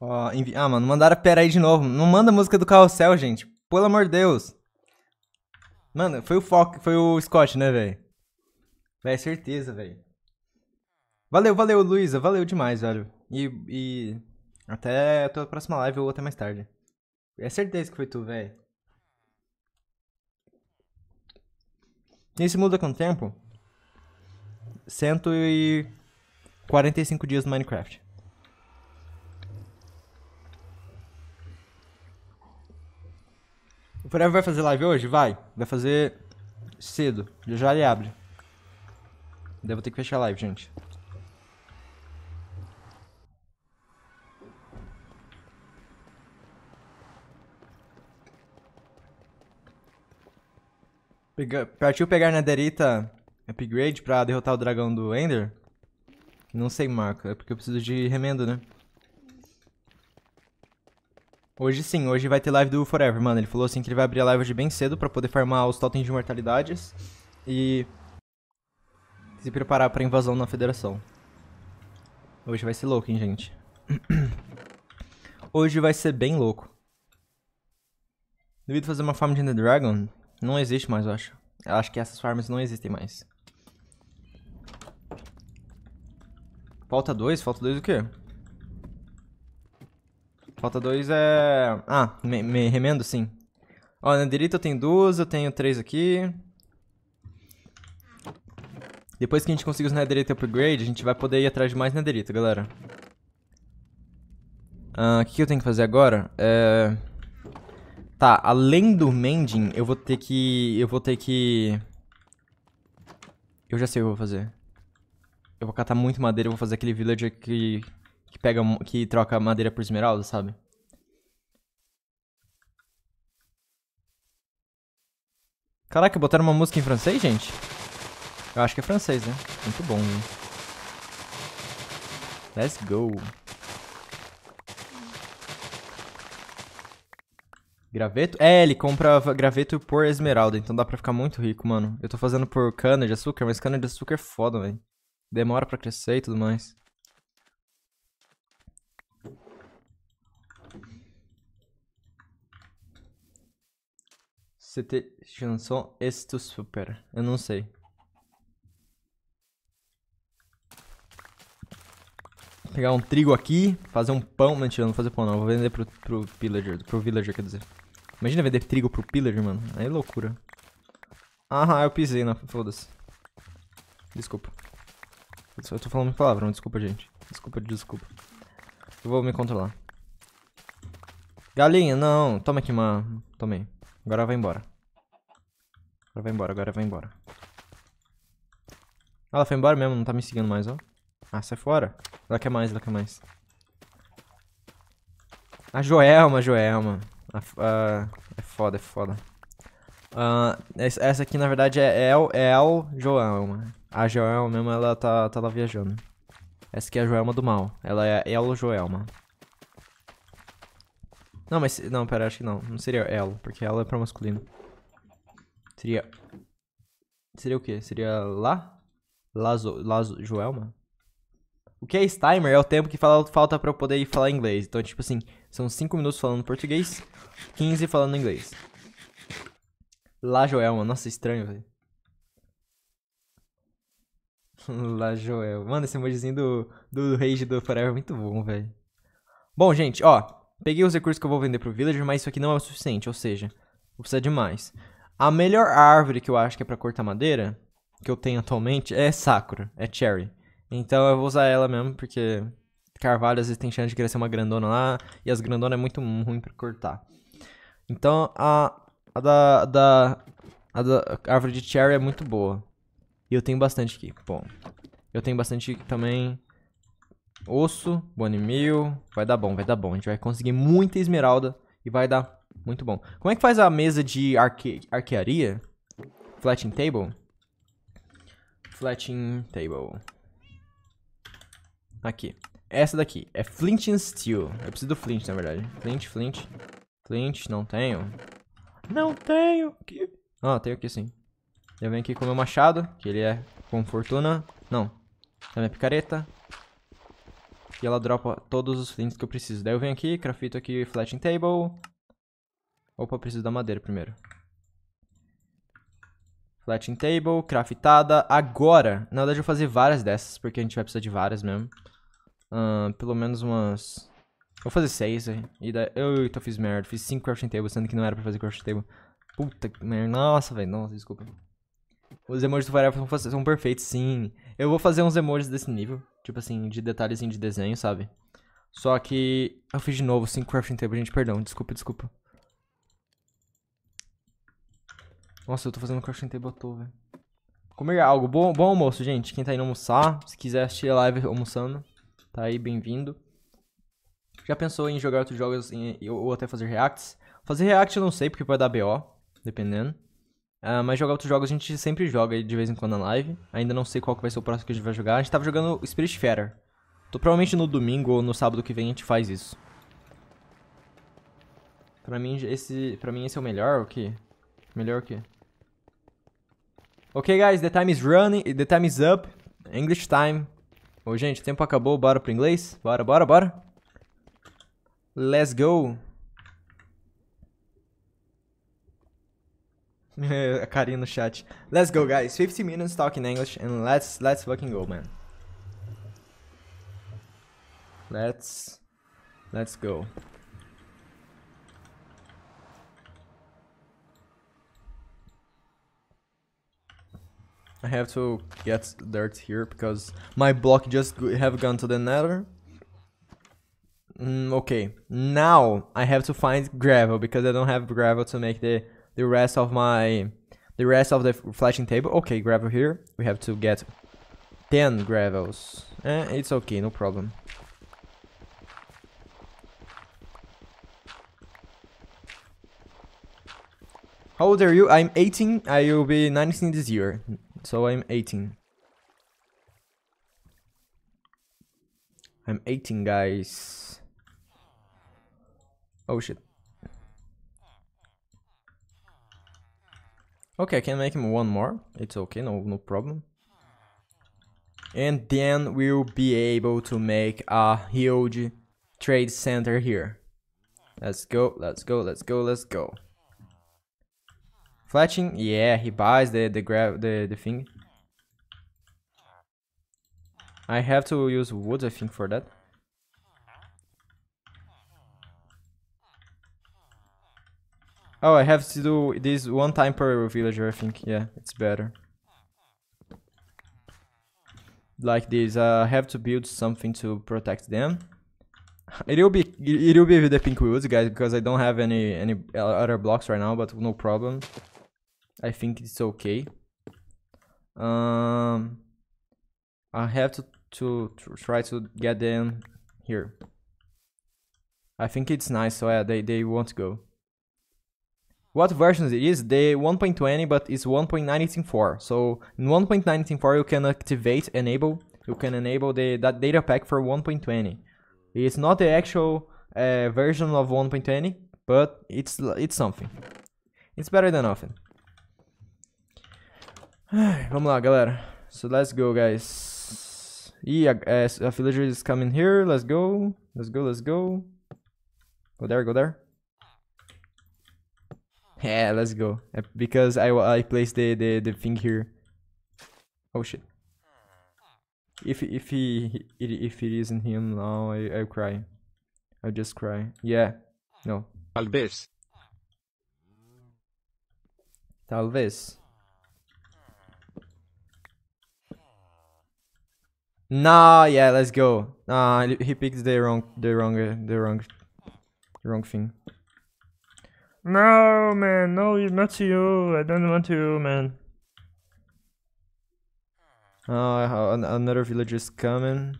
[SPEAKER 2] Ó, envi... Ah, mano, mandaram pera aí de novo. Não manda música do carrossel, gente. Pelo amor de Deus. Mano, foi o Fox, foi o Scott, né, velho? Véi, certeza, velho. Valeu, valeu, Luísa. Valeu demais, velho. E, e até a tua próxima live ou até mais tarde. É certeza que foi tu, velho. Isso muda com o tempo? 145 dias no Minecraft. O Forever vai fazer live hoje? Vai. Vai fazer cedo. Já, já ele abre. Devo ter que fechar a live, gente. Pega... Partiu pegar Netherita upgrade pra derrotar o dragão do Ender? Não sei Marco é porque eu preciso de remendo, né? Hoje sim, hoje vai ter live do Forever, mano. Ele falou assim que ele vai abrir a live hoje bem cedo pra poder farmar os totens de mortalidades. e se preparar pra invasão na federação. Hoje vai ser louco, hein, gente? Hoje vai ser bem louco. Devido fazer uma farm de Ender Dragon, não existe mais, eu acho. Eu acho que essas farms não existem mais. Falta dois? Falta dois o quê? Falta dois é... Ah, me, me remendo sim. Ó, na direita eu tenho duas, eu tenho três aqui. Depois que a gente conseguir os netherite upgrade, a gente vai poder ir atrás de mais netherite, galera. Ah, o que, que eu tenho que fazer agora? É... Tá, além do mending, eu vou ter que... Eu vou ter que... Eu já sei o que eu vou fazer. Eu vou catar muito madeira, eu vou fazer aquele villager que... Que pega... Que troca madeira por esmeralda, sabe? Caraca, botaram uma música em francês, gente? Eu acho que é francês, né? Muito bom, Let's go. Graveto? É, ele compra graveto por esmeralda, então dá pra ficar muito rico, mano. Eu tô fazendo por cana de açúcar, mas cana de açúcar é foda, velho. Demora pra crescer e tudo mais. CT chanson Esto Super. Eu não sei. Vou pegar um trigo aqui, fazer um pão. Mentira, não vou fazer pão não. Vou vender pro, pro villager, pro villager, quer dizer. Imagina vender trigo pro pillar, mano. Aí é loucura. Ah, eu pisei na... Foda-se. Desculpa. Eu tô falando palavrão, desculpa, gente. Desculpa, desculpa. Eu vou me controlar. Galinha, não. Toma aqui uma... Tomei. Agora vai embora. Agora vai embora, agora vai embora. Ela foi embora mesmo, não tá me seguindo mais, ó. Ah, sai fora. Ela quer mais, ela quer mais. A Joelma, Joelma. Ah, ah, é foda, é foda. Ah, essa aqui, na verdade, é, é El, é El Joelma. A Joelma mesmo, ela tá, tá lá viajando. Essa aqui é a Joelma do mal. Ela é El Joelma. Não, mas... Não, pera, acho que não. Não seria El, porque ela é pra masculino. Seria... Seria o quê? Seria lá? Lazo, Lazo, Joelma? O que é timer é o tempo que fala, falta para eu poder falar inglês. Então, tipo assim, são 5 minutos falando português, 15 falando inglês. Joel, mano. nossa, estranho, velho. Lá Joel. Mano, esse emojizinho do, do Rage do Forever é muito bom, velho. Bom, gente, ó. Peguei os recursos que eu vou vender pro Villager, mas isso aqui não é o suficiente, ou seja, vou precisar de mais. A melhor árvore que eu acho que é pra cortar madeira, que eu tenho atualmente, é Sakura, é Cherry. Então eu vou usar ela mesmo, porque carvalho às vezes tem chance de crescer uma grandona lá, e as grandonas é muito ruim pra cortar. Então a, a, da, da, a da árvore de cherry é muito boa. E eu tenho bastante aqui. Bom, eu tenho bastante também osso, bone meal. Vai dar bom, vai dar bom. A gente vai conseguir muita esmeralda e vai dar muito bom. Como é que faz a mesa de arque arquearia? Flatting table? Flatting table. Aqui. Essa daqui. É Flint and Steel. Eu preciso do Flint, na verdade. Flint, Flint. Flint, não tenho. Não tenho. que Ah, tenho aqui sim. Eu venho aqui com o meu machado, que ele é com fortuna. Não. É minha picareta. E ela dropa todos os flints que eu preciso. Daí eu venho aqui, crafito aqui flatting table. Opa, preciso da madeira primeiro. Flatting table, craftada. Agora, na verdade eu vou fazer várias dessas, porque a gente vai precisar de várias mesmo uh, pelo menos umas... Vou fazer seis aí. Né? E daí... Eita, eu fiz merda. Fiz cinco crafting tables, sendo que não era pra fazer crafting table. Puta que merda. Nossa, velho. Nossa, desculpa. Os emojis do Variable são, são perfeitos, sim. Eu vou fazer uns emojis desse nível. Tipo assim, de detalhezinho de desenho, sabe? Só que... Eu fiz de novo cinco crafting tables, gente. Perdão, desculpa, desculpa. Nossa, eu tô fazendo crafting table à toa, velho. Comer algo. Bom, bom almoço, gente. Quem tá indo almoçar, se quiser assistir a live almoçando tá aí, bem-vindo. Já pensou em jogar outros jogos em, ou até fazer reacts? Fazer react eu não sei, porque vai dar BO, dependendo. Uh, mas jogar outros jogos a gente sempre joga de vez em quando na live. Ainda não sei qual que vai ser o próximo que a gente vai jogar. A gente tava jogando Spirit Fetter. Tô, provavelmente no domingo ou no sábado que vem a gente faz isso. Pra mim esse, pra mim esse é o melhor, o que? Melhor o que? Ok, guys, the time is running, the time is up. English time. Ô, gente, o tempo acabou, bora pro inglês? Bora, bora, bora. Let's go. a carinha no chat. Let's go, guys. 50 minutes talking English and let's let's fucking go, man. Let's let's go. I have to get dirt here because my block just have gone to the nether. Mm, okay, now I have to find gravel because I don't have gravel to make the the rest of my the rest of the flashing table. Okay, gravel here. We have to get 10 gravels. Eh, it's okay, no problem. How old are you? I'm 18. I will be 19 this year. So I'm 18. I'm 18, guys. Oh, shit. Okay, I can make him one more. It's okay, no, no problem. And then we'll be able to make a huge trade center here. Let's go, let's go, let's go, let's go. Fletching, yeah, he buys the the grab the the thing. I have to use wood, I think, for that. Oh, I have to do this one time per villager, I think. Yeah, it's better. Like this, uh, I have to build something to protect them. It'll be it'll be with the pink woods, guys, because I don't have any any uh, other blocks right now, but no problem. I think it's okay. Um, I have to, to, try to get them here. I think it's nice, so yeah, they, they won't go. What version it is? The 1.20, but it's 1.19.4. So in 1.19.4 you can activate, enable, you can enable the that data pack for 1.20. It's not the actual uh, version of 1.20, but it's it's something. It's better than nothing. Ai, vamos lá, galera. So let's go, guys. a villager is coming here. Let's go. Let's go, let's go. Go there, go there. Yeah, let's go. Because I, I placed the, the, the thing here. Oh shit. If if he if it isn't him now, I I cry. I just cry. Yeah. No. Talvez. Talvez. Nah, yeah, let's go. Nah, uh, he picked the wrong, the wrong, uh, the wrong, wrong thing. No, man, no, not to you. I don't want to, man. Oh, another villager is coming.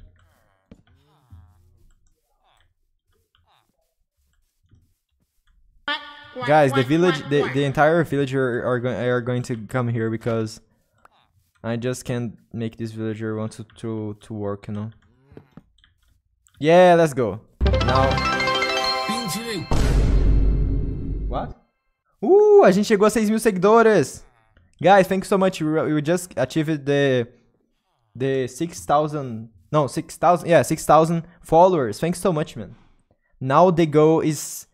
[SPEAKER 2] Guys, the village, the, the entire village are, are, are going to come here because I just can't make this villager want to, to, to work, you know. Yeah, let's go. Now. What? Uh, a gente chegou a 6 mil seguidores. Guys, thank you so much. We just achieved the the 6,000 no, 6,000. Yeah, 6,000 followers. Thanks so much, man. Now the goal is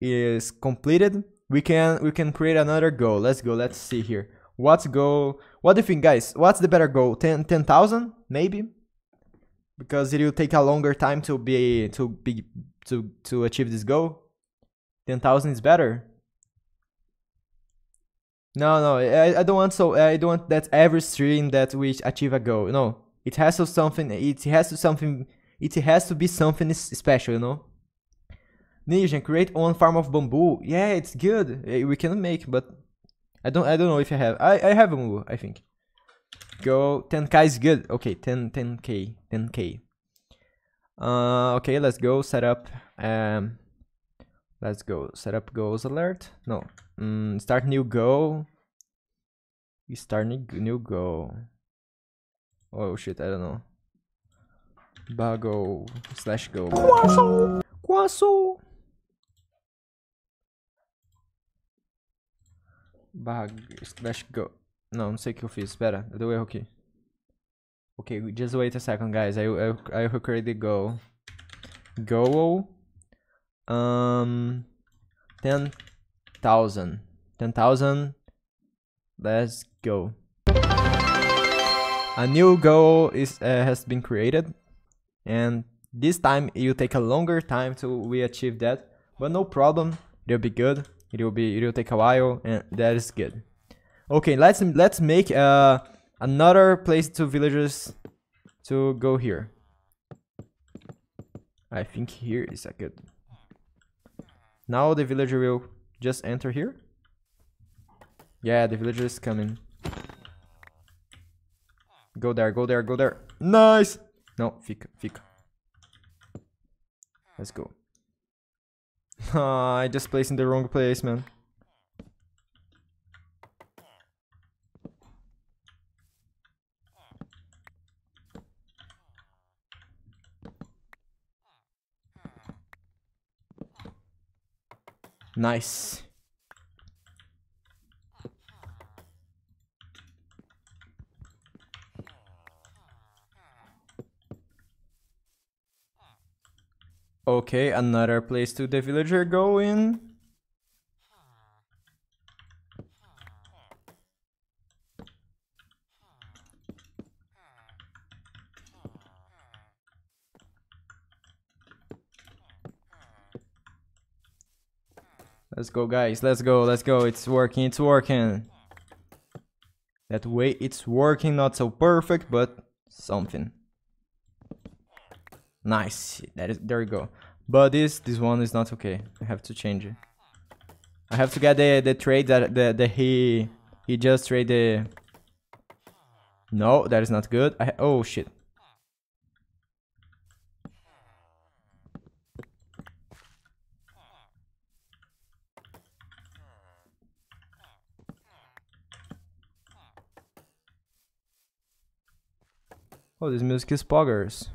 [SPEAKER 2] is completed. We can we can create another goal. Let's go. Let's see here. What goal what do you think, guys? What's the better goal? 10,000 10, maybe? Because it will take a longer time to be to be to to achieve this goal. 10,000 is better. No, no, I, I don't want so I don't want that every stream that we achieve a goal. No, it has to something. It has to something. It has to be something special, you know. Ninja, create one farm of bamboo. Yeah, it's good. Eh, we can make, but I don't I don't know if I have. I, I have move I think. Go 10k is good. Okay, 10 10k. 10k. Uh okay, let's go set up um let's go set up goals alert. No. Mm, start new go. We start new go. Oh shit, I don't know. Bago slash go.
[SPEAKER 1] Quaso! Quaso!
[SPEAKER 2] barra slash go. Não, não sei o que eu fiz. Espera, eu dei um erro aqui. Ok, just wait a second, guys. I, I, I create the go. Go. Um, 10,000. 10,000. Let's go. A new goal is, uh, has been created. And this time it will take a longer time to we achieve that. But no problem, it'll be good. It will be it will take a while, and that is good. Okay, let's let's make uh, another place to villagers to go here. I think here is a good. Now the villager will just enter here. Yeah, the villager is coming. Go there, go there, go there. Nice! No, fica, fica. Let's go. I just placed in the wrong place, man. Nice. Okay, another place to the villager go in. Let's go guys, let's go, let's go, it's working, it's working. That way it's working, not so perfect, but something. Nice. That is, there you go. But this this one is not okay. I have to change it. I have to get the the trade that the that he he just traded. No, that is not good. I, oh shit. Oh, this music is poggers.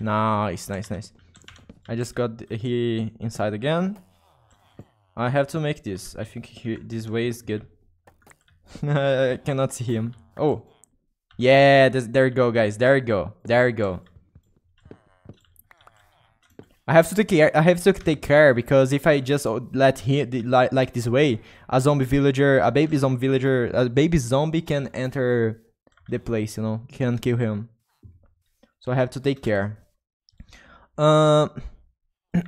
[SPEAKER 2] Nice, nice, nice. I just got he inside again. I have to make this. I think he, this way is good. I cannot see him. Oh. Yeah, this, there you go, guys. There you go. There you go. I have to take care. I have to take care because if I just let him like, like this way, a zombie villager, a baby zombie villager, a baby zombie can enter the place. You know, can kill him. So I have to take care. Uh, I,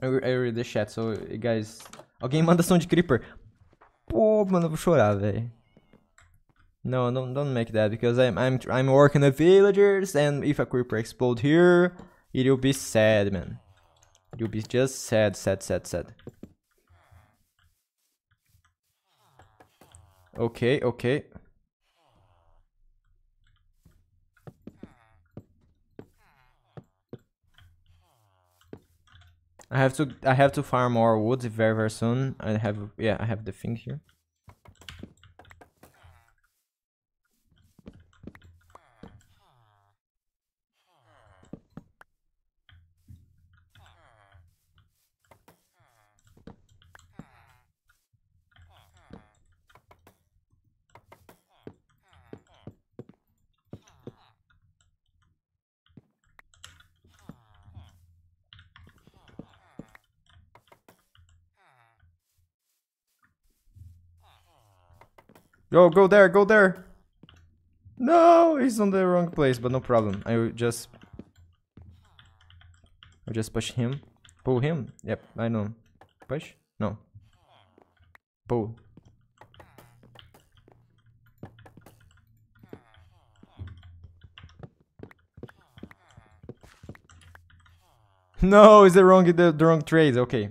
[SPEAKER 2] re I read the chat, so guys. Alguém manda som de Creeper. Pô, mano, eu vou chorar, velho. No, don't, don't make that because I'm I'm I'm working with villagers and if a creeper explode here, it'll be sad, man. It will be just sad, sad, sad, sad. Okay, okay. I have to I have to farm more wood very very soon. I have yeah I have the thing here. Go, go there, go there. No, he's on the wrong place, but no problem. I will just... I just push him. Pull him? Yep, I know. Push? No. Pull. No, is it wrong the, the wrong trade. Okay.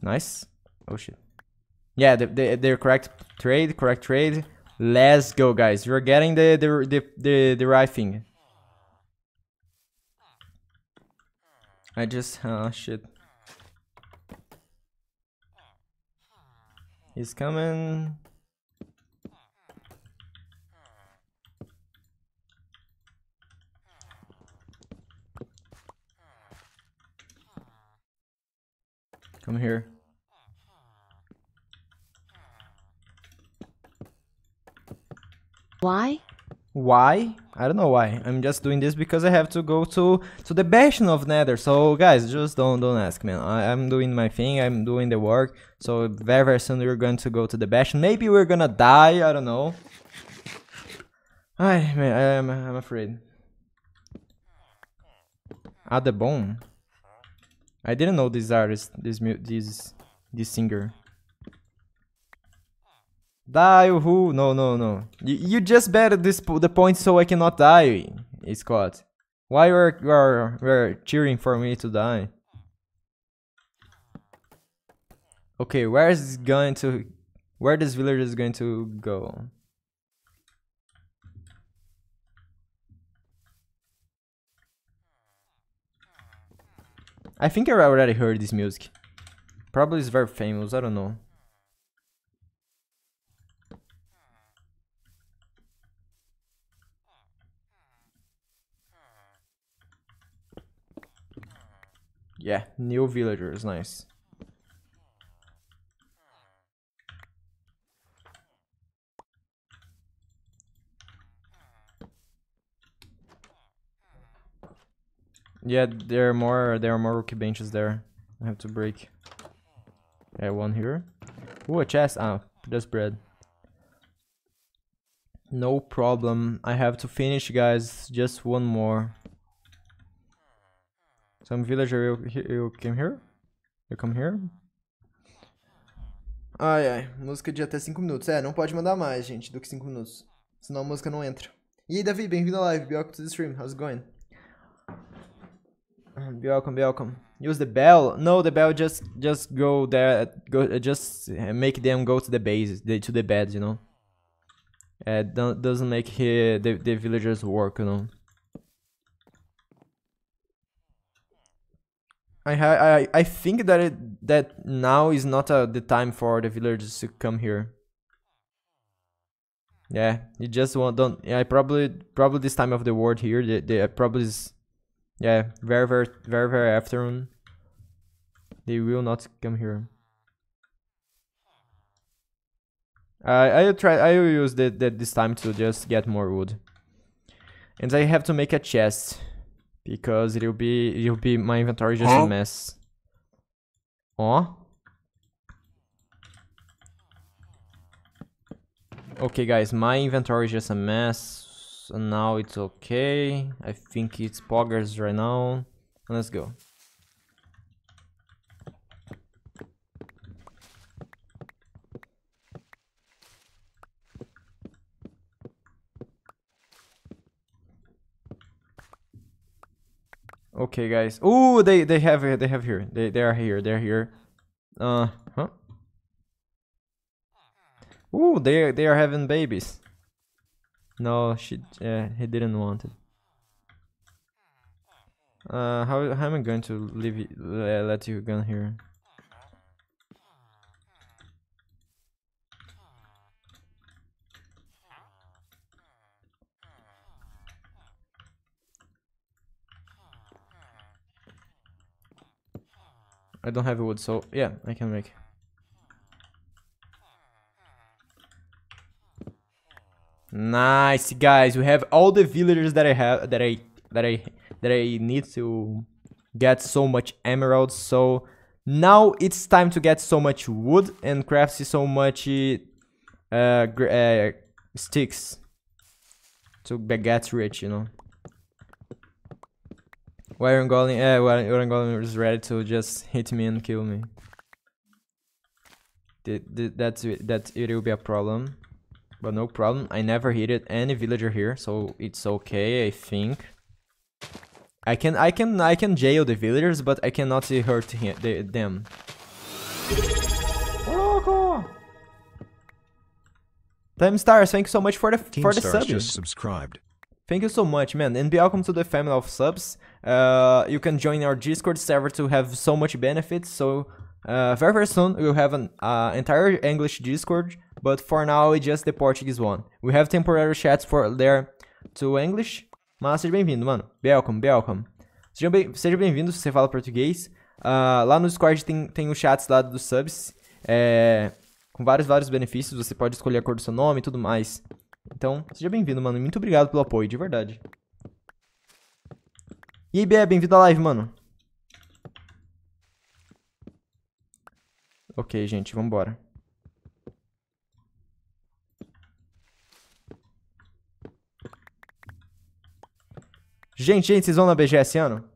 [SPEAKER 2] Nice. Oh shit. Yeah, the they, are correct trade, correct trade. Let's go, guys. We're getting the, the, the, the, the right thing. I just, oh shit. He's coming. Come here. Why? Why? I don't know why. I'm just doing this because I have to go to to the bastion of Nether. So guys, just don't don't ask, man. I, am doing my thing. I'm doing the work. So very very soon we're going to go to the bastion. Maybe we're gonna die. I don't know. I man, I'm I'm afraid. At the bone. I didn't know this artist, this this this singer. Die, who? No, no, no. You, you just bet this the point so I cannot die, eh, Scott. Why were you are, cheering for me to die? Okay, where is this going to? Where this village is going to go? I think I already heard this music. Probably it's very famous, I don't know. Yeah, new villager is nice. Yeah, there are more there are more rookie benches there. I have to break. Yeah, one here. Ooh, a chest. Ah, just bread. No problem. I have to finish, guys. Just one more. Some villager you, you came here? You come here? Ai, ai. Música de até 5 minutos. É, não pode mandar mais, gente, do que 5 minutos. Senão a música não entra. E aí, Davi, bem-vindo à live. Welcome to the stream. How's it going? Welcome, welcome. Use the bell. No, the bell just just go there. Go uh, just make them go to the base, to the bed. You know. it uh, doesn't make he, the the villagers work. You know. I I I think that it that now is not uh, the time for the villagers to come here. Yeah, you just won't don't. Yeah, probably probably this time of the world here. The the uh, probably is, yeah, very very very very afternoon. They will not come here. I I try I will use that that this time to just get more wood. And I have to make a chest because it'll be it'll be my inventory just huh? a mess. Oh. Okay, guys, my inventory is just a mess. So now it's okay. I think it's poggers right now. Let's go. Okay, guys. Oh, they they have they have here. They they are here. They're here. Uh huh. Ooh, they they are having babies. No, she he didn't want it. Uh, how how am I going to leave? Uh, let you go here? I don't have wood, so yeah, I can make. Nice, guys. We have all the villagers that I have, that I, that I, that I need to get so much emeralds. So now it's time to get so much wood and craft so much uh, uh, sticks to get rich, you know. Iron Golem, yeah, Iron Golem is ready to just hit me and kill me. That's, that it will be a problem. But no problem, I never hit any villager here, so it's okay, I think. I can, I can, I can jail the villagers, but I cannot hurt him, the, them. Time Stars, thank you so much for the King for the subs. just
[SPEAKER 1] subscribed.
[SPEAKER 2] Thank you so much, man, and welcome to the family of subs. Uh, you can join our Discord server to have so much benefits. So uh, very very soon we'll have an uh, entire English Discord, but for now it's just the Portuguese one. We have temporary chats for there to English. Mas seja bem-vindo, mano. Welcome, welcome. Seja bem-vindo seja bem se você fala português. Uh, lá no Discord tem, tem os chats lá dos subs, é, com vários, vários benefícios. Você pode escolher a cor do seu nome e tudo mais. Então, seja bem-vindo, mano. Muito obrigado pelo apoio, de verdade. E aí, Bia, bem-vindo à live, mano. Ok, gente, vambora. Gente, gente, vocês vão na BGS, ano?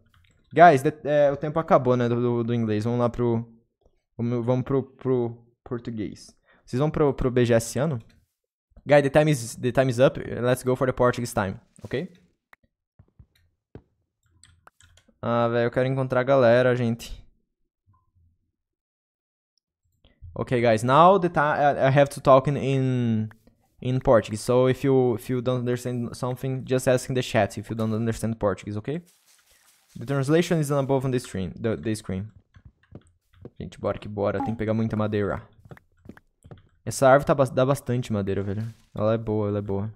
[SPEAKER 2] Guys, de, é, o tempo acabou, né, do, do inglês. Vamos lá pro... Vamos, vamos pro, pro português. Vocês vão pro, pro ano? Guys, the time, is, the time is up. Let's go for the Portuguese time, ok? Ah, velho, eu quero encontrar a galera, gente. Ok, guys. Now the time I have to talk in, in in Portuguese. So if you if you don't understand something, just ask in the chat. If you don't understand Portuguese, okay? The translation is above on the screen. The, the screen. Gente, bora que bora. Tem que pegar muita madeira. Essa árvore tá, dá bastante madeira, velho. Ela é boa, ela é boa.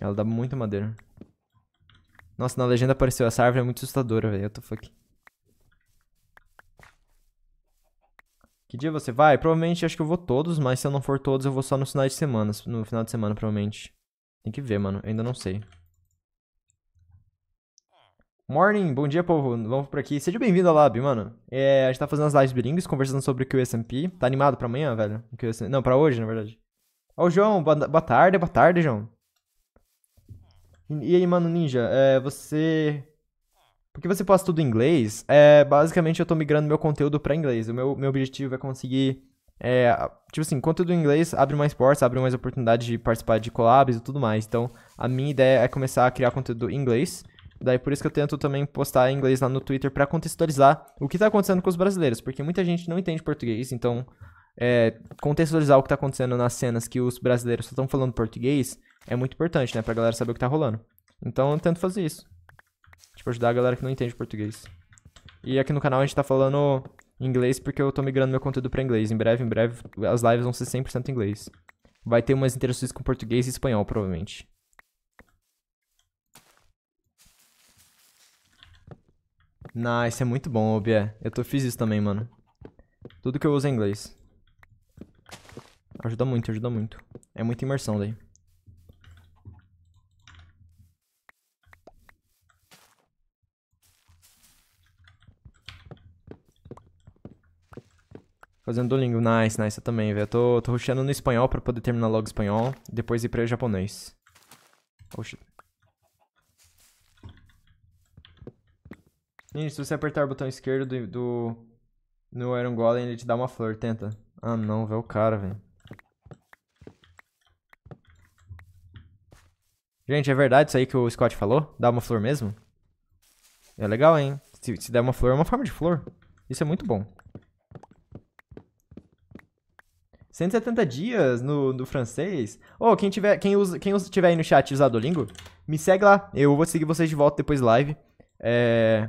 [SPEAKER 2] Ela dá muita madeira. Nossa, na legenda apareceu. Essa árvore é muito assustadora, velho. What the fuck? Que dia você vai? Provavelmente acho que eu vou todos, mas se eu não for todos, eu vou só no final de semana. No final de semana, provavelmente. Tem que ver, mano. Eu ainda não sei. Morning, bom dia, povo. Vamos por aqui. Seja bem-vindo ao Lab, mano. É, a gente tá fazendo as lives bilingues, conversando sobre o QSMP. Tá animado pra amanhã, velho? QSMP. Não, pra hoje, na verdade. Ô, João, boa, boa tarde, boa tarde, João. E aí, mano, Ninja, é, você. Porque você posta tudo em inglês, é, basicamente eu tô migrando meu conteúdo pra inglês. O meu, meu objetivo é conseguir. É, tipo assim, conteúdo em inglês abre mais portas, abre mais oportunidades de participar de collabs e tudo mais. Então, a minha ideia é começar a criar conteúdo em inglês. Daí por isso que eu tento também postar em inglês lá no Twitter para contextualizar o que tá acontecendo com os brasileiros, porque muita gente não entende português, então é, contextualizar o que tá acontecendo nas cenas que os brasileiros só estão falando português é muito importante, né? Pra galera saber o que tá rolando. Então eu tento fazer isso. Tipo, ajudar a galera que não entende português. E aqui no canal a gente tá falando inglês porque eu tô migrando meu conteúdo pra inglês. Em breve, em breve, as lives vão ser 100% inglês. Vai ter umas interações com português e espanhol, provavelmente. Nice, é muito bom, Obie. Eu tô, fiz isso também, mano. Tudo que eu uso é inglês. Ajuda muito, ajuda muito. É muita imersão daí. Fazendo Duolingo. Nice, nice, eu também, velho. Eu tô, tô rushando no espanhol pra poder terminar logo o espanhol. Depois ir pra japonês. Oxi. Gente, se você apertar o botão esquerdo do, do no Iron Golem, ele te dá uma flor, tenta. Ah não, velho, é o cara, velho. Gente, é verdade isso aí que o Scott falou? Dá uma flor mesmo? É legal, hein? Se, se der uma flor, é uma forma de flor. Isso é muito bom. 170 dias no, no francês. Ô, oh, quem tiver, quem usa, quem usa, tiver aí no chat usar Duolingo, me segue lá. Eu vou seguir vocês de volta depois live. É...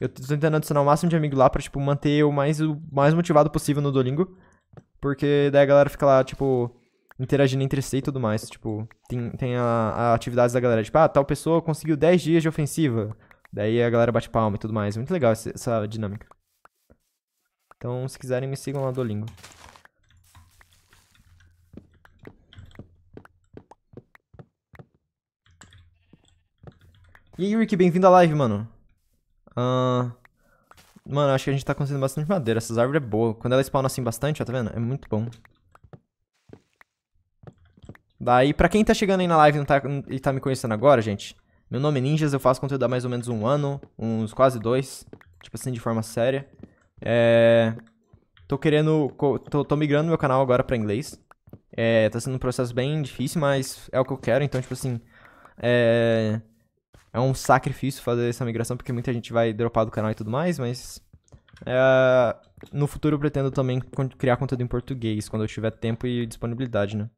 [SPEAKER 2] Eu tô tentando adicionar o máximo de amigo lá pra, tipo, manter o mais, o mais motivado possível no Duolingo. Porque daí a galera fica lá, tipo, interagindo entre si e tudo mais. Tipo, tem, tem a, a atividades da galera, tipo, ah, tal pessoa conseguiu 10 dias de ofensiva. Daí a galera bate palma e tudo mais. Muito legal essa, essa dinâmica. Então, se quiserem, me sigam lá no Dolingo. E aí, Rick, bem-vindo à live, mano. Uh... Mano, acho que a gente tá conseguindo bastante madeira. Essas árvores é boa. Quando ela spawna assim bastante, ó, tá vendo? É muito bom. Daí, pra quem tá chegando aí na live tá, e tá me conhecendo agora, gente, meu nome é Ninjas, eu faço conteúdo há mais ou menos um ano, uns quase dois, tipo assim, de forma séria. É... Tô querendo... Tô, tô migrando meu canal agora pra inglês. É, tá sendo um processo bem difícil, mas é o que eu quero, então, tipo assim... É é um sacrifício fazer essa migração, porque muita gente vai dropar do canal e tudo mais, mas. É, no futuro eu pretendo também criar conteúdo em português, quando eu tiver tempo e disponibilidade, né?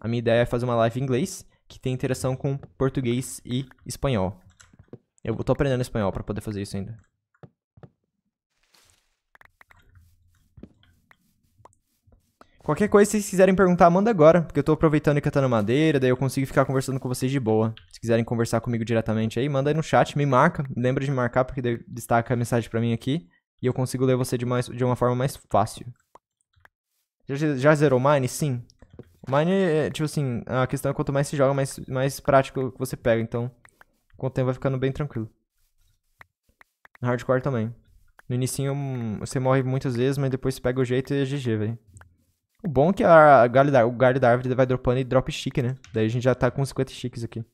[SPEAKER 2] A minha ideia é fazer uma live em inglês, que tem interação com português e espanhol. Eu tô aprendendo espanhol para poder fazer isso ainda. Qualquer coisa, se vocês quiserem perguntar, manda agora, porque eu tô aproveitando e catando madeira, daí eu consigo ficar conversando com vocês de boa. Se quiserem conversar comigo diretamente aí, manda aí no chat, me marca, lembra de marcar, porque destaca a mensagem para mim aqui, e eu consigo ler você de, mais, de uma forma mais fácil. Já, já zerou Mine? Sim. Mine, é, é tipo assim, a questão é quanto mais se joga, mais, mais prático você pega, então com o tempo vai ficando bem tranquilo. Hardcore também. No início hum, você morre muitas vezes, mas depois você pega o jeito e é GG, velho. O bom é que a galho da, o galho da árvore vai dropando e drop chique, né? Daí a gente já tá com 50 chiques aqui.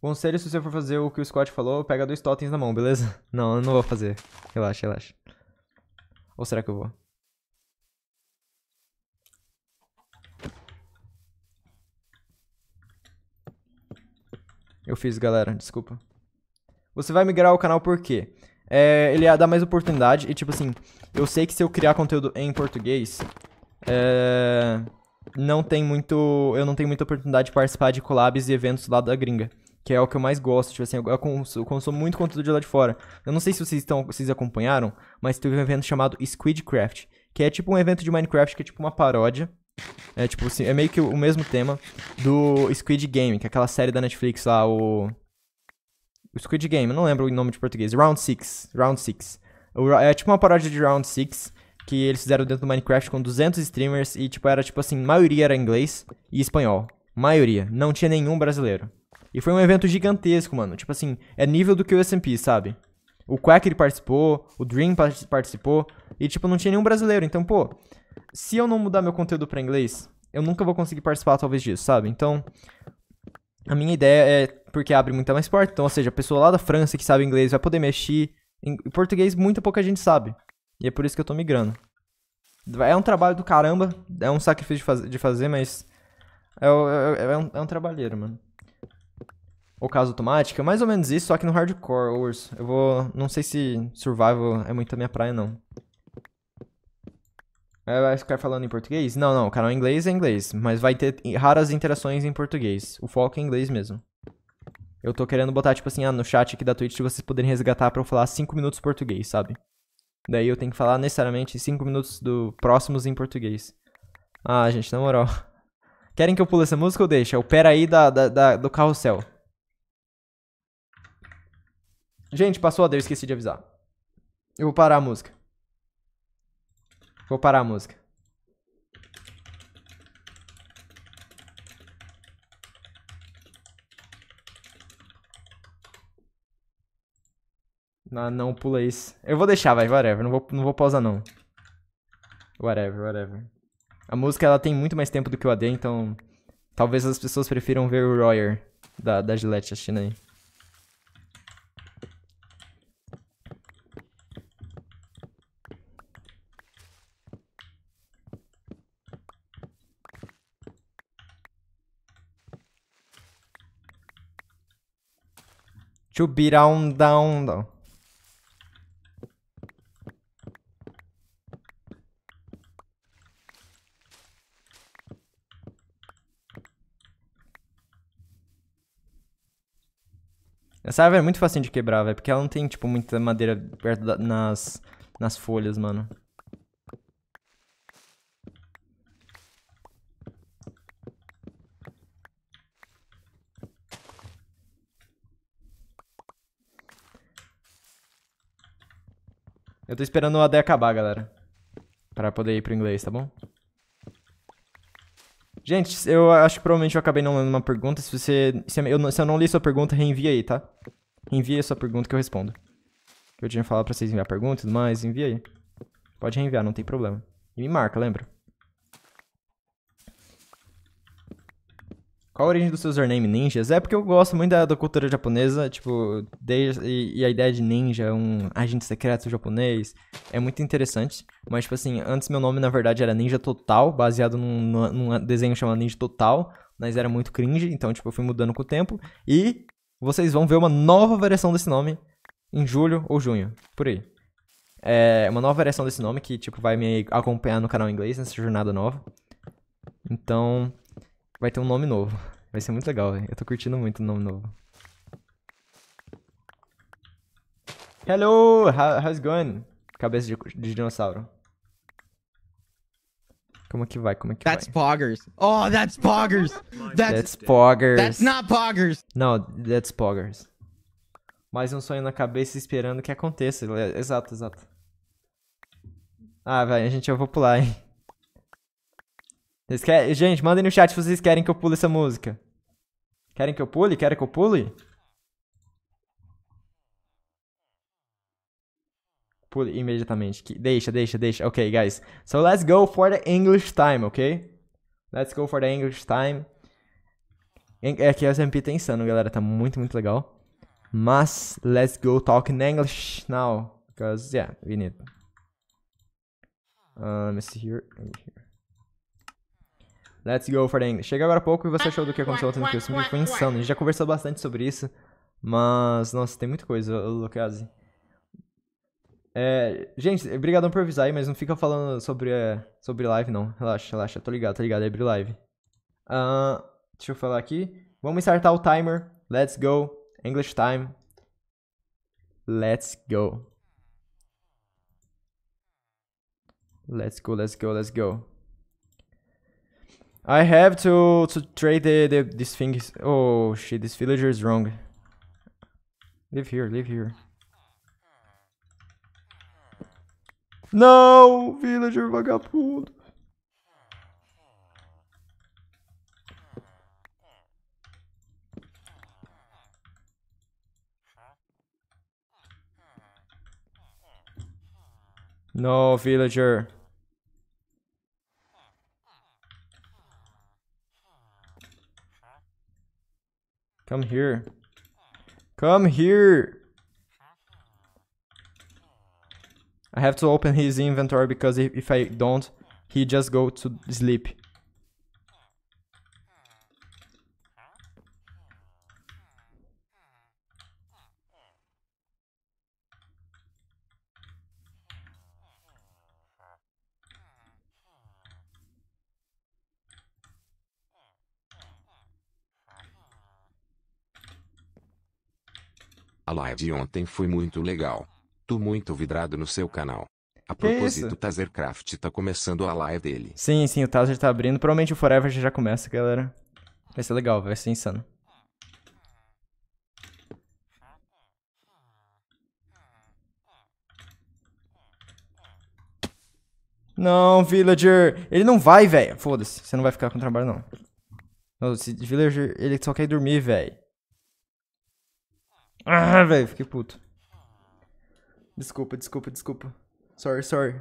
[SPEAKER 2] Conselho, se você for fazer o que o Scott falou, pega dois totens na mão, beleza? Não, eu não vou fazer. Relaxa, relaxa. Ou será que eu vou? Eu fiz, galera, desculpa. Você vai migrar o canal por quê? é, ele ia dar mais oportunidade. E, tipo assim, eu sei que se eu criar conteúdo em português, é, não tem muito. Eu não tenho muita oportunidade de participar de collabs e eventos lá da gringa. Que é o que eu mais gosto, tipo assim, eu, cons eu consumo muito conteúdo de lá de fora. Eu não sei se vocês, estão, vocês acompanharam, mas teve um evento chamado Squidcraft, que é tipo um evento de Minecraft que é tipo uma paródia. É tipo assim, é meio que o mesmo tema do Squid Game, que é aquela série da Netflix lá, o. O Squid Game, não lembro o nome de português. Round 6. Round 6. É tipo uma paródia de Round 6 que eles fizeram dentro do Minecraft com 200 streamers e, tipo, era tipo assim, maioria era inglês e espanhol. Maioria. Não tinha nenhum brasileiro. E foi um evento gigantesco, mano. Tipo assim, é nível do que o S&P, sabe? O Quack ele participou, o Dream participou e, tipo, não tinha nenhum brasileiro. Então, pô, se eu não mudar meu conteúdo para inglês, eu nunca vou conseguir participar talvez disso, sabe? Então, a minha ideia é porque abre muita mais porta. Então, ou seja, a pessoa lá da França que sabe inglês vai poder mexer. Em português, muita pouca gente sabe. E é por isso que eu tô migrando. É um trabalho do caramba. É um sacrifício de, faz de fazer, mas. É, é, é, é, um, é um trabalheiro, mano. O caso é mais ou menos isso, só que no hardcore, urso. Eu vou. Não sei se survival é muito a minha praia, não. É, vai ficar falando em português? Não, não. O canal em inglês é inglês. Mas vai ter raras interações em português. O foco é em inglês mesmo. Eu tô querendo botar, tipo assim, ah, no chat aqui da Twitch vocês poderem resgatar pra eu falar 5 minutos português, sabe? Daí eu tenho que falar necessariamente 5 minutos do próximos em português. Ah, gente, na moral. Querem que eu pule essa música ou deixa? O Peraí da, da, da, do Carrossel. Gente, passou a Deus, esqueci de avisar. Eu vou parar a música. Vou parar a música. Não, não pula isso. Eu vou deixar, vai, whatever. Não vou, não vou pausar, não. Whatever, whatever. A música, ela tem muito mais tempo do que o AD, então... Talvez as pessoas prefiram ver o Royer da, da Gillette, assistindo aí. To be down, down, down. Essa árvore é muito fácil de quebrar, velho, porque ela não tem, tipo, muita madeira perto da, nas, nas folhas, mano. Eu tô esperando o AD acabar, galera. Pra poder ir pro inglês, tá bom? Gente, eu acho que provavelmente eu acabei não lendo uma pergunta. Se você. Se eu, não, se eu não li sua pergunta, reenvia aí, tá? Envia sua pergunta que eu respondo. Eu tinha falado pra vocês enviar pergunta e tudo mais, envia aí. Pode reenviar, não tem problema. E me marca, lembra? Qual a origem do seu username ninjas? É porque eu gosto muito da, da cultura japonesa, tipo, desde, e, e, a ideia de ninja, um agente secreto japonês, é muito interessante. Mas, tipo assim, antes meu nome na verdade era Ninja Total, baseado num, num desenho chamado Ninja Total, mas era muito cringe, então, tipo, eu fui mudando com o tempo. E vocês vão ver uma nova variação desse nome em julho ou junho, por aí. É uma nova variação desse nome que, tipo, vai me acompanhar no canal inglês nessa jornada nova. Então, vai ter um nome novo. Vai ser muito legal, velho. Eu tô curtindo muito o nome novo. Hello! How, how's going? Cabeça de, de, dinossauro. Como que vai? Como que that's vai? Poggers. Oh, that's Poggers! That's, that's Poggers. That's not Poggers! Não, that's Poggers. Mais um sonho na cabeça esperando que aconteça. É, exato, exato. Ah, velho, a gente eu vou pular, hein. Vocês querem... Gente, mandem no chat se vocês querem que eu pule essa música. Querem que eu pule? Querem que eu pule? Pule imediatamente. Deixa, deixa, deixa. Ok, guys. So let's go for the English time, ok? Let's go for the English time. É que a SMP tá insano, galera. Tá muito, muito legal. Mas, let's go talk in English now. Because, yeah, we need. Uh, let me see here. Let me see here. Let's go for the English. Chega agora há pouco e você achou do que aconteceu ontem no Quiz? Foi insano. A gente já conversou bastante sobre isso. Mas, nossa, tem muita coisa, Lucas. É, gente, obrigado por avisar aí, mas não fica falando sobre, é, sobre live, não. Relaxa, relaxa. Tô ligado, tô ligado. É Abre live. Uh, deixa eu falar aqui. Vamos startar o timer. Let's go. English time. Let's go. Let's go, let's go, let's go. I have to to trade the, the this thing. Is, oh shit! This villager is wrong. Live here. Live here.
[SPEAKER 1] No, villager vagabond.
[SPEAKER 2] No, villager. Come here. Come here! I have to open his inventory because if, if I don't, he just go to sleep.
[SPEAKER 1] A live de ontem foi muito legal. Tô muito
[SPEAKER 2] vidrado no seu canal.
[SPEAKER 3] A propósito,
[SPEAKER 2] o Tazercraft tá começando a live dele. Sim, sim, o Tazer tá abrindo. Provavelmente o Forever já começa, galera. Vai ser legal, vai ser insano. Não, Villager. Ele não vai, velho. Foda-se. Você não vai ficar com trabalho, não. Não, esse Villager, ele só quer dormir, velho. Ah, velho, fiquei puto. Desculpa, desculpa, desculpa. Sorry, sorry.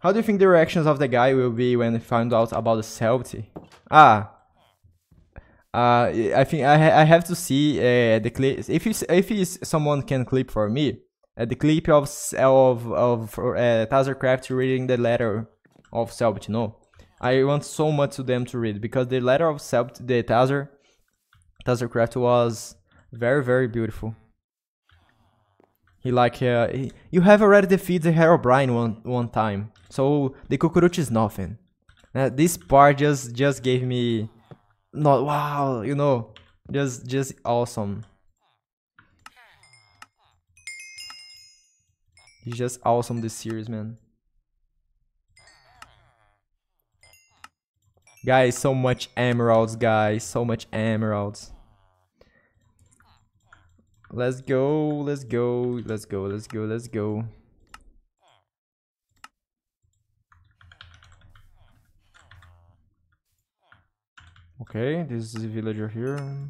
[SPEAKER 2] How do you think the reactions of the guy will be when he found out about the celebrity? Ah. Uh, I think I, ha I have to see uh, the clip. If he's, if he's someone can clip for me, uh, the clip of of of uh, eh, Tazercraft reading the letter of you No, I want so much to them to read because the letter of Selbit, the Tazer, Tazercraft was very, very beautiful. He like uh, he, you have already defeated Herobrine one one time, so the cockroach is nothing. Uh, this part just just gave me not wow, you know, just just awesome. It's just awesome this series, man. Guys, so much emeralds, guys, so much emeralds. Let's go, let's go, let's go, let's go, let's go. Okay, this is a villager here.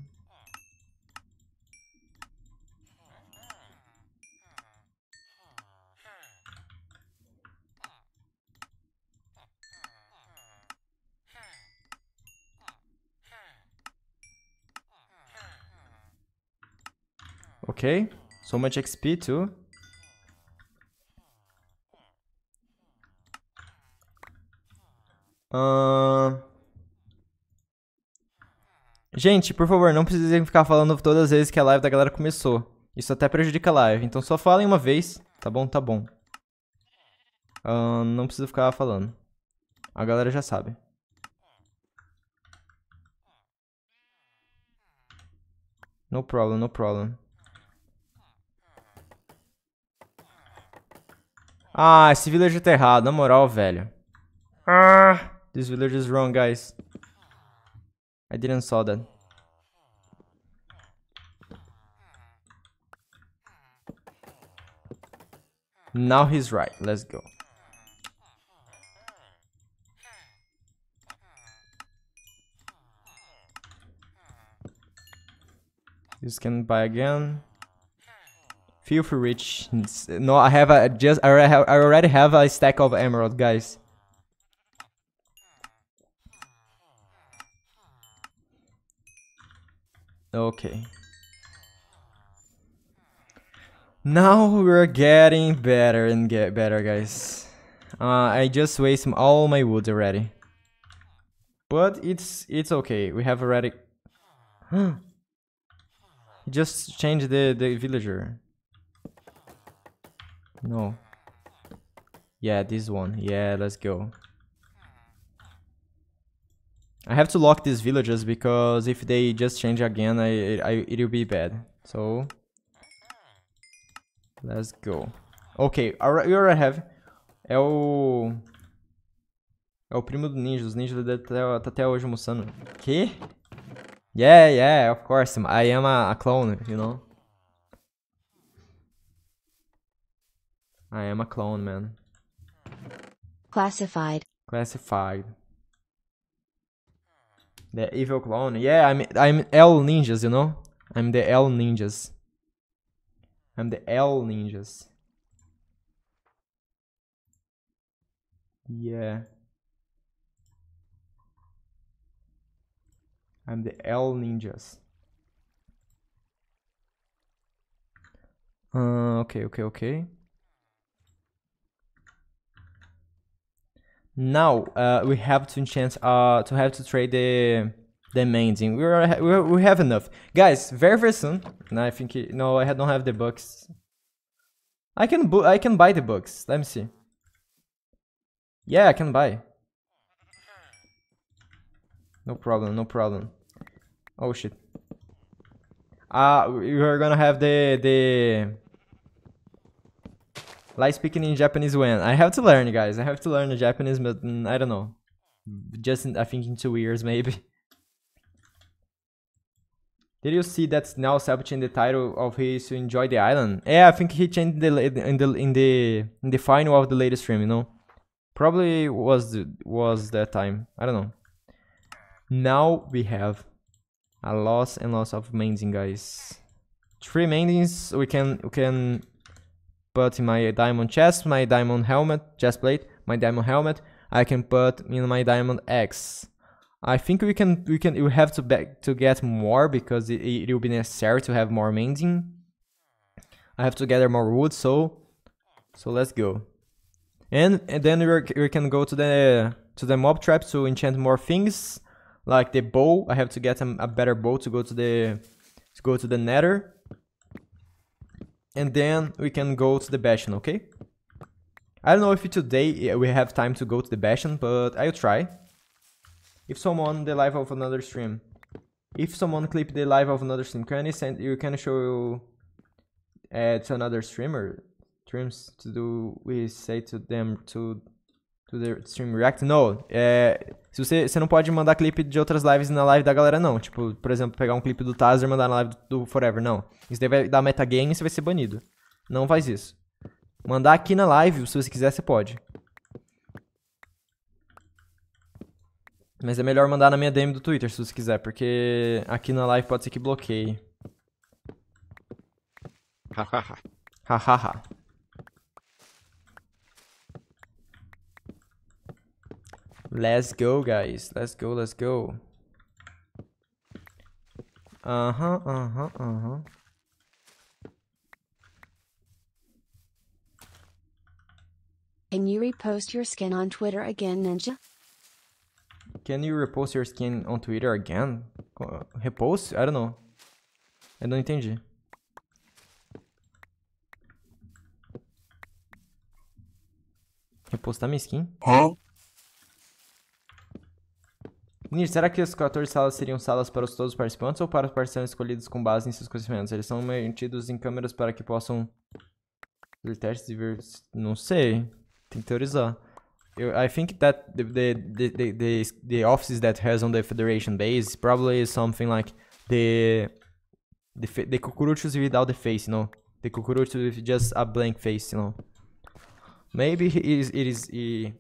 [SPEAKER 2] Okay, so much XP too. Uh... Gente, por favor, não precisem ficar falando todas as vezes que a live da galera começou. Isso até prejudica a live. Então só falem uma vez. Tá bom? Tá bom. Uh, não precisa ficar falando. A galera já sabe. No problem, no problem. Ah, esse villager tá errado, na moral, velho.
[SPEAKER 1] Ah,
[SPEAKER 2] this village is wrong, guys. I didn't saw that. Now he's right. Let's go. You can buy again. Filthy rich. No, I have a just. I already have, I already have a stack of emerald, guys. Okay. Now we're getting better and get better, guys. Uh, I just waste all my wood already. But it's it's okay. We have already. just change the the villager. No. Yeah, this one. Yeah, let's go. I have to lock these villages because if they just change again, I, I it'll be bad. So, let's go. Ok, we already have. É o... É o primo do ninja. Os ninjas tá até, tá até hoje almoçando. Que? Yeah, yeah, of course. I am a, a clone, you know? I am a clone, man.
[SPEAKER 3] Classified.
[SPEAKER 2] Classified. The evil clone. Yeah, I'm I'm L ninjas, you know? I'm the L ninjas. I'm the L ninjas. Yeah. I'm the L ninjas. Uh, okay, okay, okay. Now uh, we have to chance uh, to have to trade the the mending. We are we have enough, guys. Very very soon. No, I think no, I don't have the books. I can bu I can buy the books. Let me see. Yeah, I can buy. No problem. No problem. Oh shit. Uh, we are gonna have the the like speaking in Japanese when I have to learn, guys. I have to learn the Japanese, but mm, I don't know. Just in, I think in two years maybe. Did you see that now Sabu changed the title of his to enjoy the island? Yeah, I think he changed the in the in the in the final of the latest stream. You know, probably was the, was that time. I don't know. Now we have a loss and loss of mending, guys. Three mendings. We can we can put in my diamond chest, my diamond helmet, chest plate, my diamond helmet. I can put in my diamond axe. I think we can we can we have to back to get more because it, it will be necessary to have more mending. I have to gather more wood, so so let's go. And, and then we we can go to the to the mob trap to enchant more things, like the bow. I have to get a, a better bow to go to the to go to the Nether and then we can go to the bastion, okay? I don't know if today we have time to go to the bastion, but I'll try. If someone the live of another stream, if someone clip the live of another stream, can you send? You can show you uh, to another streamer streams to do. We say to them to To the stream react? No. É, se você, você não pode mandar clipe de outras lives na live da galera, não. Tipo, por exemplo, pegar um clipe do Tazer e mandar na live do, do Forever, não. Isso daí vai dar metagame e você vai ser banido. Não faz isso. Mandar aqui na live, se você quiser, você pode. Mas é melhor mandar na minha DM do Twitter, se você quiser, porque aqui na live pode ser que bloqueie. Hahaha. Hahaha. Let's go, guys. Let's go, let's go.
[SPEAKER 1] Uh-huh, uh-huh, uh-huh.
[SPEAKER 3] Can you repost your skin on Twitter again, Ninja?
[SPEAKER 2] Can you repost your skin on Twitter again? repost? I don't know. I don't entendi. Repostar minha skin? Huh? Nir, será que as 14 salas seriam salas para todos os participantes ou para os participantes escolhidos com base em seus conhecimentos? Eles são mantidos em câmeras para que possam fazer testes e ver... Não sei. Tem que teorizar. Eu, I think that the, the, the, the, the offices that has on the Federation base probably is something like the... The, the cucuruchos without the face, you know? The cucuruchos with just a blank face, you know? Maybe it is, it is,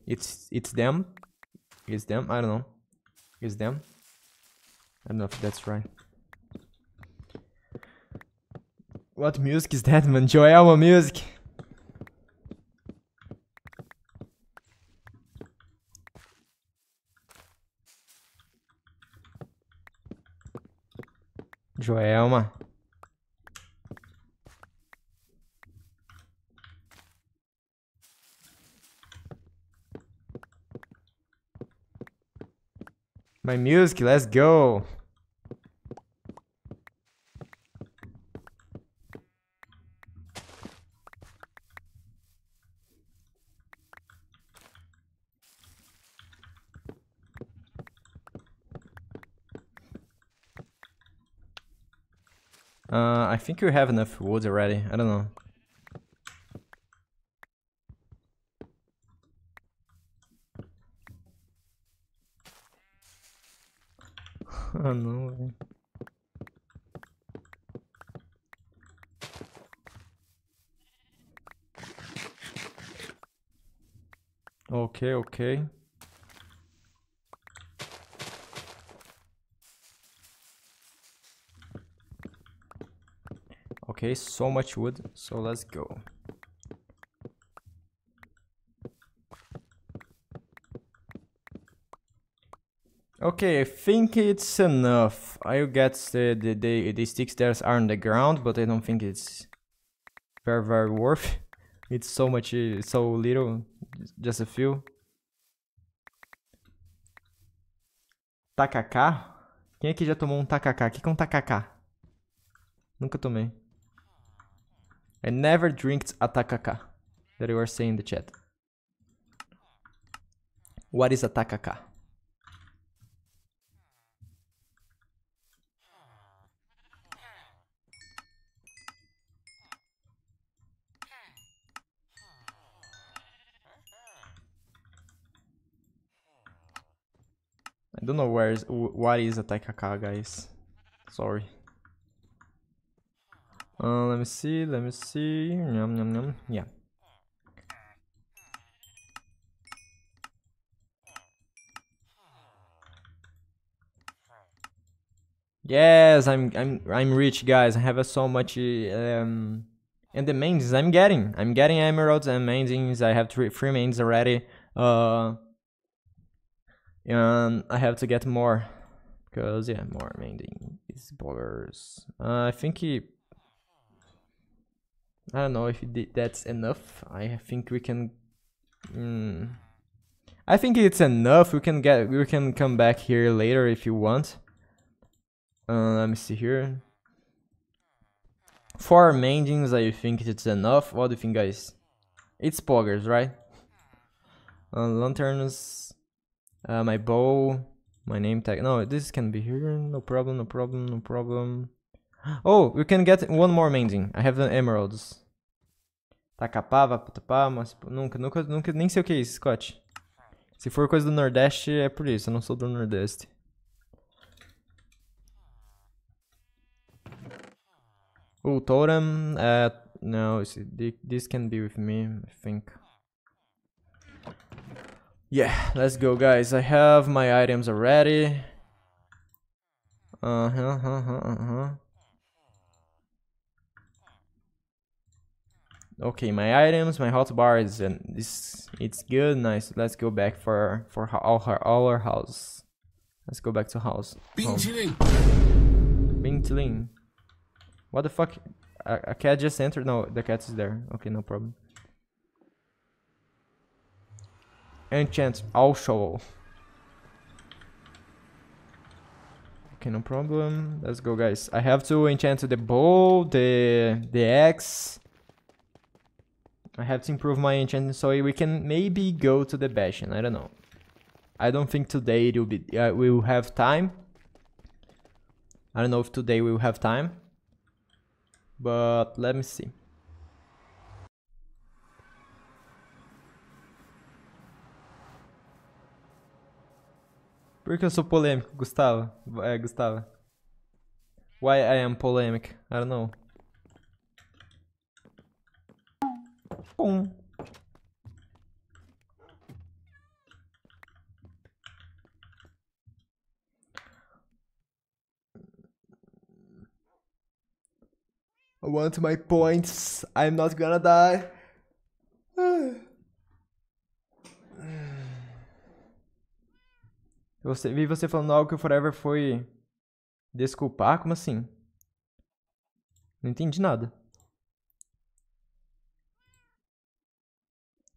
[SPEAKER 2] it's, it's them. It's them, I don't know. is them. I don't know if that's right. What music is that, man? Joelma music! Joelma. My music, let's go. Uh, I think we have enough wood already. I don't know.
[SPEAKER 1] ah não, velho.
[SPEAKER 2] Ok, ok. Okay, so much wood, so let's go. Okay, I think it's enough. I get the, the, the, the sticks that are on the ground, but I don't think it's very, very worth. It's so much, uh, so little, just a few. Takaká? Quem aqui já tomou um takaká? O que é um takaká? Nunca tomei. I never drink a takaká. That you were saying in the chat. What is a takaká? I don't know where is what is Attack guys. Sorry. Uh, let me see, let me see. Yum yum yum. Yeah. Yes, I'm I'm I'm rich guys. I have uh, so much uh, um and the mains I'm getting. I'm getting emeralds and mains. I have three three mains already. Uh um, I have to get more. Because, yeah, more mending is ballers. Uh, I think he... I don't know if did, that's enough. I think we can... Mm, I think it's enough. We can get... We can come back here later if you want. Uh, let me see here. Four mendings, I think it's enough. What do you think, guys? It's poggers, right? Uh, lanterns uh, my bow, my name tag. No, this can be here. No problem, no problem, no problem. Oh, we can get one more amazing. I have the emeralds. Tacapá, Vaputapá, mas nunca, nunca, nunca, nem sei o que é isso, Scott. Se for coisa do Nordeste, é por isso. Eu não sou do Nordeste. Oh, totem. Uh, no, this can be with me, I think. Yeah, let's go guys. I have my items already. Uh-huh, uh-huh, uh-huh. Okay, my items, my hotbar is and this it's good, nice. Let's go back for for all her all our house. Let's go back to house. Bing Tiling. Bing What the fuck? A, a cat just entered. No, the cat is there. Okay, no problem. enchant also. Okay, no problem. Let's go, guys. I have to enchant the bow, the the axe. I have to improve my enchanting, so we can maybe go to the bastion. I don't know. I don't think today it will be. Uh, we will have time. I don't know if today we will have time. But let me see. Por que eu sou polêmico, Gustavo? É, Gustavo. Why I am polemic? I don't know. Pum. I want my points. I'm not gonna die. Ah. Você, vi você falando algo que o Forever foi desculpar, como assim? Não entendi nada.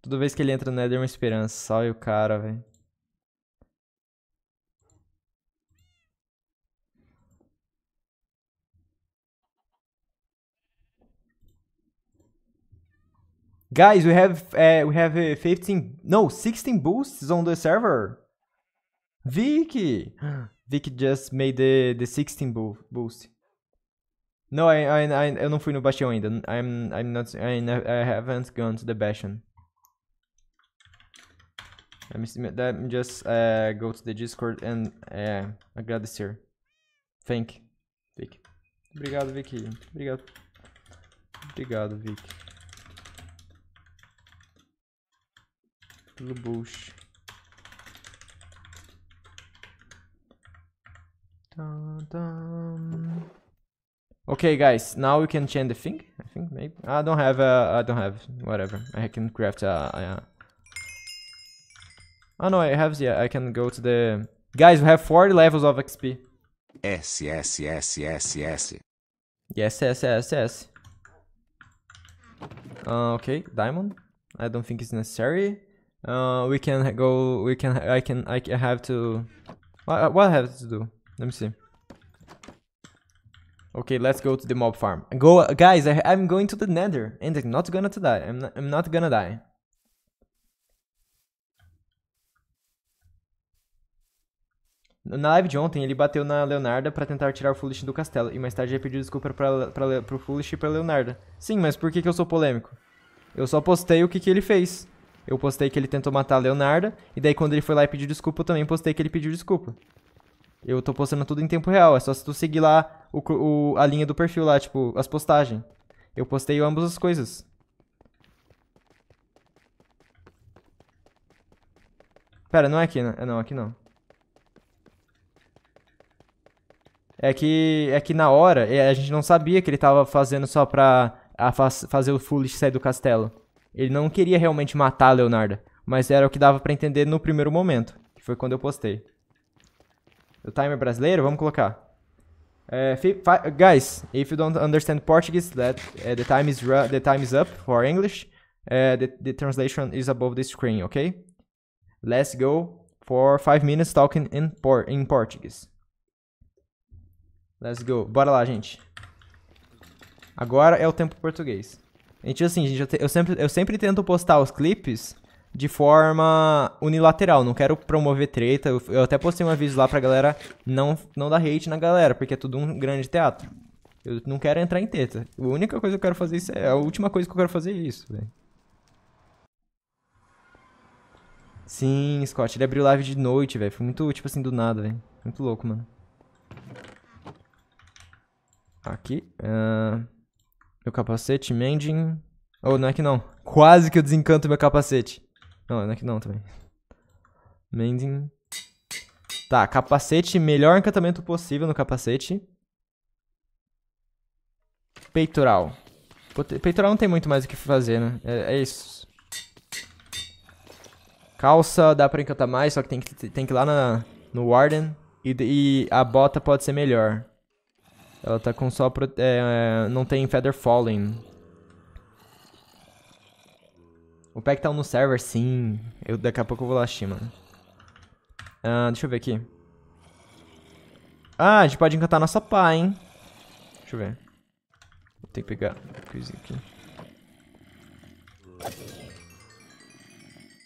[SPEAKER 2] Toda vez que ele entra no Nether, é uma esperança. olha o cara, velho. Guys, we have uh, we have uh, 15 no 16 boosts on the server. Vicky! Vicky just made the, the 16 boost. No, I, I, I, eu não fui no Bastion ainda. I'm, I'm not, I, I haven't gone to the Bastion. Let me, let me just uh, go to the Discord and uh, agradecer. Thank, Vicky. Obrigado, Vicky. Obrigado. Obrigado, Vicky. Pelo boost.
[SPEAKER 1] Dun, dun.
[SPEAKER 2] Okay, guys, now we can change the thing. I think maybe I don't have. Uh, I don't have. Whatever. I can craft. Uh, uh, oh no, I have. Yeah, I can go to the. Guys, we have 40 levels of XP. Yes, yes, yes, yes, yes. Yes, yes, yes, yes. Uh, okay, diamond. I don't think it's necessary. Uh, we can go. We can. I can. I have to. What? What I have to do? Let me see. Okay, let's go to the mob farm. Go, guys, I, am going to the nether. And I'm not gonna to die. I'm not, I'm not gonna die. Na live de ontem, ele bateu na Leonarda para tentar tirar o Foolish do castelo. E mais tarde ele pediu desculpa pra, pra, pro Foolish e pra Leonarda. Sim, mas por que, que eu sou polêmico? Eu só postei o que, que ele fez. Eu postei que ele tentou matar a Leonarda. E daí quando ele foi lá e pediu desculpa, eu também postei que ele pediu desculpa. Eu tô postando tudo em tempo real. É só se tu seguir lá o, o, a linha do perfil lá, tipo, as postagens. Eu postei ambas as coisas. Pera, não é aqui, né? Não, aqui não. É que, é que na hora, é, a gente não sabia que ele tava fazendo só pra fazer o Foolish sair do castelo. Ele não queria realmente matar a Leonarda, mas era o que dava pra entender no primeiro momento, que foi quando eu postei. O timer brasileiro, vamos colocar. Uh, guys, if you don't understand Portuguese, that uh, eh, the time is the time is up for English. Uh, the, the translation is above the screen, okay? Let's go for five minutes talking in por in Portuguese. Let's go. Bora lá, gente. Agora é o tempo português. Gente, assim, gente, eu, te, eu, sempre, eu sempre tento postar os clipes de forma unilateral. Não quero promover treta. Eu até postei um aviso lá pra galera não, não dar hate na galera, porque é tudo um grande teatro. Eu não quero entrar em treta. A única coisa que eu quero fazer isso é. é a última coisa que eu quero fazer é isso, velho. Sim, Scott, ele abriu live de noite, velho. Foi muito, tipo assim, do nada, velho. Muito louco, mano. Aqui. Uh, meu capacete, mending. Oh, não é que não. Quase que eu desencanto meu capacete. Não, não é que não também. Mending. Tá, capacete, melhor encantamento possível no capacete. Peitoral. Peitoral não tem muito mais o que fazer, né? É, é isso. Calça dá pra encantar mais, só que tem que, tem que ir lá na, no Warden. E, e a bota pode ser melhor. Ela tá com só... Pro, é, é não tem Feather Falling. O pack tá no server, sim. Eu, daqui a pouco eu vou lá assistir, mano. Ah, deixa eu ver aqui. Ah, a gente pode encantar nossa pá, hein? Deixa eu ver. Vou ter que pegar coisinha aqui.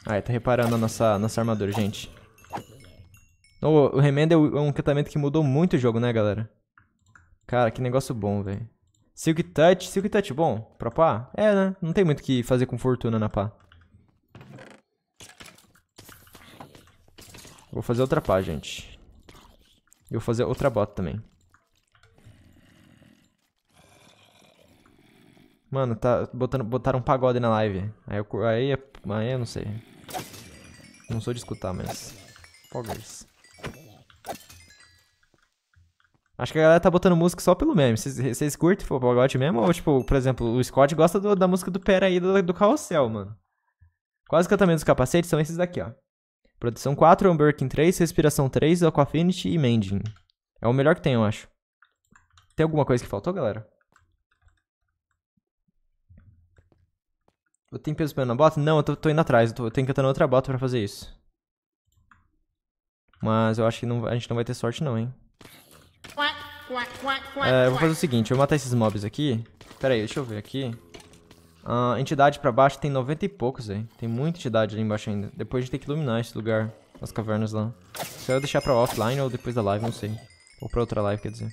[SPEAKER 2] Ah, tá reparando a nossa, nossa armadura, gente. O, o remendo é um encantamento que mudou muito o jogo, né, galera? Cara, que negócio bom, velho. Silk Touch. Silk Touch bom pra pá? É, né? Não tem muito o que fazer com fortuna na pá. Vou fazer outra pá, gente. E vou fazer outra bota também. Mano, tá botando, botaram um pagode na live. Aí eu, aí, é, aí eu não sei. Não sou de escutar, mas... Poggers. Acho que a galera tá botando música só pelo meme. Vocês curtem o pagode mesmo? Ou, tipo, por exemplo, o Scott gosta do, da música do Pera aí do, do Carrossel, mano. Quase que também dos capacetes são esses daqui, ó. Produção 4, Unbreaking 3, Respiração 3, Aquafinity e Mending. É o melhor que tem, eu acho. Tem alguma coisa que faltou, galera? Eu tenho peso na bota? Não, eu tô, tô indo atrás. Eu, tô, eu tenho que estar na outra bota pra fazer isso. Mas eu acho que não, a gente não vai ter sorte não, hein. É, eu vou fazer o seguinte, eu vou matar esses mobs aqui. Pera aí, deixa eu ver aqui. Uh, entidade pra baixo tem 90 e poucos, hein. Tem muita entidade ali embaixo ainda. Depois a gente tem que iluminar esse lugar, as cavernas lá. Se eu deixar pra offline ou depois da live, não sei. Ou pra outra live, quer dizer.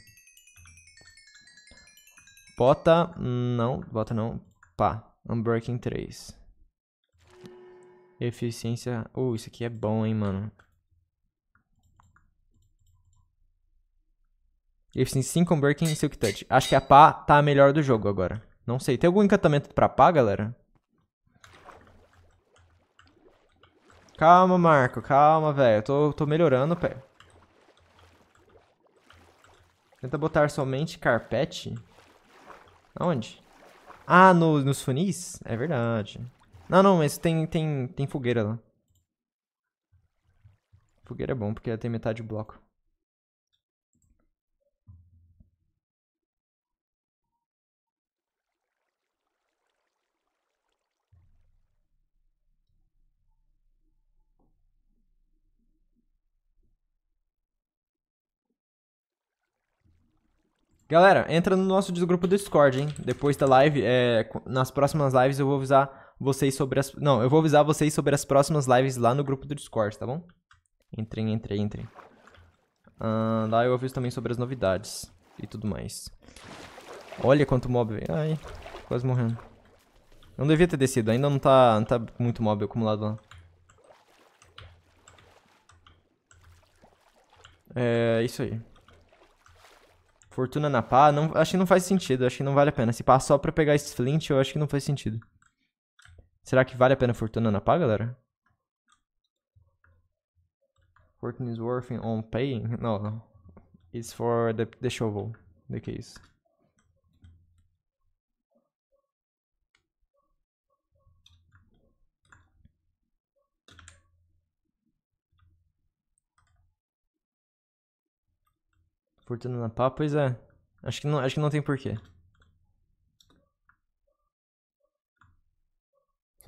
[SPEAKER 2] Bota... Não, bota não. Pá. Unbreaking 3. Eficiência... Uh, isso aqui é bom, hein, mano. Efficiency 5, Unbreaking e Silk Touch. Acho que a pá tá a melhor do jogo agora. Não sei. Tem algum encantamento pra pá, galera? Calma, Marco. Calma, velho. Tô, tô melhorando, pé. Tenta botar somente carpete. Aonde? Ah, no, nos funis? É verdade. Não, não, mas tem, tem, tem fogueira lá. Fogueira é bom, porque
[SPEAKER 1] ela tem metade do bloco.
[SPEAKER 2] Galera, entra no nosso grupo do Discord, hein? Depois da live, é, nas próximas lives eu vou avisar vocês sobre as... Não, eu vou avisar vocês sobre as próximas lives lá no grupo do Discord, tá bom? Entrem, entrem, entrem. Ah, lá eu aviso também sobre as novidades e tudo mais. Olha quanto mob, veio. Ai, quase morrendo. Não devia ter descido, ainda não tá, não tá muito mob acumulado lá. É isso aí. Fortuna na pá, não, acho que não faz sentido, acho que não vale a pena. Se pá só pra pegar esse flint, eu acho que não faz sentido. Será que vale a pena Fortuna na pá, galera? Fortune is worth on paying? No, It's for the, the shovel, the case. Fortuna na pá, pois é. Acho que não, acho que não tem porquê.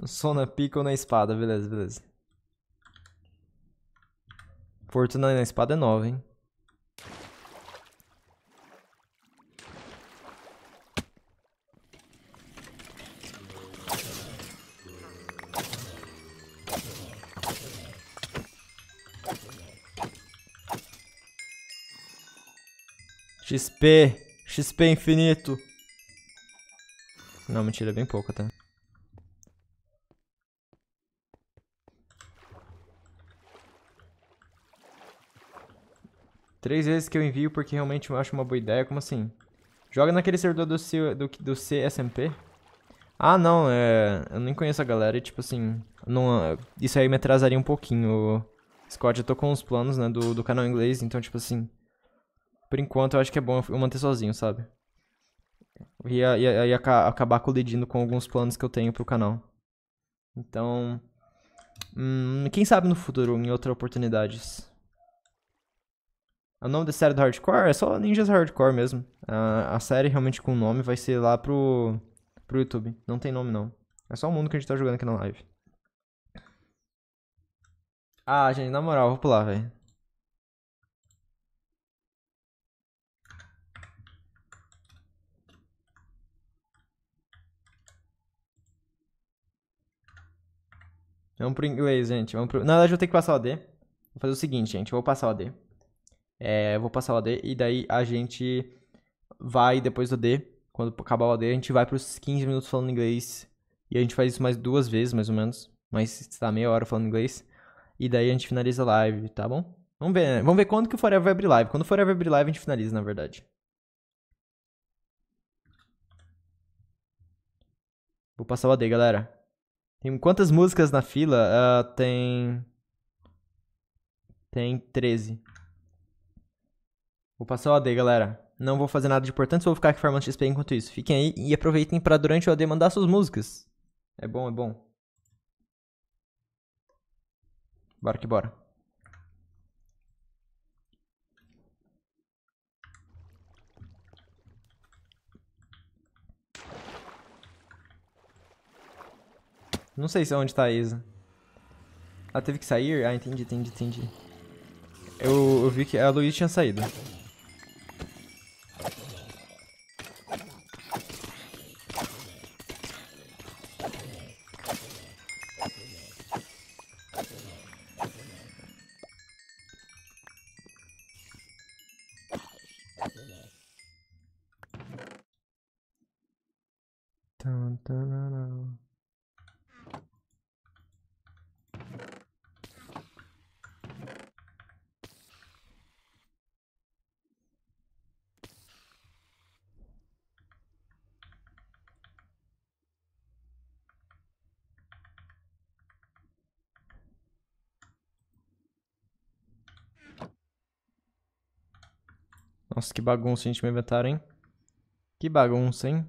[SPEAKER 2] Só na pica ou na espada, beleza, beleza. Fortuna na espada é nova, hein? XP. XP infinito. Não, mentira, é bem pouco até. Tá? Três vezes que eu envio porque realmente eu acho uma boa ideia. Como assim? Joga naquele servidor do, C, do, do CSMP? Ah, não. É, eu nem conheço a galera e, tipo assim... Não, isso aí me atrasaria um pouquinho. Scott, eu tô com os planos, né, do, do canal inglês. Então, tipo assim... Por enquanto, eu acho que é bom eu manter sozinho, sabe? E aí acabar colidindo com alguns planos que eu tenho pro canal. Então. Hum, quem sabe no futuro, em outras oportunidades. O nome da série do Hardcore é só Ninjas Hardcore mesmo. A, a série realmente com o nome vai ser lá pro, pro YouTube. Não tem nome não. É só o mundo que a gente tá jogando aqui na
[SPEAKER 1] live. Ah, gente, na moral, vou pular, velho.
[SPEAKER 2] Vamos pro inglês, gente. Vamos pro... Na verdade, eu tenho que passar o AD. Vou fazer o seguinte, gente. Eu vou passar o AD. É, eu vou passar o AD e daí a gente vai, depois do AD, quando acabar o AD, a gente vai pros 15 minutos falando inglês. E a gente faz isso mais duas vezes, mais ou menos. Mas está meia hora falando inglês. E daí a gente finaliza a live, tá bom? Vamos ver, né? Vamos ver quando que o Forever vai abrir live. Quando o Forever abrir live, a gente finaliza, na verdade. Vou passar o AD, galera. Tem quantas músicas na fila? Uh, tem. Tem 13. Vou passar o AD, galera. Não vou fazer nada de importante, vou ficar aqui farmando XP enquanto isso. Fiquem aí e aproveitem para durante o AD mandar suas músicas. É bom, é bom.
[SPEAKER 1] Bora que bora. Não sei
[SPEAKER 2] se é onde tá a Isa. Ela teve que sair? Ah, entendi, entendi, entendi. Eu, eu vi que a Luiz tinha saído. Nossa, que bagunça, a gente, meu inventário, hein? Que bagunça, hein?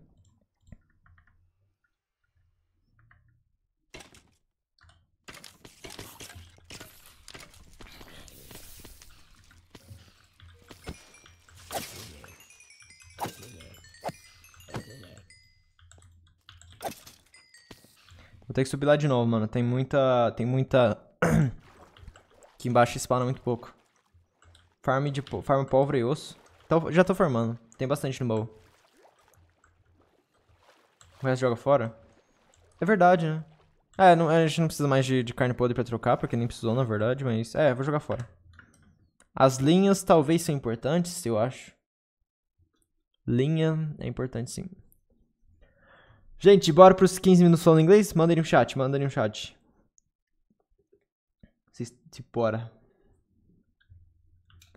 [SPEAKER 2] Vou ter que subir lá de novo, mano. Tem muita... Tem muita... Aqui embaixo spawna muito pouco. Farm de... Farm pólvora e osso. Tô, tá, já tô formando. Tem bastante no baú. O resto joga fora? É verdade, né? É, não, a gente não precisa mais de, de carne podre pra trocar, porque nem precisou, na verdade, mas... É, vou jogar fora. As linhas talvez são importantes, eu acho. Linha é importante, sim. Gente, bora pros 15 minutos falando inglês? Mandem um chat, mandem um chat. Se, se tipo, bora.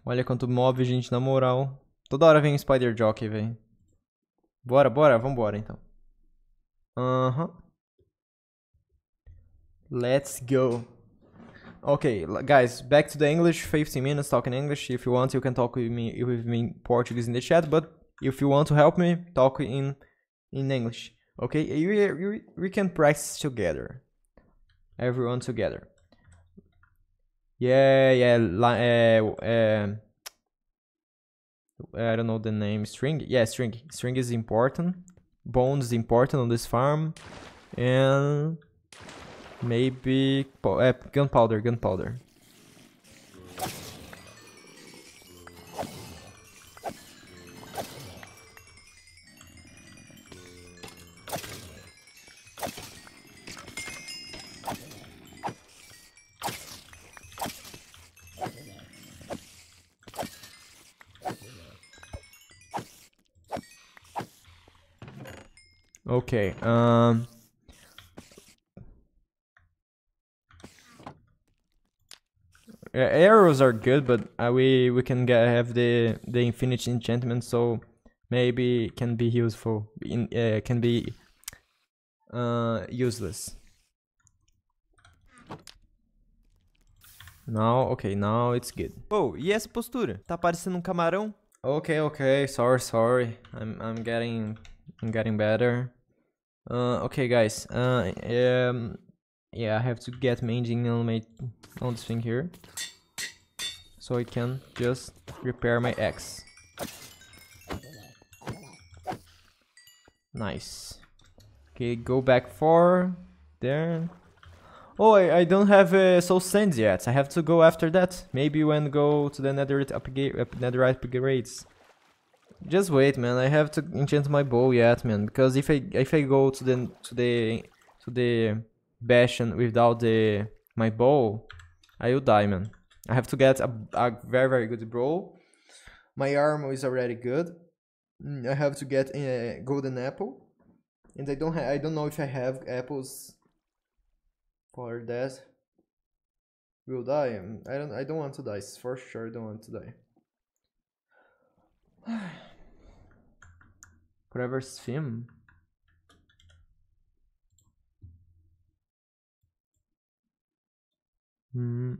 [SPEAKER 2] Olha quanto mob, gente, na moral. Toda hora vem um Spider Jockey, velho. Bora, bora, vambora então. Aham. Uhum. Let's go. Okay, guys, back to the English. 15 minutes talking English. If you want, you can talk with me with me in Portuguese in the chat. But if you want to help me, talk in in English. Okay, we, we, we can practice together. Everyone together. Yeah, yeah, uh, uh, I don't know the name, string? Yeah, string. String is important. Bones is important on this farm. And maybe uh, gunpowder, gunpowder. Okay, um... Yeah, arrows are good, but uh, we we can get have the the infinite enchantment, so maybe can be useful. In uh, can be uh, useless. Now, okay, now it's good. Oh, e essa postura? Tá parecendo um camarão? Okay, okay, sorry, sorry. I'm I'm getting I'm getting better. Uh, okay, guys. Uh, um, yeah, I have to get my engine on, on this thing here. So I can just repair my axe. Nice. Okay, go back four. There. Oh, I, I don't have uh, soul sands yet. I have to go after that. Maybe when go to the netherite, uh, netherite upgrades. Just wait, man. I have to enchant my bow yet, man. Because if I if I go to the to the to the bastion without the my bow, I will die, man. I have to get a, a very very good bow. My armor is already good. Mm, I have to get a golden apple, and I don't ha I don't know if I have apples for that. Will die. I don't. I don't want to die. For sure, I don't want to
[SPEAKER 3] die.
[SPEAKER 1] Whoever's film. Hmm.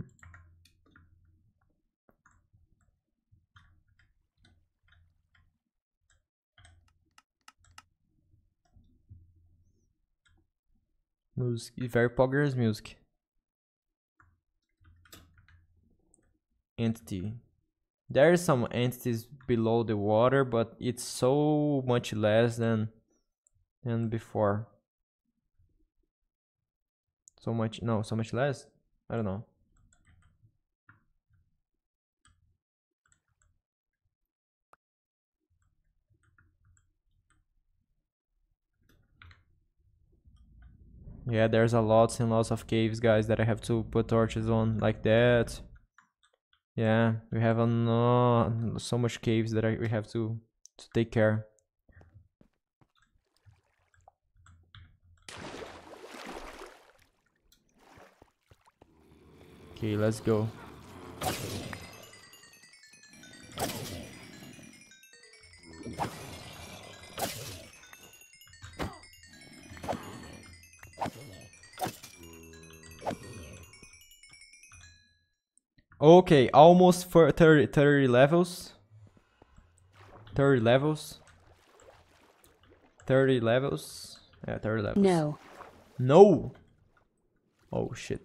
[SPEAKER 2] Music, very poggers music. Entity. There are some entities below the water, but it's so much less than than before. So much no, so much less. I don't know.
[SPEAKER 1] Yeah, there's a lots and
[SPEAKER 2] lots of caves, guys, that I have to put torches on like that. Yeah, we have an, uh, so much caves that I, we have to, to take care. Okay, let's go. Okay, almost for 30, 30 levels. 30 levels. 30 levels. Yeah, 30 levels. No. No! Oh, shit.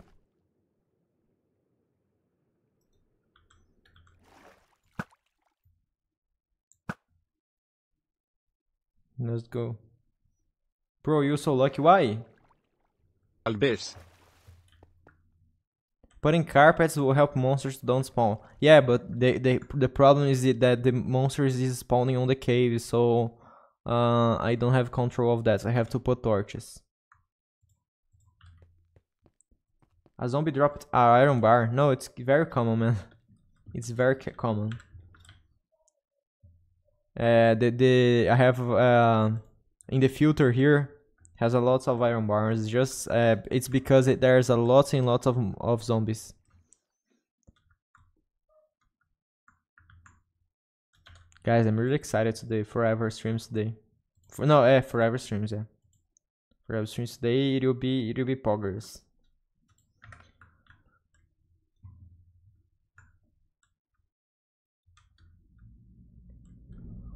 [SPEAKER 2] Let's go. Bro, you're so lucky. Why? Albers. Putting carpets will help monsters don't spawn. Yeah, but the the the problem is that the monsters is spawning on the cave, so uh, I don't have control of that. So I have to put torches. A zombie dropped an iron bar. No, it's very common, man. It's very common. Uh, the, the I have uh, in the filter here has a lot of iron bars. Just uh, it's because it, there's a lot and lots of of zombies. Guys, I'm really excited today. Forever streams today. For, no, eh, forever streams, yeah. Forever streams today. It will be it will be poggers.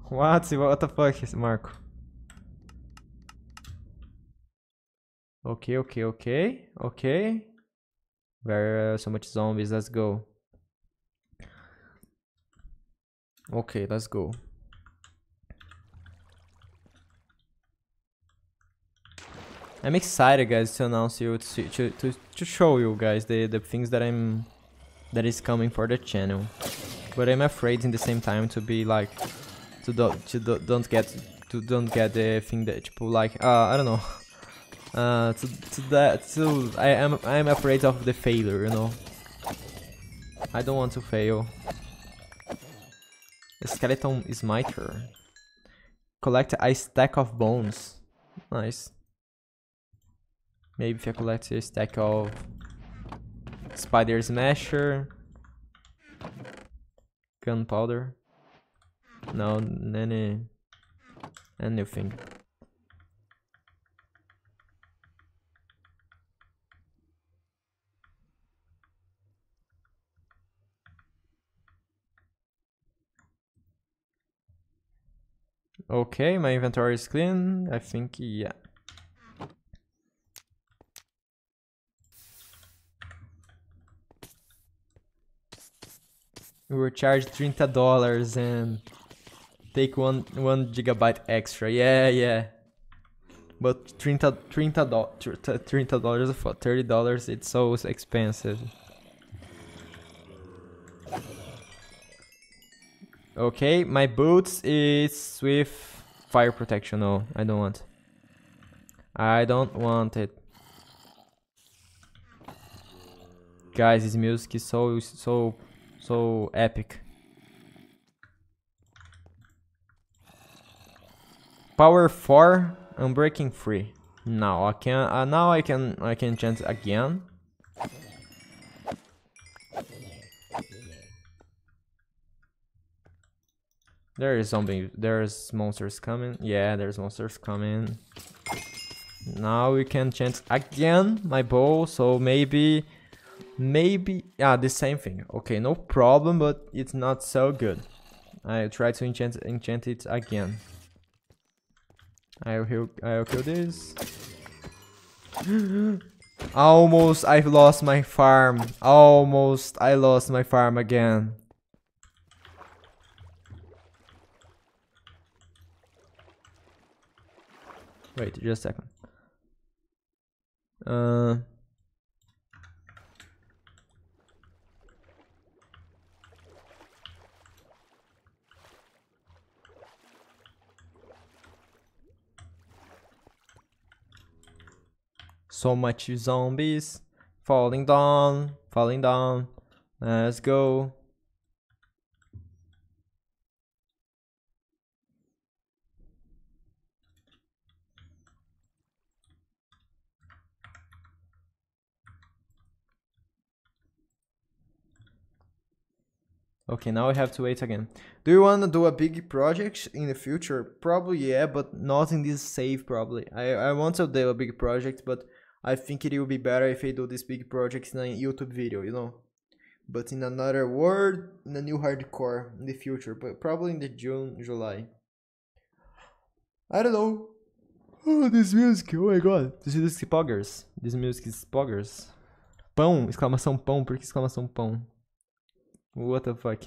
[SPEAKER 2] What? What the fuck, Marco? Okay, okay, okay, okay. There uh, so much zombies, let's go. Okay, let's go. I'm excited, guys, to announce you to to to show you guys the the things that I'm that is coming for the channel. But I'm afraid in the same time to be like to don't to do, don't get to don't get the thing that people like uh I don't know. uh, to, to that to I am I'm afraid of the failure you know I don't want to fail skeleton smiter collect a stack of bones nice maybe if I collect a stack of spider smasher gunpowder no any anything Okay, my inventory is clean. I think, yeah. We were charged $30 and take one, one gigabyte extra. Yeah, yeah. But $30, $30, $30 for $30, it's so expensive. Okay, my boots is with fire protection. No, I don't want. I don't want it. Guys, this music is so, so, so epic. Power 4, I'm breaking free. Now I can, uh, now I can, I can chant again. There is zombie. There's monsters coming. Yeah, there's monsters coming. Now we can chance again my bow. So maybe, maybe yeah, the same thing. Okay, no problem, but it's not so good. I try to enchant enchant it again. I'll heal, I'll kill this. Almost I lost my farm. Almost I lost my farm again. Wait, just a second. Uh, so much zombies falling down, falling down. Let's go. Okay, now I have to wait again. Do you want to do a big project in the future? Probably, yeah, but not in this save, probably. I, I want to do a big project, but I think it will be better if I do this big project in a YouTube video, you know? But in another world, in a new hardcore in the future, but probably in the June, July. I don't know. Oh, this music, oh my god. This is is poggers. This music is poggers. Pão, exclamação pão, por que exclamação pão? What the fuck?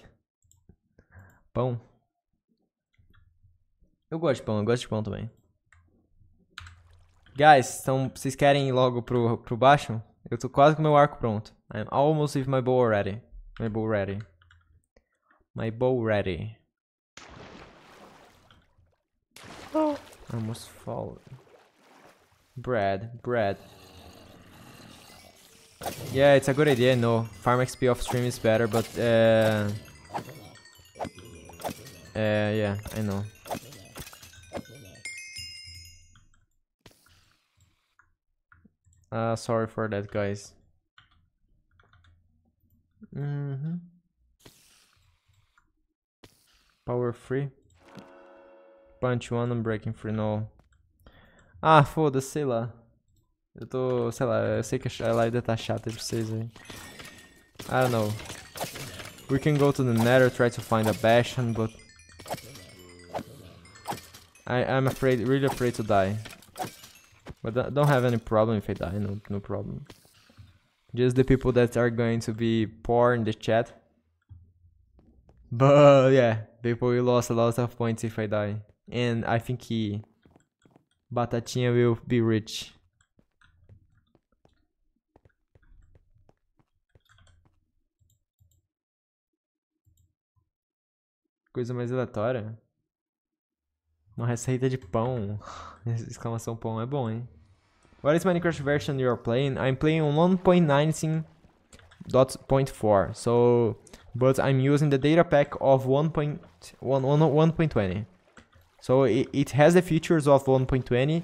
[SPEAKER 2] Pão. Eu gosto de pão, eu gosto de pão também. Guys, então, vocês querem ir logo pro, pro baixo? Eu tô quase com meu arco pronto. I'm almost with my bow already. My bow ready. My bow ready. Oh. Almost fall Bread, bread. Yeah, it's a good idea, no. Farm XP off stream is better, but... Uh, uh, yeah, I know. Uh, sorry for that, guys. Mm -hmm. Power free. Punch one and breaking free, no. Ah, for the Scylla. Eu tô, sei lá, eu sei que a live tá chata pra vocês aí. I don't know. We can go to the nether, try to find a bastion, but... I, I'm afraid, really afraid to die. But I don't have any problem if I die, no, no problem. Just the people that are going to be poor in the chat. But yeah, people will lose a lot of points if I die. And I think he... Batatinha will be rich. Coisa mais aleatória.
[SPEAKER 1] Uma receita de pão.
[SPEAKER 2] Exclamação pão é bom, hein? What is Minecraft version you're playing? I'm playing 1.19.4. So, but I'm using the data pack of one point one one point twenty. So it, it has the features of 1.20,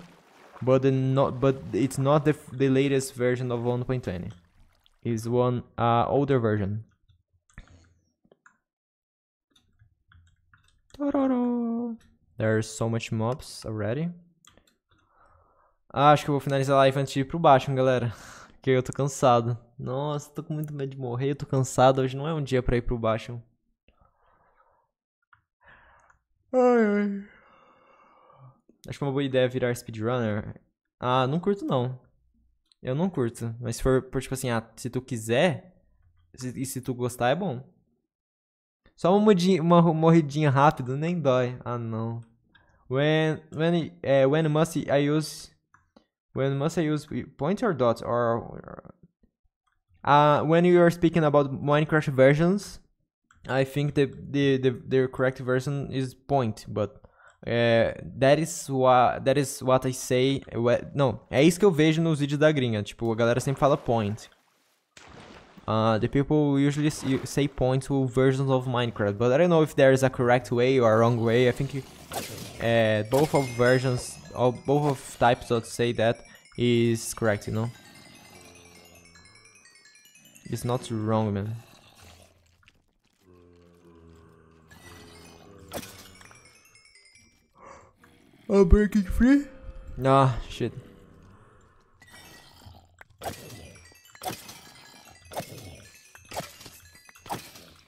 [SPEAKER 2] but the not but it's not the the latest version of 1.20. It's one uh, older version. There are so much mobs already. Ah, acho que eu vou finalizar a live antes de ir pro baixo, galera. Porque eu tô cansado. Nossa, tô com muito medo de morrer, eu tô cansado. Hoje não é um dia pra ir pro baixo.
[SPEAKER 1] Ai, ai.
[SPEAKER 2] Acho que é uma boa ideia é virar speedrunner. Ah, não curto não. Eu não curto. Mas se for, por tipo assim, ah, se tu quiser e se, se tu gostar, é bom. Só uma, uma morridinha rápida, nem dói. Ah, não. When, when, uh, when must I use... When must I use points or dots? Or, uh, when you are speaking about Minecraft versions, I think the, the, the, correct version is point, but... Eh, that, is what, that is what I say. Eh, what, não, é isso que eu vejo nos vídeos da gringa. Tipo, a galera sempre fala point. Uh, the people usually say point to versions of Minecraft, but I don't know if there is a correct way or a wrong way. I think uh, both of versions, of both of types that say that is correct, you know? It's not wrong, man.
[SPEAKER 1] I'm breaking
[SPEAKER 5] free?
[SPEAKER 2] Nah, shit.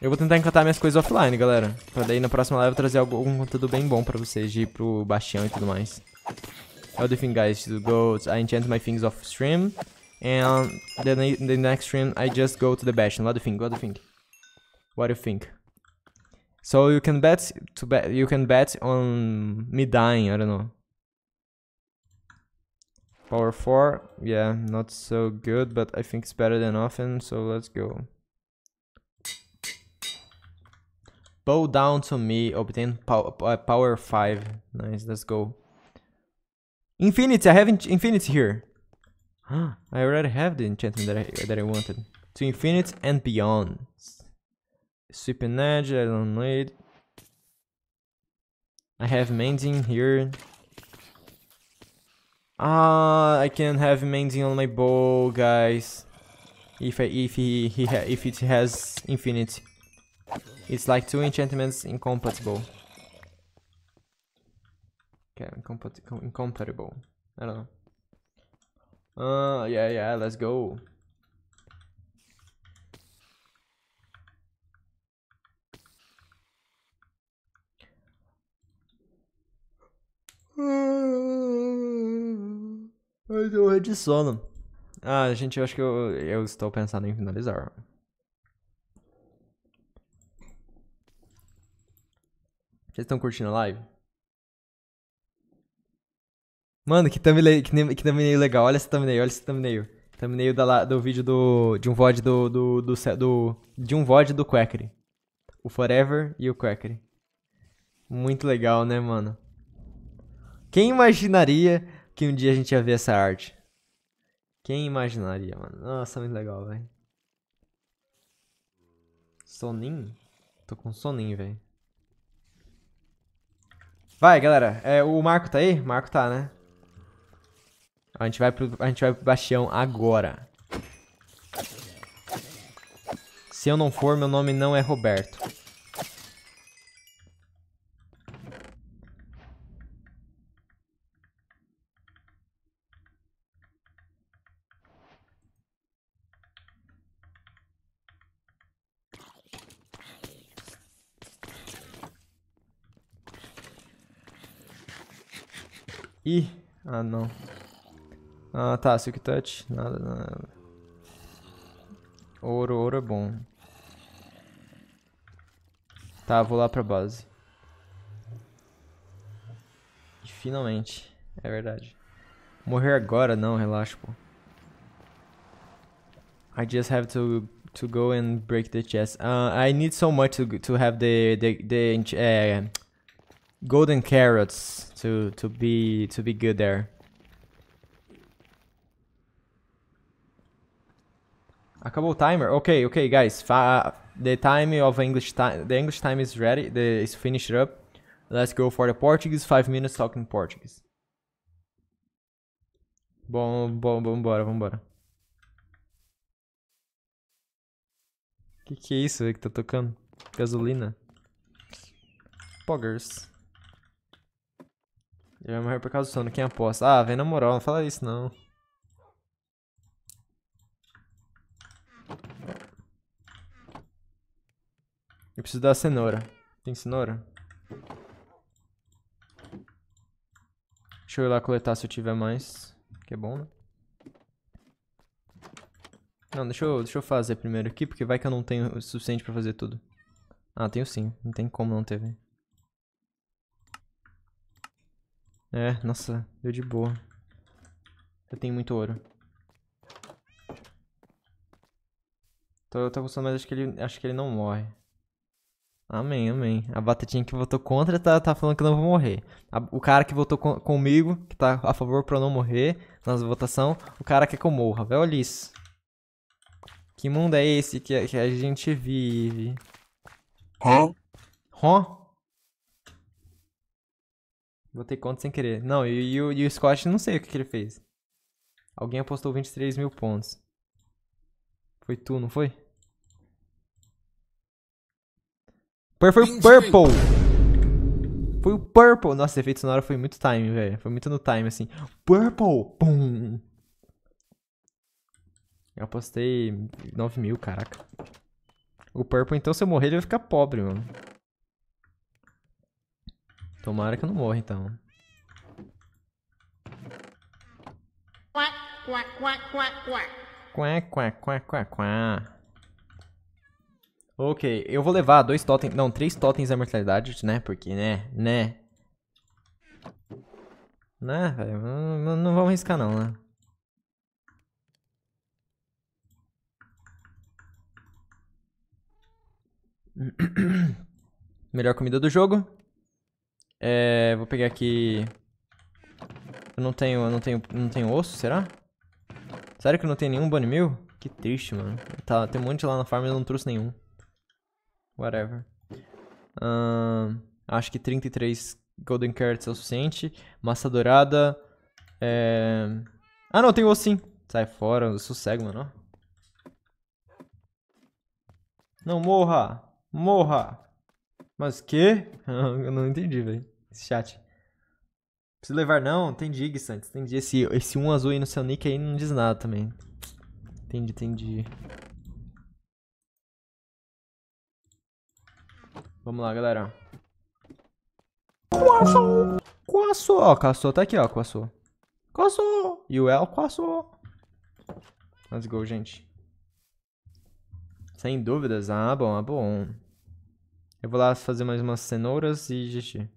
[SPEAKER 2] Eu vou tentar encantar minhas coisas offline, galera. Pra daí na próxima live eu trazer algum conteúdo bem bom pra vocês, de ir pro Bastião e tudo mais. É Everything, guys, to go, I enchant my things off stream. And then the next stream I just go to the Bastion. What do you think? What do you think? What do you think? So you can bet to bet you can bet on me dying, I don't know. Power 4, yeah, not so good, but I think it's better than often, so let's go. Bow down to me, obtain uh, power 5. Nice, let's go. Infinity, I have infinity here. I already have the enchantment that I, that I wanted. To infinity and beyond. Sweeping edge, I don't need. I have mending here. Ah, I can have mending on my bow, guys. If I, if he, he ha, if it has infinity. It's like two enchantments incompatible. Okay, incompatible. I don't know. Uh, yeah, yeah, let's go. Eu tô de sono. Ah, gente, eu acho que eu, eu estou pensando em finalizar. Vocês estão curtindo a live? Mano, que thumbnail, que, thumbnail legal. Olha esse thumbnail, olha esse thumbnail. Thumbnail da, do vídeo do, de um VOD do, do, do, do De um VOD do Quackery. O Forever e o Quackery. Muito legal, né, mano? Quem imaginaria que um dia a gente ia ver essa arte? Quem imaginaria, mano? Nossa, muito legal, velho. Soninho? Tô com soninho, velho. Vai, galera. É, o Marco tá aí? O Marco tá, né? A gente vai pro, a gente vai pro Bastião agora. Se eu não for, meu nome não é Roberto. Ih, ah não. Ah tá, Silk Touch. Nada, nada. Ouro, ouro é bom. Tá, vou lá pra base. E finalmente. É verdade. Morrer agora? Não, relaxa, pô. I just have to to go and break the chest. Uh, I need so much to to have the the the uh, golden carrots to to be to be good there. A couple timer. Okay, okay, guys. Fa the time of English time, the English time is ready. The is finished up. Let's go for the Portuguese. Five minutes talking Portuguese. Bom, bom, bom, bora, bora. Que que é isso aí que tá tocando? Gasolina. Poggers. Ele vai morrer por causa do sono. Quem aposta? Ah, vem na moral, não fala isso não. Eu preciso da cenoura. Tem cenoura? Deixa eu ir lá coletar se eu tiver mais. Que é bom, né? Não, deixa eu, deixa eu fazer primeiro aqui, porque vai que eu não tenho o suficiente pra fazer tudo. Ah, tenho sim. Não tem como não ter, velho. É, nossa, deu de boa. Eu tenho muito ouro. Então eu tô gostando, mas acho que ele, acho que ele não morre. Amém, amém. A batatinha que votou contra tá, tá falando que eu não vou morrer. A, o cara que votou com, comigo, que tá a favor pra eu não morrer, nas votação, o cara quer que eu morra. Velho, olha isso. Que mundo é esse que, que a gente vive? Hã? Hã? Botei conta sem querer. Não, e, e, o, e o Scott, não sei o que, que ele fez. Alguém apostou 23 mil pontos. Foi tu, não foi? foi o Purple! Foi o Purple! Nossa, esse efeito sonoro foi muito time, velho. Foi muito no time, assim. Purple! Pum! Eu apostei 9 mil, caraca. O Purple, então, se eu morrer, ele vai ficar pobre, mano. Tomara que eu não morra, então.
[SPEAKER 5] Quá, quá, quá, quá, quá.
[SPEAKER 2] Quá, quá, quá, quá, Ok, eu vou levar dois totens... Não, três totens da mortalidade, né? Porque, né? Né? Né, velho? Não, não vamos arriscar, não, né? Melhor comida do jogo. É, vou pegar aqui... Eu não tenho, eu não tenho, não tenho osso, será? Sério que não tem nenhum bone meal? Que triste, mano. Tá, tem um monte lá na farm e eu não trouxe nenhum. Whatever. acho que 33 golden carrots é o suficiente. Massa dourada. É... Ah, não, tem osso sim. Sai fora, sossego, mano. Não morra! Morra! Mas que? Eu não entendi, velho. Esse chat. Preciso levar não? Entendi, Gui Santos. Entendi. Esse, esse um azul aí no seu nick aí não diz nada também. Entendi, entendi. Vamos lá, galera.
[SPEAKER 1] Quassou! Quassou!
[SPEAKER 2] Ó, Quassou tá aqui, ó. Quassou. Quassou! E o El Quassou. Let's go, gente. Sem dúvidas. Ah, bom, ah, bom. Eu vou lá fazer mais umas cenouras e GG.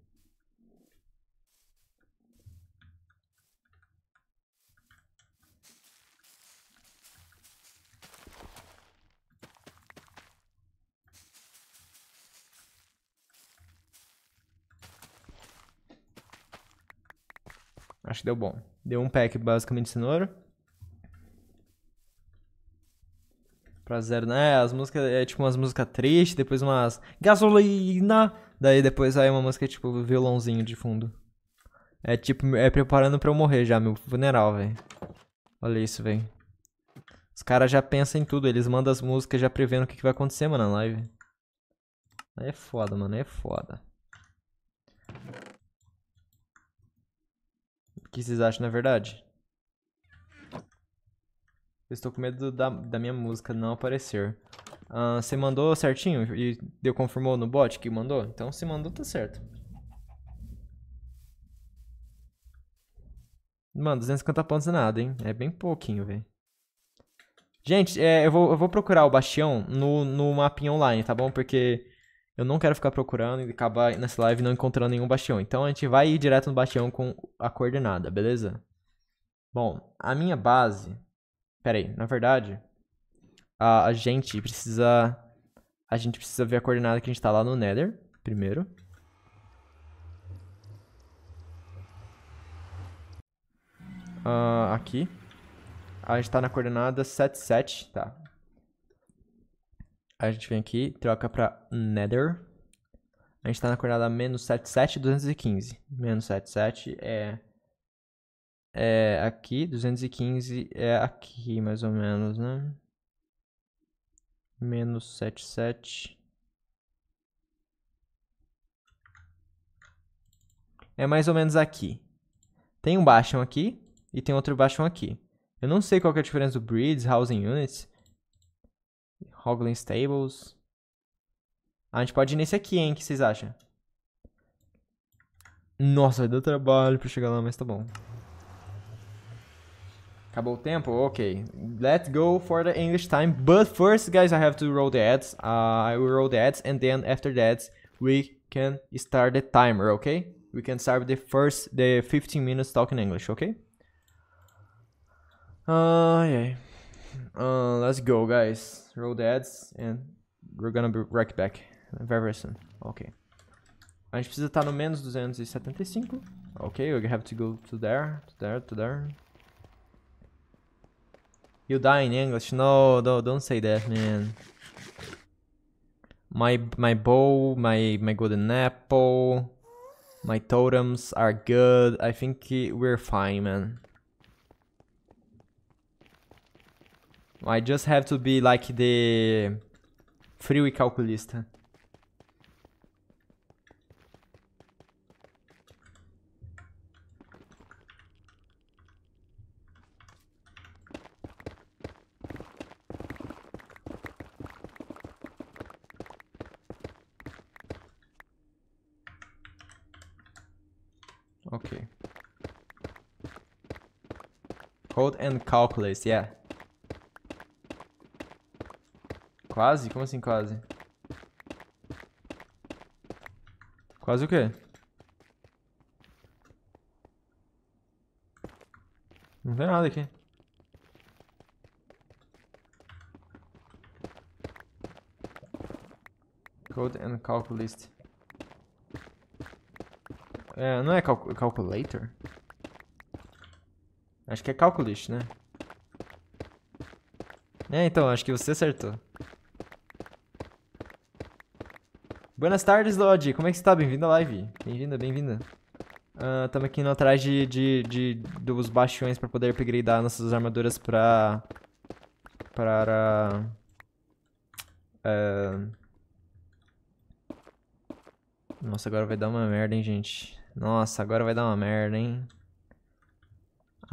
[SPEAKER 2] Acho que deu bom. Deu um pack basicamente de cenoura. pra zero, né? As músicas, é tipo umas músicas tristes, depois umas gasolina, daí depois aí uma música tipo violãozinho de fundo. É tipo, é preparando pra eu morrer já, meu funeral, velho. Olha isso, velho. Os caras já pensam em tudo, eles mandam as músicas já prevendo o que, que vai acontecer, mano, na live. Aí é foda, mano, aí é foda. O que vocês acham, na é verdade? estou com medo da, da minha música não aparecer. Uh, você mandou certinho e deu confirmou no bot que mandou? Então se mandou, tá certo. Mano, 250 pontos é nada, hein? É bem pouquinho, velho. Gente, é, eu, vou, eu vou procurar o Bastião no, no mapinha online, tá bom? Porque eu não quero ficar procurando e acabar nessa live não encontrando nenhum Bastião. Então a gente vai ir direto no Bastião com a coordenada, beleza? Bom, a minha base Peraí, na verdade, a, a, gente precisa. A gente precisa ver a coordenada que a gente tá lá no Nether, primeiro. Uh, aqui. A gente tá na coordenada 77, tá. A gente vem aqui, troca pra Nether. A gente tá na coordenada menos 77, 215. Menos 77 é é aqui, 215 é aqui, mais ou menos, né? Menos 77. É mais ou menos aqui. Tem um baixão aqui e tem outro baixão aqui. Eu não sei qual é a diferença do Breeds, Housing Units, Hoglin Stables. A gente pode ir nesse aqui, hein? O que vocês acham? Nossa, vai dar trabalho pra chegar lá, mas tá bom. Acabou o tempo? Ok. Let's go for the English time. But first, guys, I have to roll the ads. Uh, I will roll the ads, and then after that, we can start the timer, okay? We can start the first, the 15 minutes talking English, okay? Uh, yeah. Uh, let's go, guys. Roll the ads, and we're gonna be right back. Very soon. Ok. A gente precisa estar no menos 275. Ok, we have to go to there, to there, to there. You die in English. No, no, don't say that, man. My my bow, my my golden apple, my totems are good. I think we're fine, man. I just have to be like the free calculista. Code and calculus, yeah. Quase? Como assim quase? Quase o quê? Não tem nada aqui. Code and calculist. É, não é cal calculator? Acho que é calculista, né? É, então, acho que você acertou. Buenas tardes, Lodi. Como é que você tá? Bem-vindo à live. Bem-vinda, bem-vinda. Estamos ah, uh, aqui indo atrás de, de, de dos bastiões para poder upgradear nossas armaduras para... Para... Uh... Ah, Nossa, agora vai dar uma merda, hein, gente. Nossa, agora vai dar uma merda, hein.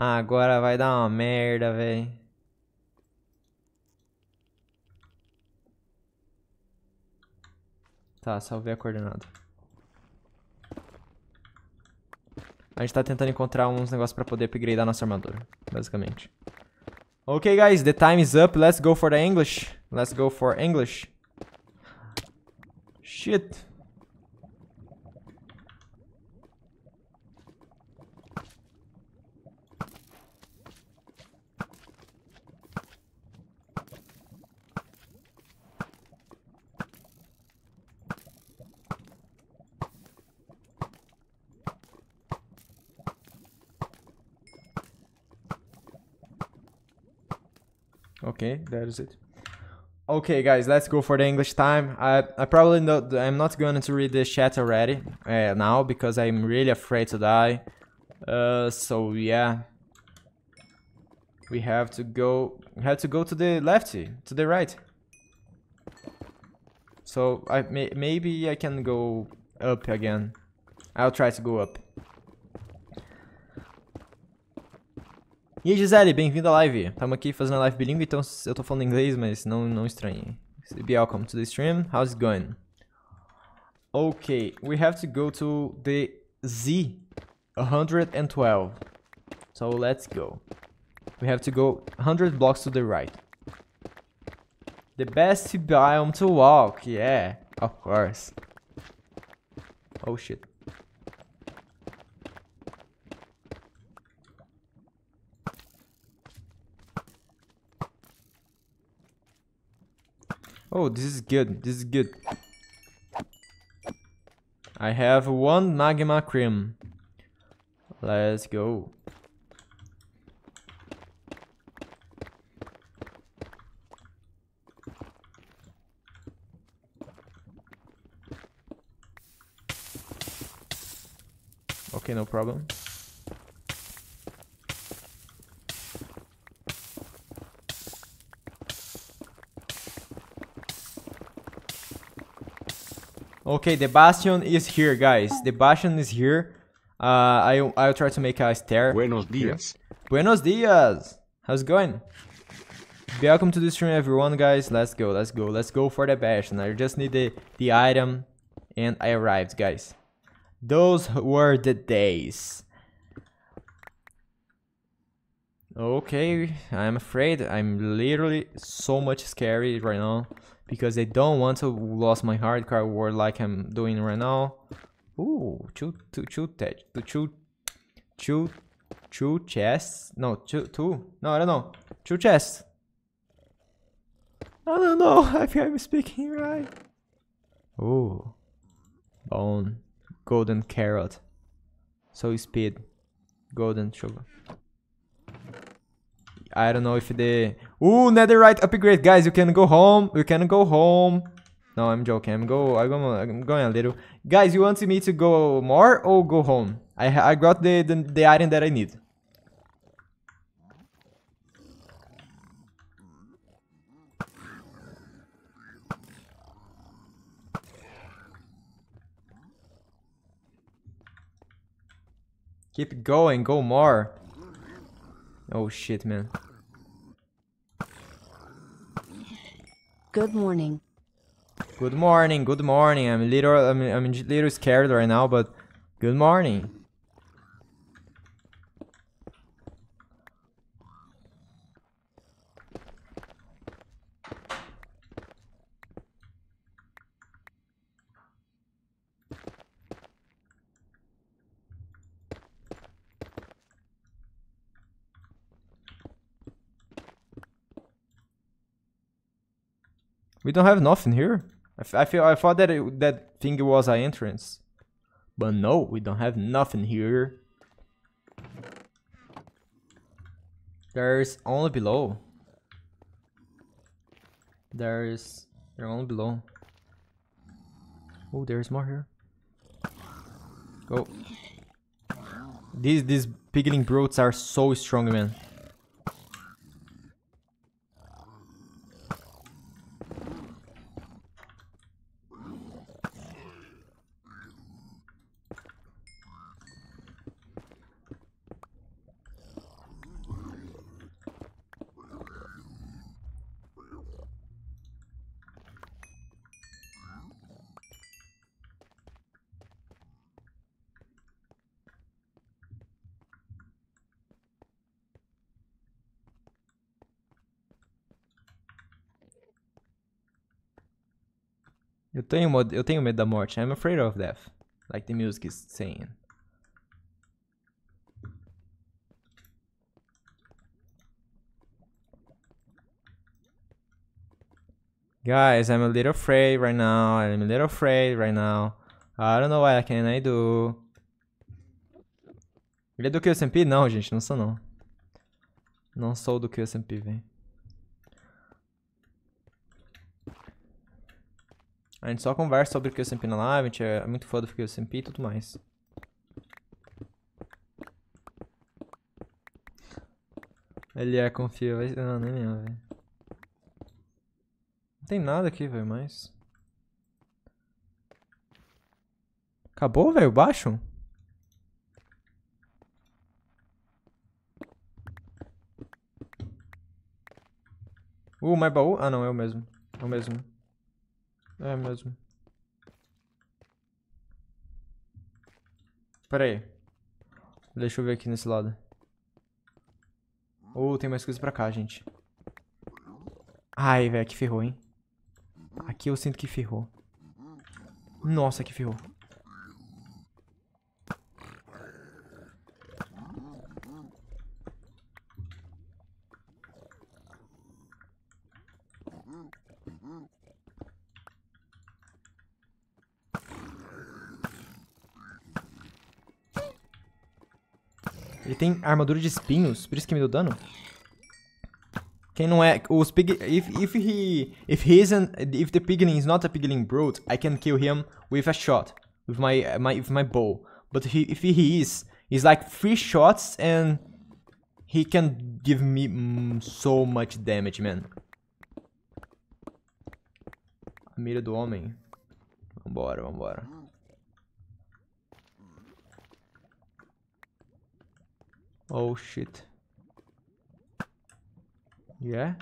[SPEAKER 2] Ah, agora vai dar uma merda, velho. Tá, salvei a coordenada. A gente tá tentando encontrar uns negócios pra poder upgradear nossa armadura, basicamente. Ok, guys, the time is up. Let's go for the English. Let's go for English. Shit. Okay, that is it. Okay, guys, let's go for the English time. I, I probably not, I'm not going to read the chat already uh, now because I'm really afraid to die. Uh, so yeah, we have to go. We have to go to the lefty, to the right. So I may, maybe I can go up again. I'll try to go up. E aí, Gisele, bem-vindo à live. Estamos aqui fazendo a live bilíngue, então eu tô falando inglês, mas não, não estranhe. Welcome to the stream. How's it going? Okay, we have to go to the Z112. So let's go. We have to go 100 blocks to the right. The best biome to walk, yeah, of course. Oh shit. Oh, this is good. This is good. I have one magma cream. Let's go. Okay, no problem. Okay, the bastion is here, guys. The bastion is here. Uh, I, I'll try to make a stair. Buenos dias. Buenos dias. How's it going? Welcome to the stream, everyone, guys. Let's go, let's go, let's go for the bastion. I just need the, the item, and I arrived, guys. Those were the days. Okay, I'm afraid. I'm literally so much scary right now because I don't want to lose my hard card war like I'm doing right now. Ooh, two, two, two, two, two, two, two chests. No, two, two. No, I don't know. Two chests. I don't know if I'm speaking right. Ooh, bone, golden carrot. So speed, golden sugar. I don't know if the Ooh, netherite upgrade. Guys, you can go home. You can go home. No, I'm joking. I'm go. I'm going, I'm going a little. Guys, you want me to go more or go home? I I got the the, the item that I need. Keep going, go more. Oh shit, man.
[SPEAKER 3] Good morning.
[SPEAKER 2] Good morning. Good morning. I'm little. I'm, I'm little scared right now, but good morning. We don't have nothing here. I, feel I thought that it, that thing was an entrance, but no, we don't have nothing here. There's only below. There's there only below. Oh, there's more here. Go. Oh. These these pigling brutes are so strong, man. tenho, eu tenho medo da morte. Né? I'm afraid of death. Like the music is saying. Guys, I'm a little afraid right now. I'm a little afraid right now. I don't know what can I do. Ele é do QSMP? Não, gente, não sou não. Não sou do QSMP, velho. A gente só conversa sobre o que eu sempre na live, a gente é muito foda do que sempre e tudo mais. Ele é confia, vai. Não, ah, nem lembro, velho. Não tem nada aqui, velho, mais. Acabou, velho, baixo? Uh, mais é baú? Ah, não, é o mesmo. É o mesmo. É mesmo. Pera aí. Deixa eu ver aqui nesse lado. Ou oh, tem mais coisa pra cá, gente. Ai, velho, que ferrou, hein? Aqui eu sinto que ferrou. Nossa, que ferrou. tem armadura de espinhos, por isso que me deu dano. Quem não é... Os pig... If, if he... If he isn't... If the piglin is not a piglin brute, I can kill him with a shot. With my, my, with my bow. But he, if he is, he's like three shots and... He can give me mm, so much damage, man. A mira do homem. Vambora, vambora. Oh shit. Yeah.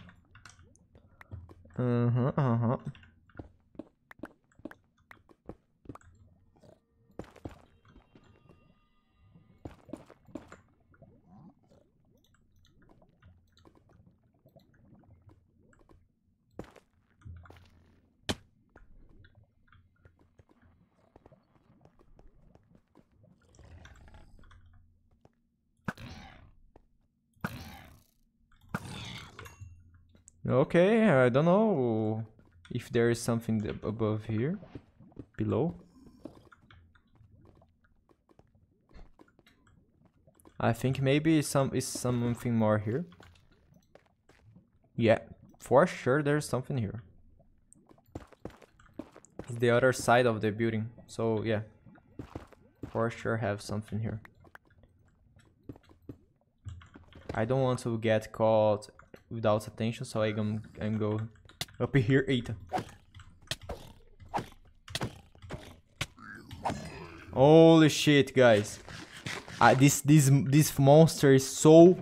[SPEAKER 1] Uh-huh, uh-huh.
[SPEAKER 2] Okay, I don't know uh, if there is something above here, below. I think maybe some is something more here. Yeah, for sure there's something here. It's the other side of the building, so yeah. For sure have something here. I don't want to get caught without attention, so I can, can go up here. Eita. Holy shit, guys. Uh, this this this monster is so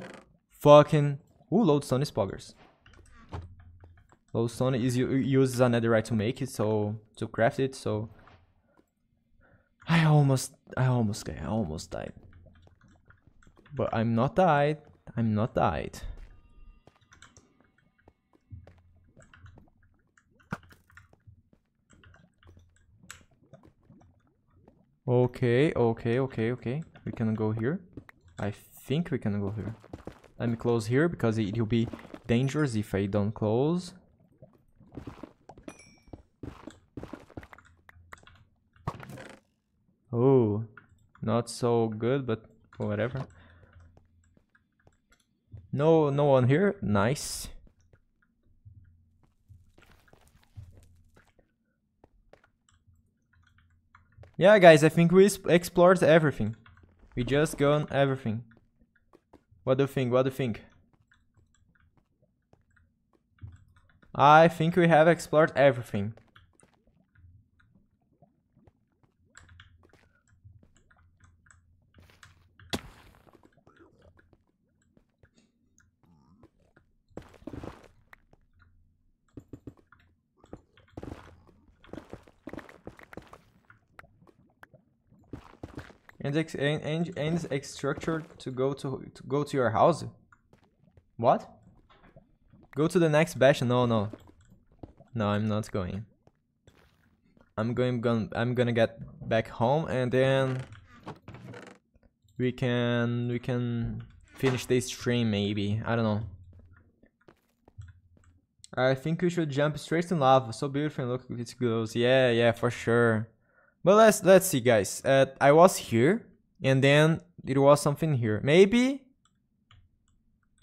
[SPEAKER 2] fucking... Ooh, lodestone is poggers. Lodestone is uses another right to make it, so... To craft it, so... I almost... I almost... I almost died. But I'm not died. I'm not died. Okay, okay, okay, okay. We can go here. I think we can go here. Let me close here because it will be dangerous if I don't close. Oh, not so good, but whatever. No, no one here. Nice. Yeah, guys, I think we explored everything. We just gone everything. What do you think? What do you think? I think we have explored everything. and and and X structure to go to, to go to your house. What? Go to the next bash? No, no, no. I'm not going. I'm going. I'm gonna get back home and then we can we can finish this stream maybe. I don't know. I think we should jump straight to lava. So beautiful and look, it glows. Yeah, yeah, for sure. But let's let's see, guys. Uh, I was here, and then it was something here. Maybe.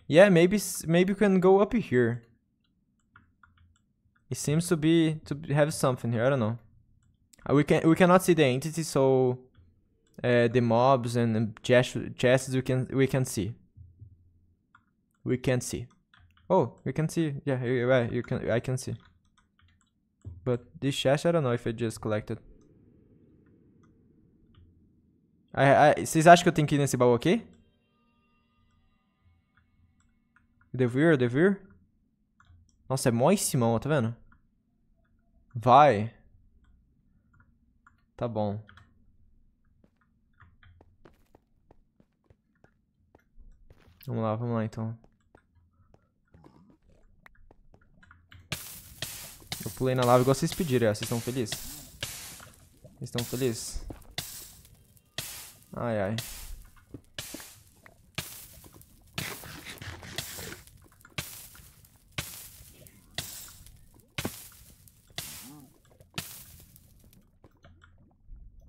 [SPEAKER 2] Yeah, maybe maybe we can go up here. It seems to be to have something here. I don't know. Uh, we can we cannot see the entity, so uh, the mobs and, and chests we can we can see. We can see. Oh, we can see. Yeah, you, you can. I can see. But this chest, I don't know if I just collected. Ah, é, ah, vocês acham que eu tenho que ir nesse baú aqui? Devo ir, devo ir. Nossa, é mó em cima, tá vendo? Vai. Tá bom. Vamos lá, vamos lá então. Eu pulei na lava igual vocês pediram, é vocês estão felizes? Vocês estão felizes? Ai, ai.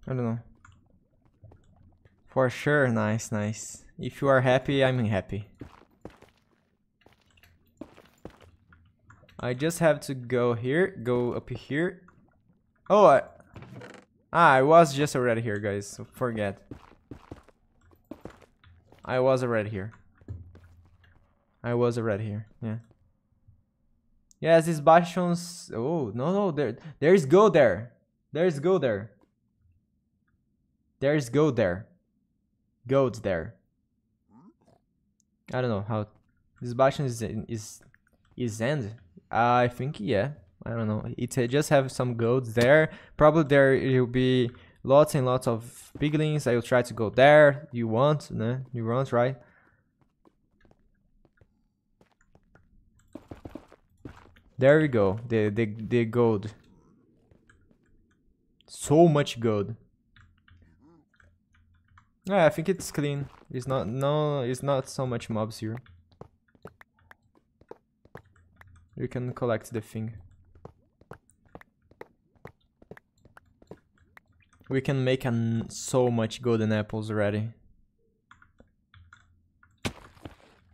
[SPEAKER 2] I don't know. For sure, nice, nice. If you are happy, I'm happy. I just have to go here, go up here. Oh, I, ah, I was just already here, guys. So forget. I was a red here. I was a red here. Yeah. Yes, this Bastion's. Oh no no there there's gold there. There's gold there. There's gold there. Golds there. I don't know how. This Bastion is is is end. I think yeah. I don't know. It just have some gold there. Probably there will be lots and lots of piglins. I will try to go there. You want, né? You want, right? There we go. The the the gold. So much gold. Yeah, I think it's clean. It's not no it's not so much mobs here. You can collect the thing. We can make an so much golden apples already.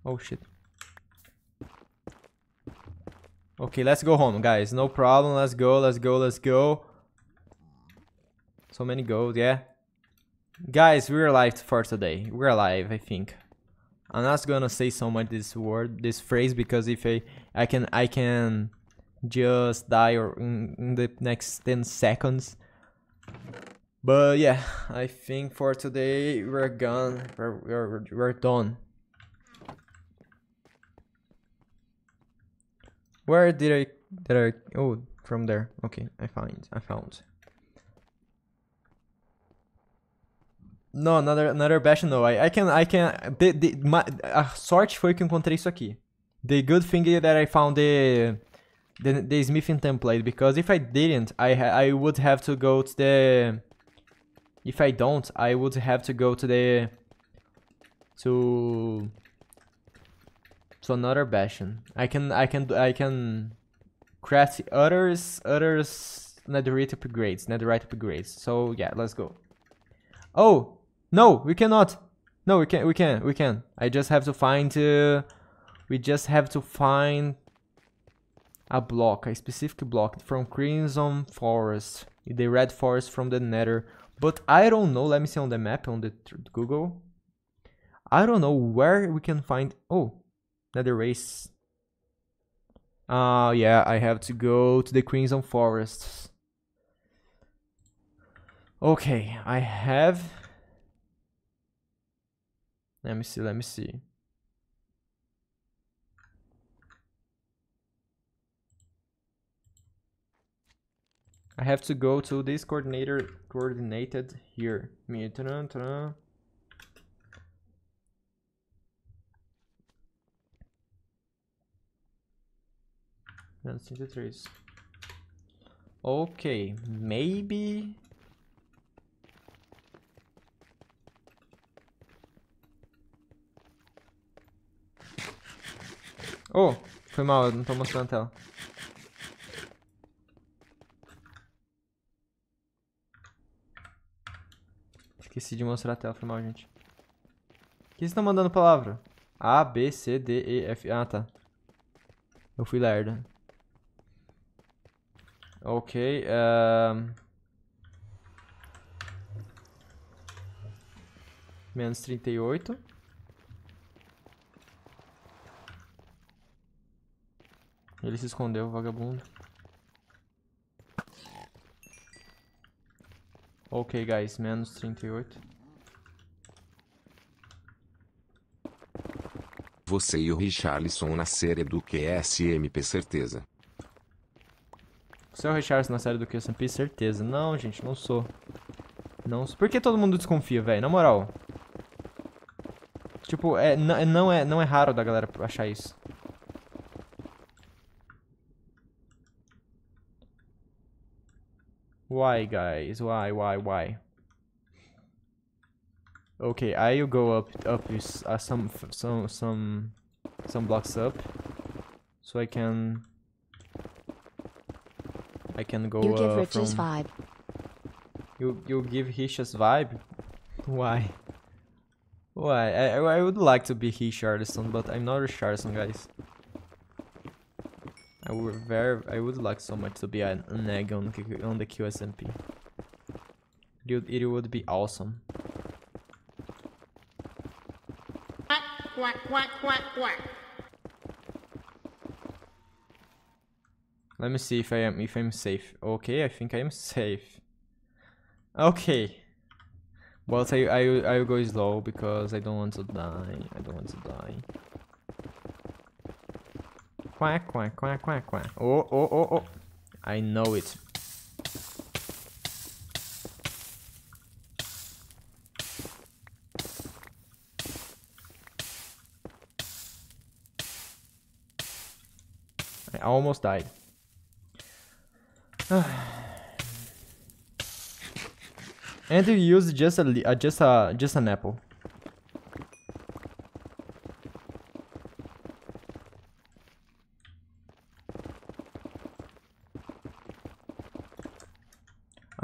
[SPEAKER 2] Oh shit. Okay, let's go home, guys. No problem. Let's go, let's go, let's go. So many gold, yeah. Guys, we're alive for today. We're alive, I think. I'm not gonna say so much this word, this phrase, because if I, I can, I can just die or in, in the next 10 seconds. But yeah, I think for today we're gone. We're we're, we're done. Where did I did I oh from there. Okay, I find I found. No, another, another bash no. I, I can, I can, the, the, my, a sorte foi que encontrei isso aqui. The good thing is that I found the, the, the smithing template, because if I didn't, I, I would have to go to the, if I don't, I would have to go to the... To... To another bastion. I can, I can, I can... Craft others, others netherite upgrades, netherite upgrades. So yeah, let's go. Oh! No, we cannot! No, we can, we can, we can. I just have to find... Uh, we just have to find a block, a specific block from Crimson Forest, the Red Forest from the Nether but I don't know, let me see on the map, on the Google. I don't know where we can find... Oh, another race. Uh, yeah, I have to go to the Crimson Forests. Okay, I have... Let me see, let me see. I have to go to this coordinator coordinated here. Let's Okay, maybe Oh, foi mal, eu não tô mostrando a tela. Esqueci de mostrar a tela, foi mal, gente. vocês está mandando palavra? A, B, C, D, E, F. Ah, tá. Eu fui lerda. Ok. Um... Menos 38. Ele se escondeu, vagabundo. Ok, guys. Menos 38.
[SPEAKER 5] Você e o Richarlison na série do QSMP, certeza.
[SPEAKER 2] Você é o Richarlison na série do QSMP, certeza. Não, gente, não sou. Não sou. Por que todo mundo desconfia, velho? Na moral. Tipo, é, não é, não é raro da galera achar isso. Why, guys? Why, why, why? Okay, I'll go up, up uh, some, some, some, some blocks up, so I can, I can go. You give uh, Rich's vibe. You you give Rich's vibe? Why? Why? I I would like to be Rich Artisan, but I'm not Rich Artisan, guys. I would very, I would like so much to be an, egg on, on the QSMP. It would, it would be awesome. Let me see if I am if I'm safe. Okay, I think I am safe. Okay. Well, I I I'll go slow because I don't want to die. I don't want to die. Quack, quack, quack, quack, quack. Oh, oh, oh, oh. I know it. I almost died. and you use just a uh, just a just an apple.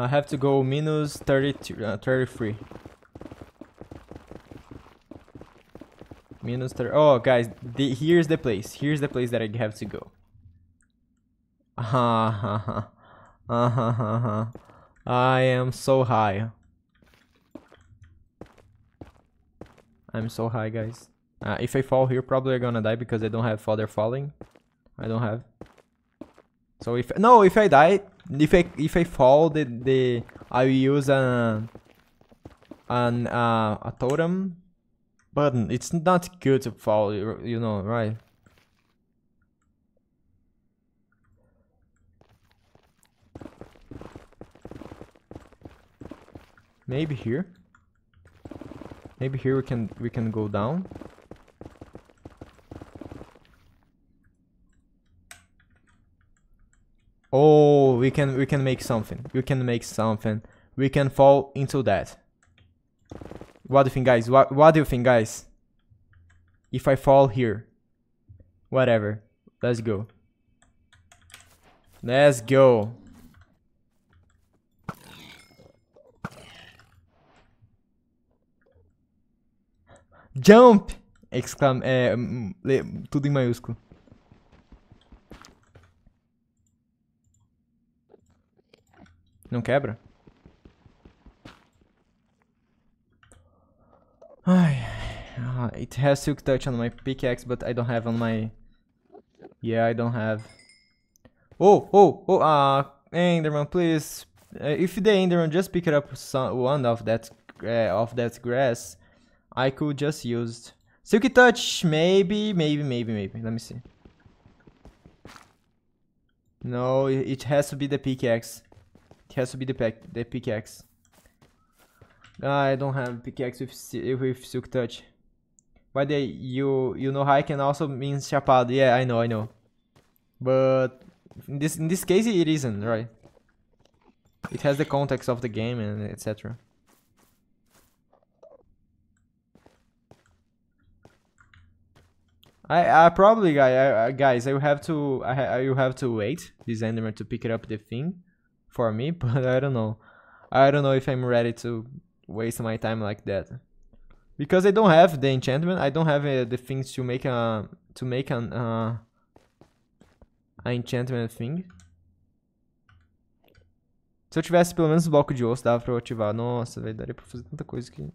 [SPEAKER 2] I have to go minus 32, uh, 33. Minus 30. Oh, guys, the, here's the place. Here's the place that I have to go. Ha ha ha. Uh huh, huh, I am so high. I'm so high, guys. Uh, if I fall here, probably I'm gonna die because I don't have further falling. I don't have. So if... No, if I die, if I if I fall, the the I will use a an uh, a totem button. It's not good to fall, you know, right? Maybe here. Maybe here we can we can go down. Oh, we can we can make something. We can make something. We can fall into that. What do you think, guys? What What do you think, guys? If I fall here, whatever. Let's go. Let's go. Jump! Exclam... É, eh, tudo em maiúsculo. Não quebra? Ai. Uh, it has silk touch on my pickaxe, but I don't have on my... Yeah, I don't have. Oh, oh, oh, ah, uh, Enderman, please. Uh, if the Enderman just pick up some, one of that, uh, of that grass, I could just use... Silky Touch, maybe, maybe, maybe, maybe. Let me see. No, it has to be the pickaxe. It has to be the, pack, the pickaxe. I don't have pickaxe with with silk touch. By the you you know high can also mean chapado. Yeah, I know, I know. But in this in this case it isn't, right? It has the context of the game and etc. I I probably I, guys I will have to I I have to wait this enderman to pick up the thing. for me, but I don't know. I don't know if I'm ready to waste my time like that. Because I don't have the enchantment, I don't have uh, the things to make a to make an uh, a enchantment thing. Se eu tivesse pelo menos um bloco de osso, dava pra eu ativar. Nossa, velho, daria pra fazer tanta coisa que...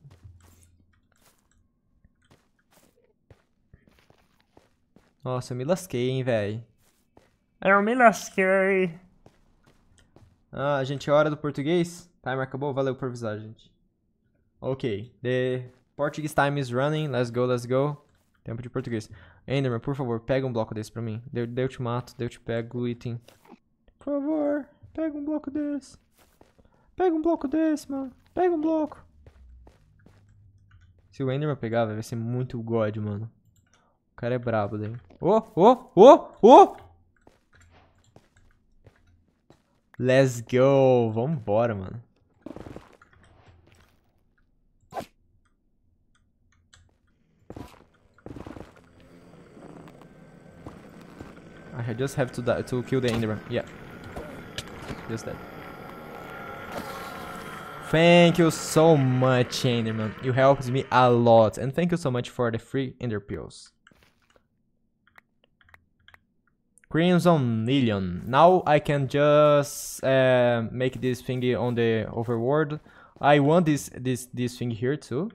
[SPEAKER 2] Nossa, eu me lasquei, hein, velho. Eu me lasquei. Ah, a gente, é hora do português? Time acabou? Valeu por avisar, gente. Ok. The Portuguese time is running. Let's go, let's go. Tempo de português. Enderman, por favor, pega um bloco desse pra mim Deu, deu te mato, deu te pego o item.
[SPEAKER 1] Por favor, pega um bloco desse. Pega um bloco desse, mano. Pega um bloco.
[SPEAKER 2] Se o Enderman pegar, vai ser muito god, mano. O cara é brabo daí. Ô, ô, ô, ô! Let's go! Vambora, mano. Ah, I just have to die, to kill the Enderman. Yeah. Just that. Thank you so much, Enderman. You helped me a lot. And thank you so much for the free Ender pills. Crimson Million. Now I can just uh, make this thing on the overworld. I want this this this thing here too,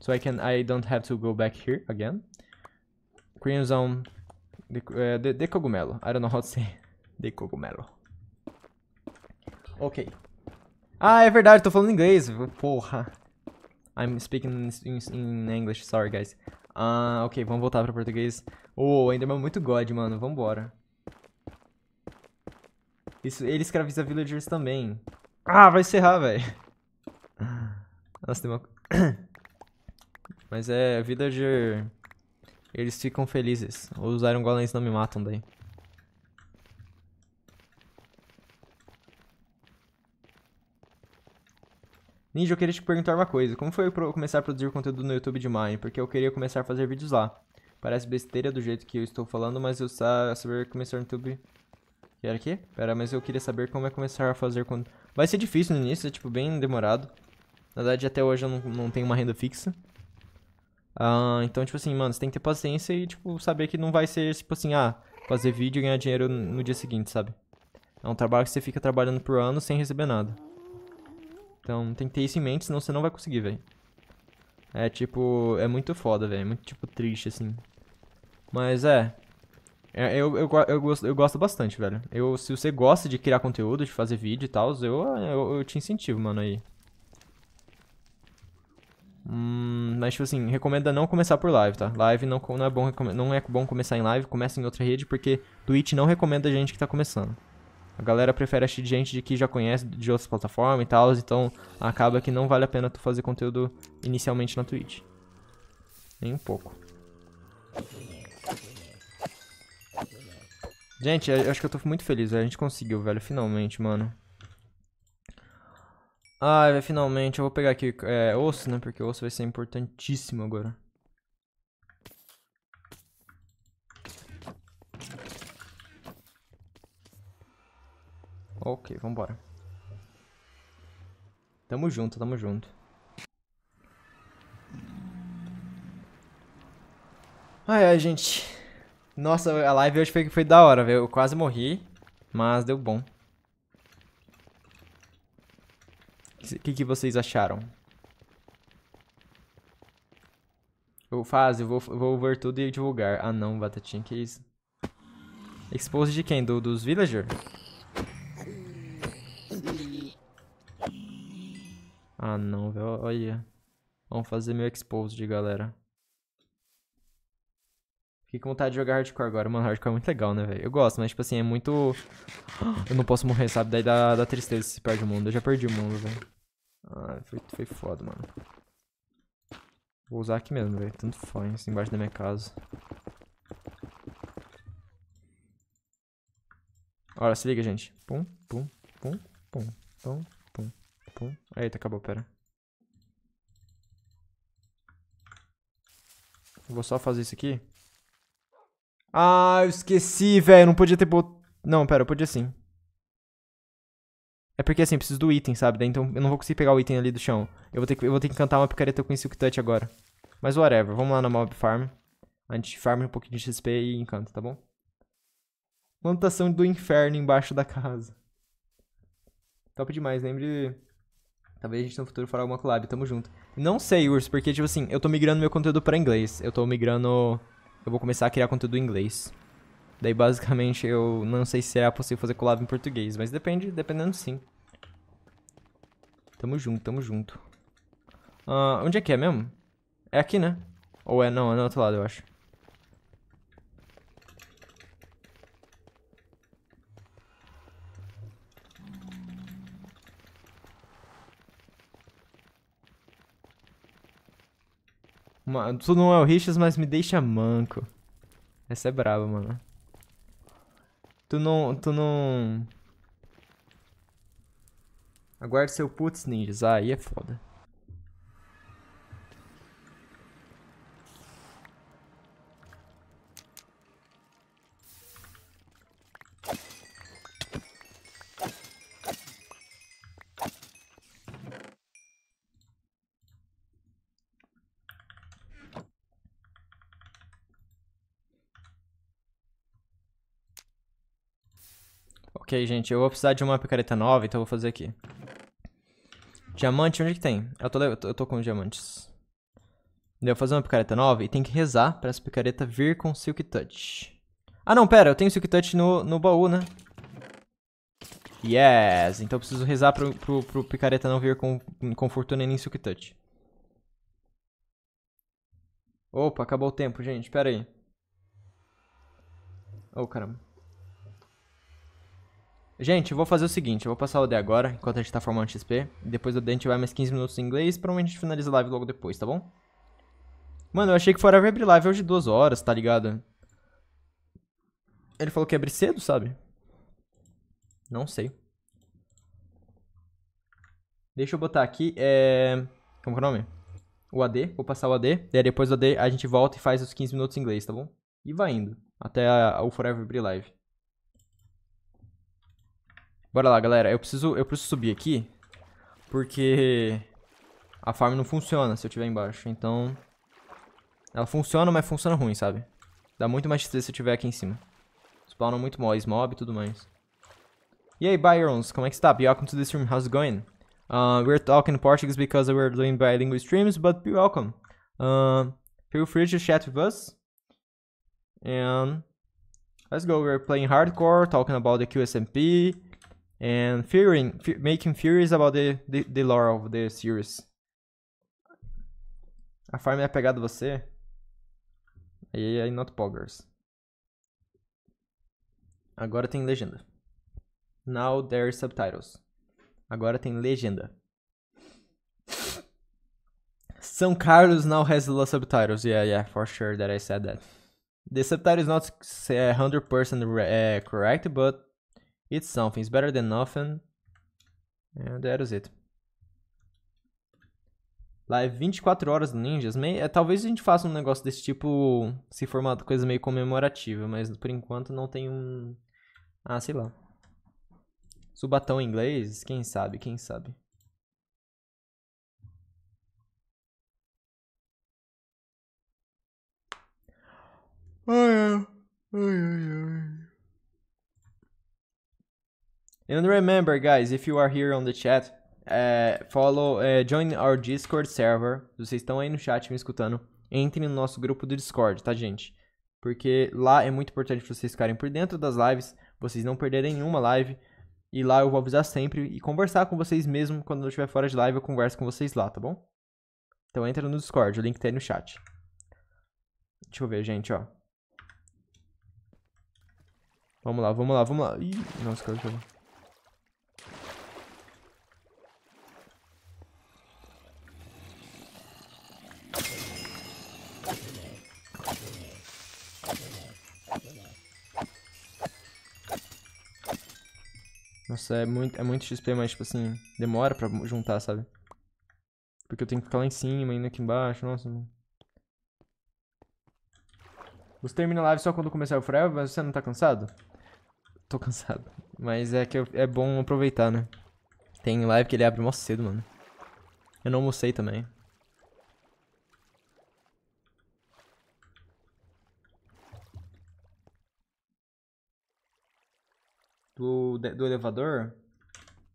[SPEAKER 2] so I can I don't have to go back here again. Crimson, the uh, eh, the, the cogumelo. I don't know how to say the cogumelo. Okay. Ah, é verdade, tô falando inglês. Porra. I'm speaking in, in English, sorry guys. Ah, ok, vamos voltar para português. O oh, Enderman é muito god, mano. Vambora. Isso, ele escraviza villagers também. Ah, vai encerrar, velho. Nossa, tem uma... Mas é, villager... Eles ficam felizes. Os Iron Golems não me matam daí. Ninja, eu queria te perguntar uma coisa. Como foi eu começar a produzir conteúdo no YouTube de Mine? Porque eu queria começar a fazer vídeos lá. Parece besteira do jeito que eu estou falando, mas eu saber começar no YouTube que era aqui? Pera, mas eu queria saber como é começar a fazer quando... Vai ser difícil no início, é tipo bem demorado. Na verdade, até hoje eu não, não tenho uma renda fixa. Ah, então, tipo assim, mano, você tem que ter paciência e, tipo, saber que não vai ser, tipo assim, ah, fazer vídeo e ganhar dinheiro no dia seguinte, sabe? É um trabalho que você fica trabalhando por ano sem receber nada. Então, tem que ter isso em mente, senão você não vai conseguir, velho. É, tipo, é muito foda, velho. É muito, tipo, triste, assim. Mas, é, é, eu, eu, eu, gosto, eu gosto bastante, velho. Eu, se você gosta de criar conteúdo, de fazer vídeo e tal, eu, eu, eu te incentivo, mano, aí. Hum, mas, tipo assim, recomenda não começar por live, tá? Live não, não, é bom, não é bom começar em live, começa em outra rede, porque Twitch não recomenda gente que tá começando. A galera prefere assistir gente de que já conhece de outras plataformas e tal, então acaba que não vale a pena tu fazer conteúdo inicialmente na Twitch. Nem um pouco. Gente, acho que eu tô muito feliz. A gente conseguiu, velho. Finalmente, mano. Ai, velho, finalmente. Eu vou pegar aqui é, osso, né? Porque osso vai ser importantíssimo agora. Ok, vambora. Tamo junto, tamo junto. Ai, ai, gente. Nossa, a live hoje foi, foi da hora, velho. Eu quase morri, mas deu bom. O que, que vocês acharam? Eu faço, eu vou, vou ver tudo e divulgar. Ah não, batatinha, que isso? Expose de quem? Do, dos Villagers? Ah não, velho, olha. Vamos fazer meu expose de galera. Fiquei com vontade de jogar hardcore agora. Mano, hardcore é muito legal, né, velho? Eu gosto, mas, tipo assim, é muito... Eu não posso morrer, sabe? Daí dá, dá tristeza se perde o mundo. Eu já perdi o mundo, velho. Ah, foi, foi foda, mano. Vou usar aqui mesmo, velho. Tanto faz, assim, embaixo da minha casa. Olha, se liga, gente. Pum, pum, pum, pum, pum, pum, pum. Eita, acabou, pera. Vou só fazer isso aqui. Ah, eu esqueci, velho. Não podia ter bot... Não, pera, eu podia sim. É porque assim, preciso do item, sabe? então eu não vou conseguir pegar o item ali do chão. Eu vou ter que, eu vou ter que cantar uma picareta com Silk Touch agora. Mas whatever, vamos lá na Mob Farm. A gente farma um pouquinho de XP e encanta, tá bom? Plantação do inferno embaixo da casa. Top demais, lembre. Talvez a gente no futuro fará alguma collab, tamo junto. Não sei, Urso, porque, tipo assim, eu tô migrando meu conteúdo pra inglês. Eu tô migrando eu vou começar a criar conteúdo em inglês. Daí, basicamente, eu não sei se é possível fazer collab em português, mas depende, dependendo sim. Tamo junto, tamo junto. Uh, onde é que é mesmo? É aqui, né? Ou é? Não, é no outro lado, eu acho. Uma... Tu não é o Richas, mas me deixa manco. Essa é braba, mano. Tu não... Tu não... Aguarde seu putz ninjas. Ah, aí é foda. Ok, gente, eu vou precisar de uma picareta nova, então eu vou fazer aqui. Diamante, onde que tem? Eu tô, eu tô, eu tô com diamantes. Eu vou fazer uma picareta nova e tem que rezar pra essa picareta vir com Silk Touch. Ah, não, pera, eu tenho Silk Touch no, no baú, né? Yes! Então eu preciso rezar pro, pro, pro picareta não vir com, com fortuna e nem Silk Touch. Opa, acabou o tempo, gente. Pera aí. Oh, caramba. Gente, eu vou fazer o seguinte, eu vou passar o D agora, enquanto a gente tá formando XP. depois do D a gente vai mais 15 minutos em inglês, provavelmente a gente finaliza a live logo depois, tá bom? Mano, eu achei que Forever abrir live hoje duas horas, tá ligado? Ele falou que abre cedo, sabe? Não sei. Deixa eu botar aqui, é... Como é o nome? O AD, vou passar o AD, daí depois do AD a gente volta e faz os 15 minutos em inglês, tá bom? E vai indo, até a, a, o Forever Be Live. Bora lá, galera. Eu preciso, eu preciso subir aqui, porque a farm não funciona se eu estiver embaixo. Então, ela funciona, mas funciona ruim, sabe? Dá muito mais tristeza se eu estiver aqui em cima. Spawnam muito mobs, mob e tudo mais. E aí, Byrons, como é que está? Welcome to ao stream, how's it going? Uh, we're talking Portuguese because we're doing bilingual streams, but be welcome. Uh, feel free to chat with us. And let's go, we're playing hardcore, talking about the QSMP, and fearing, fe making furious about the, the, the lore of the series. A farm é pegada você? E aí, not poggers. Agora tem legenda. Now there are subtitles. Agora tem legenda. São Carlos now has subtitles. Yeah, yeah, for sure that I said that. The subtitle is not 100% uh, eh, correct, but It's something. It's better than nothing. And that is it. Live 24 horas do Ninjas. É, talvez a gente faça um negócio desse tipo, se for uma coisa meio comemorativa, mas por enquanto não tem um. Ah, sei lá.
[SPEAKER 1] Subatão em inglês? Quem sabe, quem sabe. Oh, ai, ai, ai.
[SPEAKER 2] And remember, guys, if you are here on the chat, é, follow, é, join our Discord server. Vocês estão aí no chat me escutando. Entrem no nosso grupo do Discord, tá, gente? Porque lá é muito importante vocês ficarem por dentro das lives, vocês não perderem nenhuma live. E lá eu vou avisar sempre e conversar com vocês mesmo quando eu estiver fora de live, eu converso com vocês lá, tá bom? Então entra no Discord, o link tá aí no chat. Deixa eu ver, gente, ó. Vamos lá, vamos lá, vamos lá. Ih, não, escolheu. Nossa, é muito, é muito XP, mas, tipo assim, demora pra juntar, sabe? Porque eu tenho que ficar lá em cima, indo aqui embaixo, nossa, mano. Você termina a live só quando começar o Forever, mas você não tá cansado? Tô cansado. Mas é que eu, é bom aproveitar, né? Tem live que ele abre mó cedo, mano. Eu não almocei também. do, do elevador,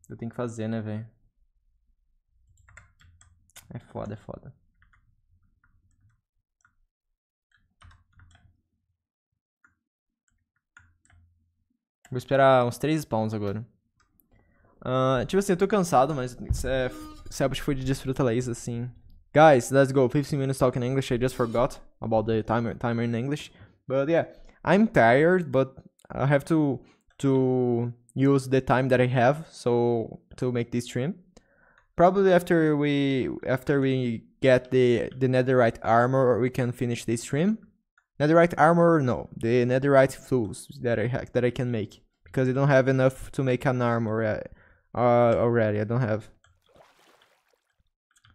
[SPEAKER 2] eu tenho que fazer, né, velho? É foda, é foda. Vou esperar uns 3 spawns agora. Uh, tipo assim, eu tô cansado, mas se é, se é foi de desfruta Laís, assim. Guys, let's go. 15 minutes talking English. I just forgot about the timer, timer in English. But yeah, I'm tired, but I have to to use the time that I have so to make this stream. Probably after we after we get the the netherite armor we can finish this stream. Netherite armor no, the netherite flues that I have that I can make because I don't have enough to make an armor uh, uh already. I don't have.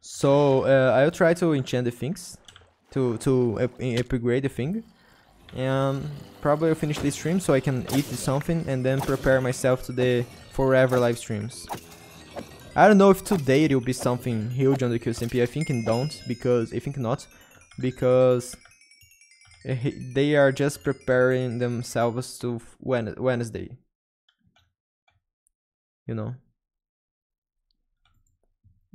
[SPEAKER 2] So uh, I'll try to enchant the things to to upgrade the thing and um, probably I'll finish this stream so I can eat something and then prepare myself to the forever live streams. I don't know if today it will be something huge on the QSMP, I think it don't, because I think not, because eh, they are just preparing themselves to Wednesday. You know.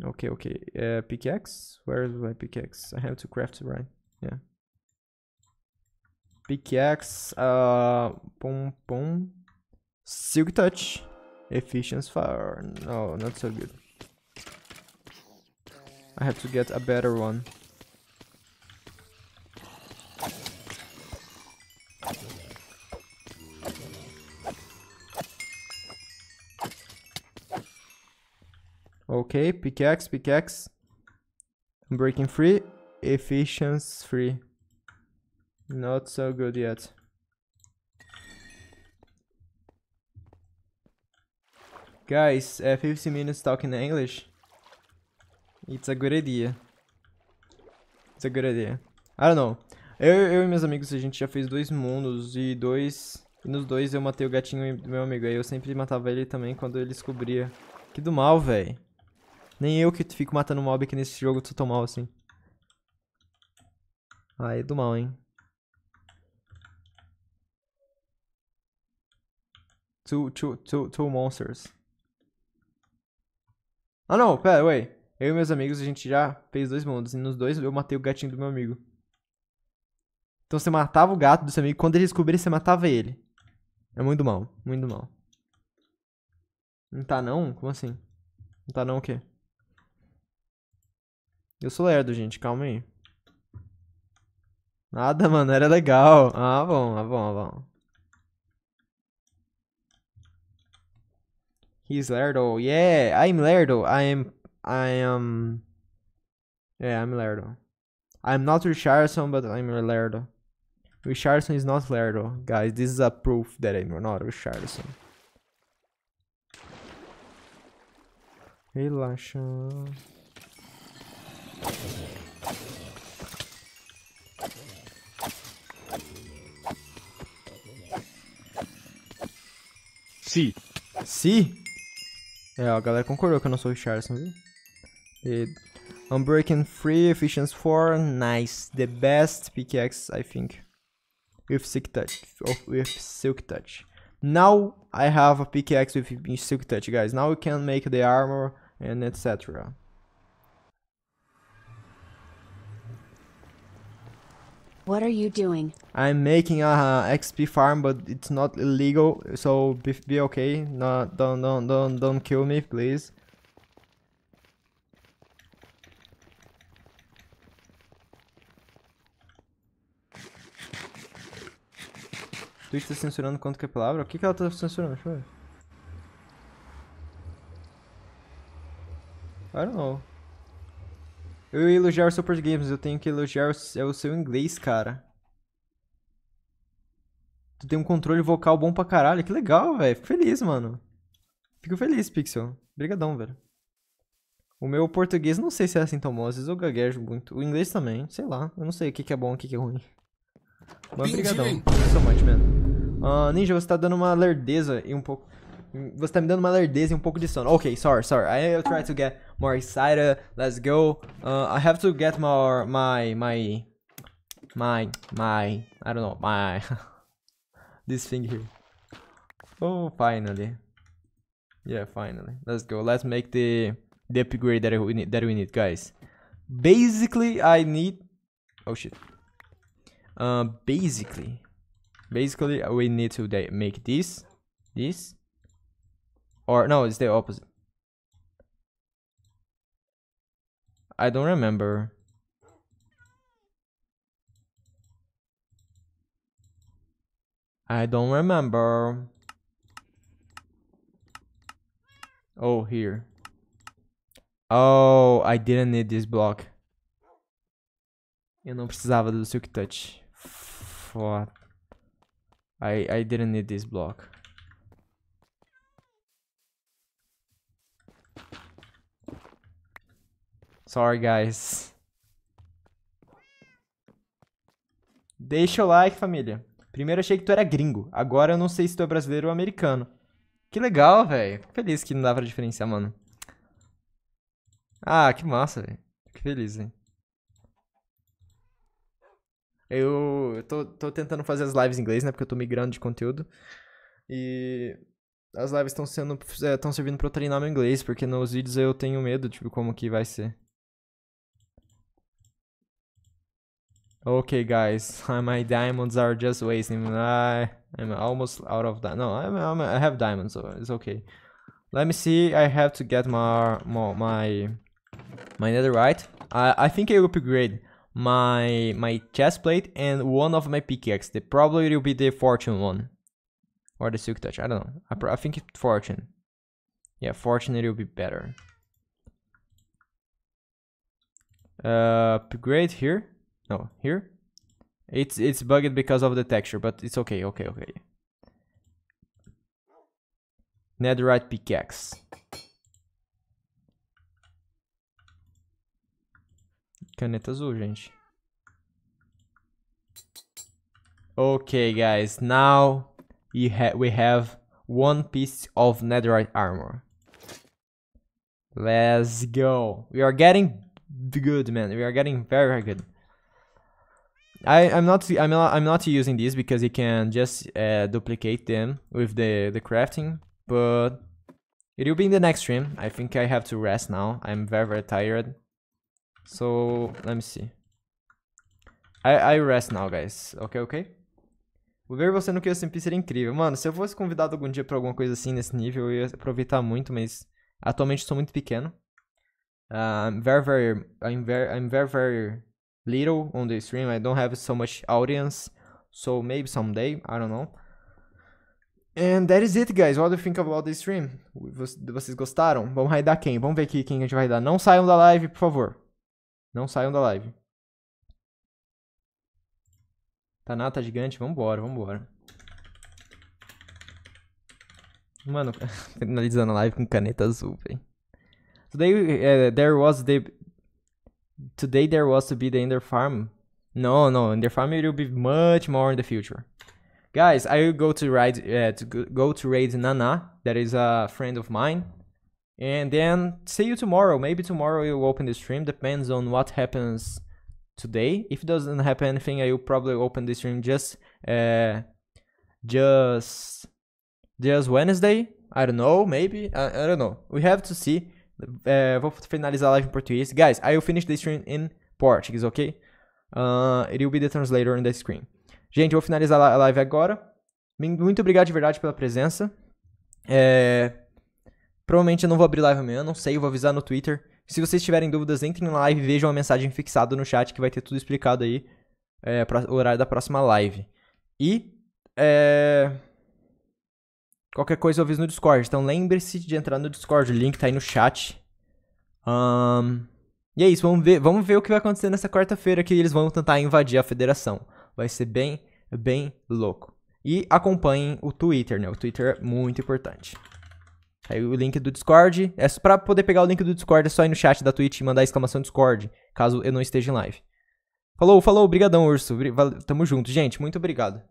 [SPEAKER 2] Okay, okay. Uh, pickaxe? Where is my pickaxe? I have to craft it, right? Yeah pickaxe, uh, boom, boom, silk touch, efficiency fire. No, not so good. I have to get a better one. Okay, pickaxe, pickaxe. I'm breaking free, efficiency free. Not so good yet. Guys, uh, é 50 minutes talking English? It's a good idea. It's a good idea. I don't know. Eu, eu e meus amigos, a gente já fez dois mundos e dois... E nos dois eu matei o gatinho do meu amigo. Aí eu sempre matava ele também quando ele descobria. Que do mal, velho. Nem eu que fico matando mob aqui nesse jogo tô tão mal assim. Aí do mal, hein. Two, two, two, two monsters. Ah não, pera, ué. Eu e meus amigos, a gente já fez dois mundos. E nos dois eu matei o gatinho do meu amigo. Então você matava o gato do seu amigo. Quando ele descobrir, você matava ele. É muito mal, muito mal. Não tá não? Como assim? Não tá não o quê? Eu sou lerdo, gente. Calma aí. Nada, mano. Era legal. Ah, bom, ah, bom, ah, bom. He's Lerdo. Yeah, I'm Lerdo. I am. I am. Yeah, I'm Lerdo. I'm not Richardson, but I'm Lerdo. Richardson is not Lerdo. Guys, this is a proof that I'm not Richardson. Relaxa. See. See. É, a galera concordou que eu não sou o Richardson, viu? The Unbreaking Free, Efficiency 4, nice. The best pickaxe, I think. With Silk Touch. Oh, with Silk Touch. Now I have a pickaxe with Silk Touch, guys. Now we can make the armor and etc. What are you doing? I'm making a XP farm, but it's not illegal, so be, be okay. No, don't, don't, don't, don't kill me, please. Twitch tá censurando quanto que é palavra? O que, que ela tá censurando? Deixa eu ver. I don't know. Eu ia elogiar o seu português, mas eu tenho que elogiar é o, seu inglês, cara. Tu tem um controle vocal bom pra caralho. Que legal, velho. Fico feliz, mano. Fico feliz, Pixel. Obrigadão, velho. O meu português não sei se é assim tão bom. Às vezes eu gaguejo muito. O inglês também, sei lá. Eu não sei o que, que é bom e o que, que é ruim. Mas obrigadão. Thank Uh, ah, Ninja, você tá dando uma lerdeza e um pouco... Você tá me dando uma lerdeza e um pouco de sono. Ok, sorry, sorry. I'll try to get more excited. Let's go. Uh, I have to get more, my, my, my, my, I don't know, my, this thing here. Oh, finally. Yeah, finally. Let's go. Let's make the, the upgrade that we need, that we need, guys. Basically, I need, oh shit. Uh, basically, basically, we need to make this, this, or no, it's the opposite. I don't remember. I don't remember. Oh, here. Oh, I didn't need this block. Eu não precisava do silk touch. Foda. I, I didn't need this block. Sorry, guys. Deixa o like, família. Primeiro achei que tu era gringo. Agora eu não sei se tu é brasileiro ou americano. Que legal, velho. Fico feliz que não dá pra diferenciar, mano. Ah, que massa, velho. Fico feliz, hein. Eu, tô, tô tentando fazer as lives em inglês, né? Porque eu tô migrando de conteúdo. E as lives estão sendo estão é, servindo para eu treinar meu inglês, porque nos vídeos eu tenho medo, tipo, como que vai ser. Okay, guys, my diamonds are just wasting. I I'm almost out of that. No, I'm, I'm, i have diamonds, so it's okay. Let me see. I have to get my my my, my netherite. I I think I will upgrade my my chest plate and one of my pickaxe. The probably will be the fortune one, or the silk touch. I don't know. I, I think it's fortune. Yeah, fortune it will be better. Uh, upgrade here. No, here? It's it's bugged because of the texture, but it's okay, okay, okay. Netherite pickaxe. Caneta azul, gente. Okay, guys, now ha we have one piece of netherite armor. Let's go. We are getting good, man. We are getting very, very good. I, am not I'm not I'm not using these because you can just uh, duplicate them with the the crafting, but it will be in the next stream. I think I have to rest now. I'm very very tired. So let me see. I, I rest now, guys. Ok, ok? Vou ver você no que SMP seria incrível. Mano, se eu fosse convidado algum dia para alguma coisa assim nesse nível, eu ia aproveitar muito, mas atualmente sou muito pequeno. Uh, I'm very, very, I'm very, I'm very, very little on the stream. I don't have so much audience, so maybe someday, I don't know. And that is it, guys. What do you think about the stream? Vocês gostaram? Vamos raidar quem? Vamos ver aqui quem a gente vai raidar. Não saiam da live, por favor. Não saiam da live. Tanata gigante, vambora, vambora. Mano, finalizando a live com caneta azul, velho. Today uh, there was the today there was to be the Ender Farm. No, no, Ender Farm it will be much more in the future. Guys, I will go to raid uh, to go to raid Nana, that is a friend of mine. And then see you tomorrow. Maybe tomorrow you'll open the stream. Depends on what happens today. If it doesn't happen anything, I will probably open the stream just uh just just Wednesday. I don't know. Maybe I, I don't know. We have to see. É, vou finalizar a live em português. Guys, I will finish the stream in Portuguese, ok? Uh, it will be the translator on the screen. Gente, vou finalizar a live agora. Muito obrigado de verdade pela presença. É... Provavelmente eu não vou abrir live amanhã, não sei, eu vou avisar no Twitter. Se vocês tiverem dúvidas, entrem na live e vejam a mensagem fixada no chat que vai ter tudo explicado aí. É, o horário da próxima live. E. É... Qualquer coisa eu aviso no Discord. Então lembre-se de entrar no Discord. O link tá aí no chat. Um, e é isso, vamos ver, vamos ver o que vai acontecer nessa quarta-feira que eles vão tentar invadir a federação. Vai ser bem, bem louco. E acompanhem o Twitter, né? O Twitter é muito importante. Tá aí o link do Discord. É só para poder pegar o link do Discord, é só ir no chat da Twitch e mandar exclamação Discord, caso eu não esteja em live. Falou, falou, obrigadão, urso. Tamo junto, gente. Muito obrigado.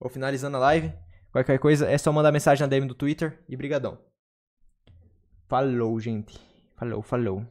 [SPEAKER 2] Vou finalizando a live. Qualquer coisa é só mandar mensagem na DM do Twitter e brigadão. Falou, gente. Falou, falou.